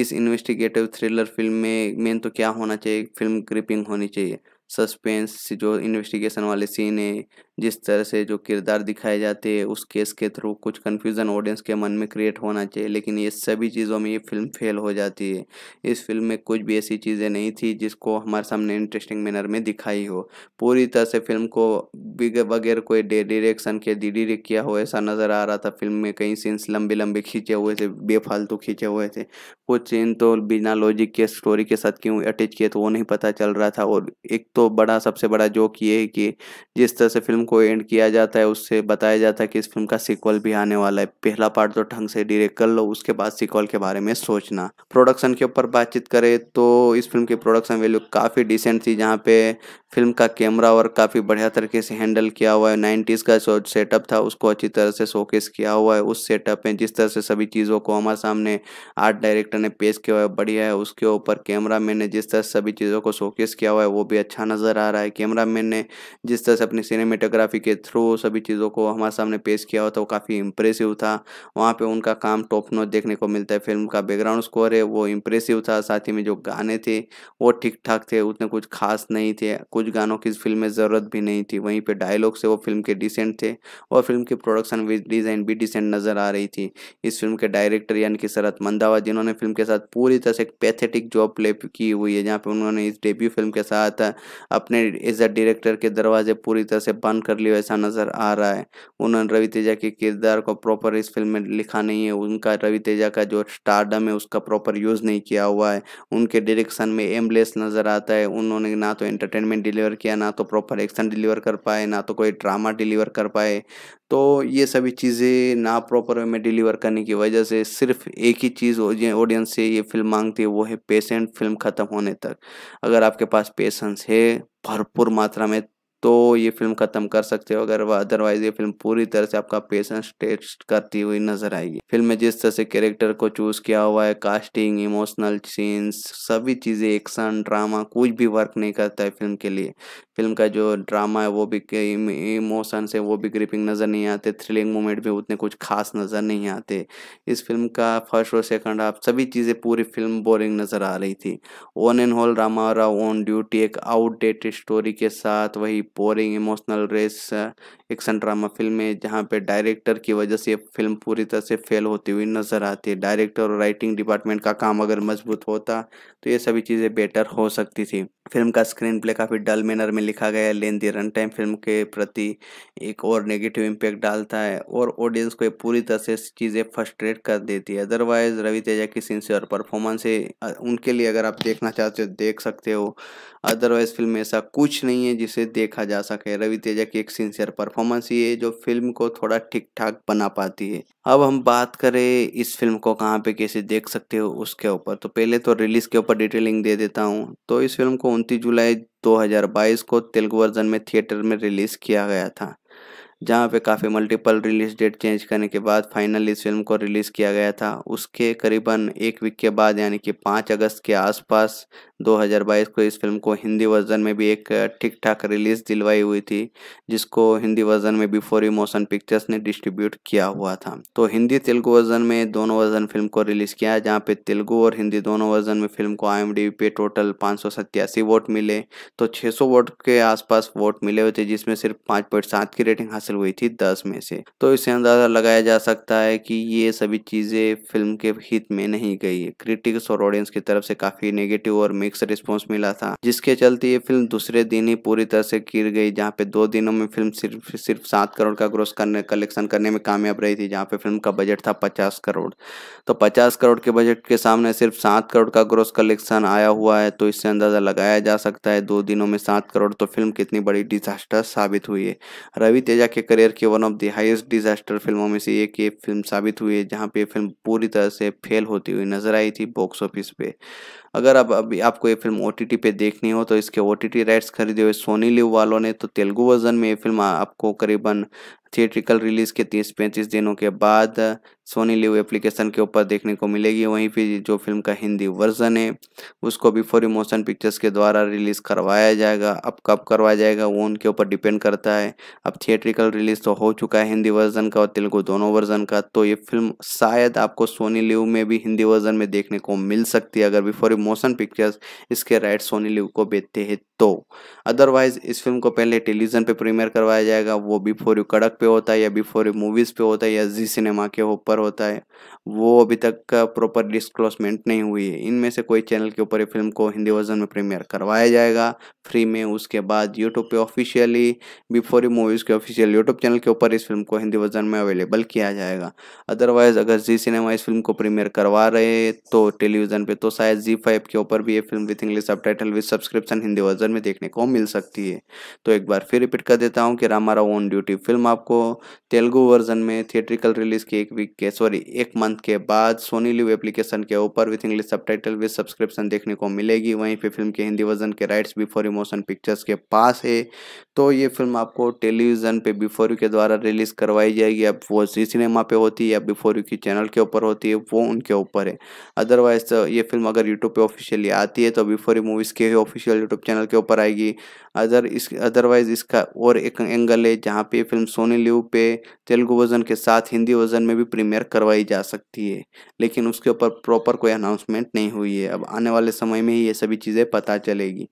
इस इन्वेस्टिगेटिव थ्रिलर फिल्म में मेन तो क्या होना चाहिए फिल्म क्रिपिंग होनी चाहिए सस्पेंस जो इन्वेस्टिगेशन वाले सीन है जिस तरह से जो किरदार दिखाए जाते हैं उस केस के थ्रू कुछ कन्फ्यूज़न ऑडियंस के मन में क्रिएट होना चाहिए लेकिन ये सभी चीज़ों में ये फिल्म फेल हो जाती है इस फिल्म में कुछ भी ऐसी चीज़ें नहीं थी जिसको हमारे सामने इंटरेस्टिंग मैनर में दिखाई हो पूरी तरह से फिल्म को बगैर कोई डे डिरेक्शन के डिरेक्ट किया हो ऐसा नज़र आ रहा था फिल्म में कई सीन्स लंबे लंबे खींचे हुए थे बेफालतू खींचे हुए थे कुछ सीन तो बिना लॉजिक के स्टोरी के साथ क्यों अटैच किए तो वो नहीं पता चल रहा था और एक तो बड़ा सबसे बड़ा जोक ये है कि जिस तरह से फिल्म को एंड किया जाता है उससे बताया जाता है कि इस फिल्म का सीक्वल भी आने वाला है पहला पार्ट तो ढंग से डिरेक्ट कर लो उसके बाद सीक्वल के बारे में सोचना प्रोडक्शन के ऊपर बातचीत करें तो इस फिल्म की प्रोडक्शन वैल्यू काफ़ी डिसेंट थी जहाँ पे फिल्म का कैमरा वर्क काफ़ी बढ़िया तरीके से हैंडल किया हुआ है नाइन्टीज़ का जो सेटअप था उसको अच्छी तरह से शोकेस किया हुआ है उस सेटअप में जिस तरह से सभी चीज़ों को हमारे सामने आर्ट डायरेक्टर ने पेश किया हुआ है बढ़िया है उसके ऊपर कैमरा मैन ने जिस तरह सभी चीज़ों को शोकेस किया हुआ है वो भी अच्छा नज़र आ रहा है कैमरा मैन ने जिस तरह से अपनी सिनेमेटोग्राफी फोटोग्राफी के थ्रू सभी चीज़ों को हमारे सामने पेश किया हुआ था तो वो काफ़ी इम्प्रेसिव था वहाँ पे उनका काम टॉप नोट देखने को मिलता है फिल्म का बैकग्राउंड स्कोर है वो इम्प्रेसिव था साथ ही में जो गाने थे वो ठीक ठाक थे उतने कुछ खास नहीं थे कुछ गानों की फिल्म में ज़रूरत भी नहीं थी वहीं पर डायलॉग से वो फिल्म के डिसेंट थे और फिल्म की प्रोडक्शन डिज़ाइन भी डिसेंट नज़र आ रही थी इस फिल्म के डायरेक्टर यानी कि शरत मंदावा जिन्होंने फिल्म के साथ पूरी तरह से एक पैथेटिक जॉब प्ले की हुई है जहाँ पर उन्होंने इस डेब्यू फिल्म के साथ अपने एज अ डायरेक्टर के दरवाजे पूरी तरह से बंद कर लिया ऐसा नज़र आ रहा है उन्होंने रवि तेजा के किरदार को प्रॉपर इस फिल्म में लिखा नहीं है उनका रवि तेजा का जो स्टारडम है उसका प्रॉपर यूज़ नहीं किया हुआ है उनके डायरेक्शन में एमलेस नज़र आता है उन्होंने ना तो एंटरटेनमेंट डिलीवर किया ना तो प्रॉपर एक्शन डिलीवर कर पाए ना तो कोई ड्रामा डिलीवर कर पाए तो ये सभी चीज़ें ना प्रॉपर वे में डिलीवर करने की वजह से सिर्फ एक ही चीज़ ऑडियंस से ये फिल्म मांगती है वो है पेशेंट फिल्म ख़त्म होने तक अगर आपके पास पेशेंस है भरपूर मात्रा में तो ये फिल्म ख़त्म कर सकते हो अगर अदरवाइज ये फिल्म पूरी तरह से आपका पेशेंस टेस्ट करती हुई नजर आएगी फिल्म में जिस तरह से कैरेक्टर को चूज किया हुआ है कास्टिंग इमोशनल सीन्स सभी चीज़ें एक्शन ड्रामा कुछ भी वर्क नहीं करता है फिल्म के लिए फिल्म का जो ड्रामा है वो भी इमोशन से वो भी ग्रिपिंग नज़र नहीं आते थ्रिलिंग मोमेंट भी उतने कुछ खास नज़र नहीं आते इस फिल्म का फर्स्ट और सेकंड हाफ सभी चीज़ें पूरी फिल्म बोरिंग नज़र आ रही थी ओन एंड होल रामा और ऑन ड्यूटी एक आउटडेटेड स्टोरी के साथ वही boring emotional race action drama film है जहाँ पे डायरेक्टर की वजह से फिल्म पूरी तरह से फेल होती हुई नज़र आती है डायरेक्टर और राइटिंग डिपार्टमेंट का काम अगर मजबूत होता तो ये सभी चीज़ें बेटर हो सकती थी फिल्म का स्क्रीन प्ले काफ़ी डल मैनर में लिखा गया है लेंदी रन टाइम फिल्म के प्रति एक और नेगेटिव इम्पैक्ट डालता है और ऑडियंस को पूरी तरह से चीज़ें फ्रस्ट्रेट कर देती है अदरवाइज रवि तेजा की सिंसियर परफॉर्मेंस है उनके लिए अगर आप देखना चाहते हो देख सकते हो अदरवाइज फिल्म ऐसा कुछ नहीं है जिसे देखा देखा जा सके रवि तेजा की एक सिंसियर परफॉर्मेंस ही है जो फिल्म को थोड़ा ठीक ठाक बना पाती है अब हम बात करें इस फिल्म को कहाँ पे कैसे देख सकते हो उसके ऊपर तो पहले तो रिलीज के ऊपर डिटेलिंग दे देता हूँ तो इस फिल्म को उनतीस जुलाई 2022 को तेलुगु वर्जन में थिएटर में रिलीज किया गया था जहाँ पे काफ़ी मल्टीपल रिलीज डेट चेंज करने के बाद फाइनल इस फिल्म को रिलीज़ किया गया था उसके करीबन एक वीक के बाद यानी कि पाँच अगस्त के आसपास 2022 को इस फिल्म को हिंदी वर्जन में भी एक ठीक ठाक रिलीज़ दिलवाई हुई थी जिसको हिंदी वर्जन में बिफोर मोशन पिक्चर्स ने डिस्ट्रीब्यूट किया हुआ था तो हिंदी तेलुगु वर्जन में दोनों वर्जन फिल्म को रिलीज़ किया जहाँ पे तेलुगु और हिंदी दोनों वर्जन में फिल्म को आई पे टोटल पाँच वोट मिले तो छः वोट के आसपास वोट मिले हुए थे जिसमें सिर्फ पाँच की रेटिंग हासिल हासिल हुई थी दस में से तो इसे अंदाजा लगाया जा सकता है कि ये सभी चीज़ें फिल्म के हित में नहीं गई क्रिटिक्स और ऑडियंस की तरफ से काफ़ी नेगेटिव और मिक्स रिस्पॉन्स मिला था जिसके चलते ये फिल्म दूसरे दिन ही पूरी तरह से गिर गई जहाँ पे दो दिनों में फिल्म सिर्फ सिर्फ सात करोड़ का ग्रोस करने कलेक्शन करने में कामयाब रही थी जहाँ पे फिल्म का बजट था पचास करोड़ तो पचास करोड़ के बजट के सामने सिर्फ सात करोड़ का ग्रोस कलेक्शन आया हुआ है तो इससे अंदाज़ा लगाया जा सकता है दो दिनों में सात करोड़ तो फिल्म कितनी बड़ी डिजास्टर साबित हुई है रवि तेजा के उनके करियर की one of the highest disaster फिल्मों में से एक ये फिल्म साबित हुई है जहाँ पे फिल्म पूरी तरह से फेल होती हुई नजर आई थी बॉक्स ऑफिस पे अगर अब अभी आपको ये फिल्म ओ पे देखनी हो तो इसके ओ टी राइट्स खरीदे हुए सोनी लिव वालों ने तो तेलुगु वर्जन में ये फिल्म आपको करीबन थिएट्रिकल रिलीज के 30-35 दिनों के बाद सोनी लिव एप्लीकेशन के ऊपर देखने को मिलेगी वहीं पर जो फिल्म का हिंदी वर्जन है उसको भी फॉर मोशन पिक्चर्स के द्वारा रिलीज़ करवाया जाएगा अब कब करवाया जाएगा वो उनके ऊपर डिपेंड करता है अब थिएट्रिकल रिलीज़ तो हो चुका है हिंदी वर्जन का और तेलुगु दोनों वर्जन का तो ये फिल्म शायद आपको सोनी लिव में भी हिंदी वर्जन में देखने को मिल सकती है अगर भी मोशन पिक्चर्स इसके राइट सोनी लिव को बेचते हैं तो अदरवाइज इस फिल्म को पहले टेलीविजन पे प्रीमियर करवाया जाएगा वो बिफोर यू कड़क पे होता है या बिफोर यू मूवीज़ पे होता है या जी सिनेमा के ऊपर होता है वो अभी तक प्रॉपर डिस्क्लोसमेंट नहीं हुई है इनमें से कोई चैनल के ऊपर फिल्म को हिंदी वर्जन में प्रीमियर करवाया जाएगा फ्री में उसके बाद यूट्यूब पे ऑफिशियली बिफोर यू मूवीज़ के ऑफिशियल यूट्यूब चैनल के ऊपर इस फिल्म को हिंदी वर्जन में अवेलेबल किया जाएगा अदरवाइज़ अगर जी सिनेमा इस फिल्म को प्रीमियर करवा रहे तो टेलीविज़न पर तो शायद जी फाइव के ऊपर भी ये फिल्म विथ इंग्लिश सब title with subscription Hindi version trailer में देखने को मिल सकती है तो एक बार फिर रिपीट कर देता हूँ कि रामारा ओन ड्यूटी फिल्म आपको तेलुगू वर्जन में थिएट्रिकल रिलीज के एक वीक के सॉरी एक मंथ के बाद सोनी लिव एप्लीकेशन के ऊपर with English subtitle subscription देखने को मिलेगी वहीं पर फिल्म के हिंदी वर्जन के राइट्स बिफोर इमोशन पिक्चर्स के पास है तो ये फिल्म आपको टेलीविजन पे बिफोर यू के द्वारा रिलीज करवाई जाएगी अब वो जी सिनेमा पे होती है या बिफोर यू की चैनल के ऊपर होती है वो उनके ऊपर है अदरवाइज तो ये फिल्म अगर यूट्यूब पे ऑफिशियली आती है तो बिफोर यू मूवीज़ के ऑफिशियल यूट्यूब चैनल के ऊपर आएगी अदर इस अदरवाइज इसका और एक एंगल है जहाँ पे फिल्म सोनी लिव पे तेलुगु वर्जन के साथ हिंदी वर्जन में भी प्रीमियर करवाई जा सकती है लेकिन उसके ऊपर प्रॉपर कोई अनाउंसमेंट नहीं हुई है अब आने वाले समय में ही ये सभी चीज़ें पता चलेगी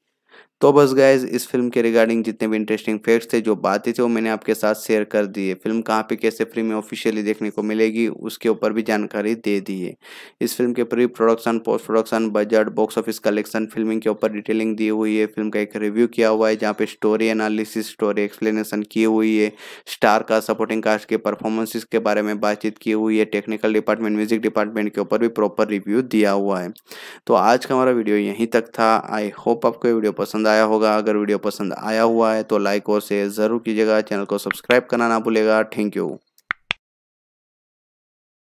तो बस गैज इस फिल्म के रिगार्डिंग जितने भी इंटरेस्टिंग फैक्ट्स थे जो बातें थे वो मैंने आपके साथ शेयर कर दिए फिल्म कहाँ पे कैसे फ्री में ऑफिशियली देखने को मिलेगी उसके ऊपर भी जानकारी दे दी है इस फिल्म के pre production post production budget box office collection filming के ऊपर डिटेलिंग दी हुई है फिल्म का एक रिव्यू किया हुआ है जहाँ पे स्टोरी एनालिसिस स्टोरी एक्सप्लेनेशन की हुई है स्टार का सपोर्टिंग कास्ट के परफॉर्मेंसिस के बारे में बातचीत की हुई है टेक्निकल डिपार्टमेंट म्यूजिक डिपार्टमेंट के ऊपर भी प्रॉपर रिव्यू दिया हुआ है तो आज का हमारा वीडियो यहीं तक था आई होप आपको वीडियो पसंद आया होगा अगर वीडियो पसंद आया हुआ है तो लाइक और शेयर ज़रूर कीजिएगा चैनल को सब्सक्राइब करना ना भूलेगा थैंक यू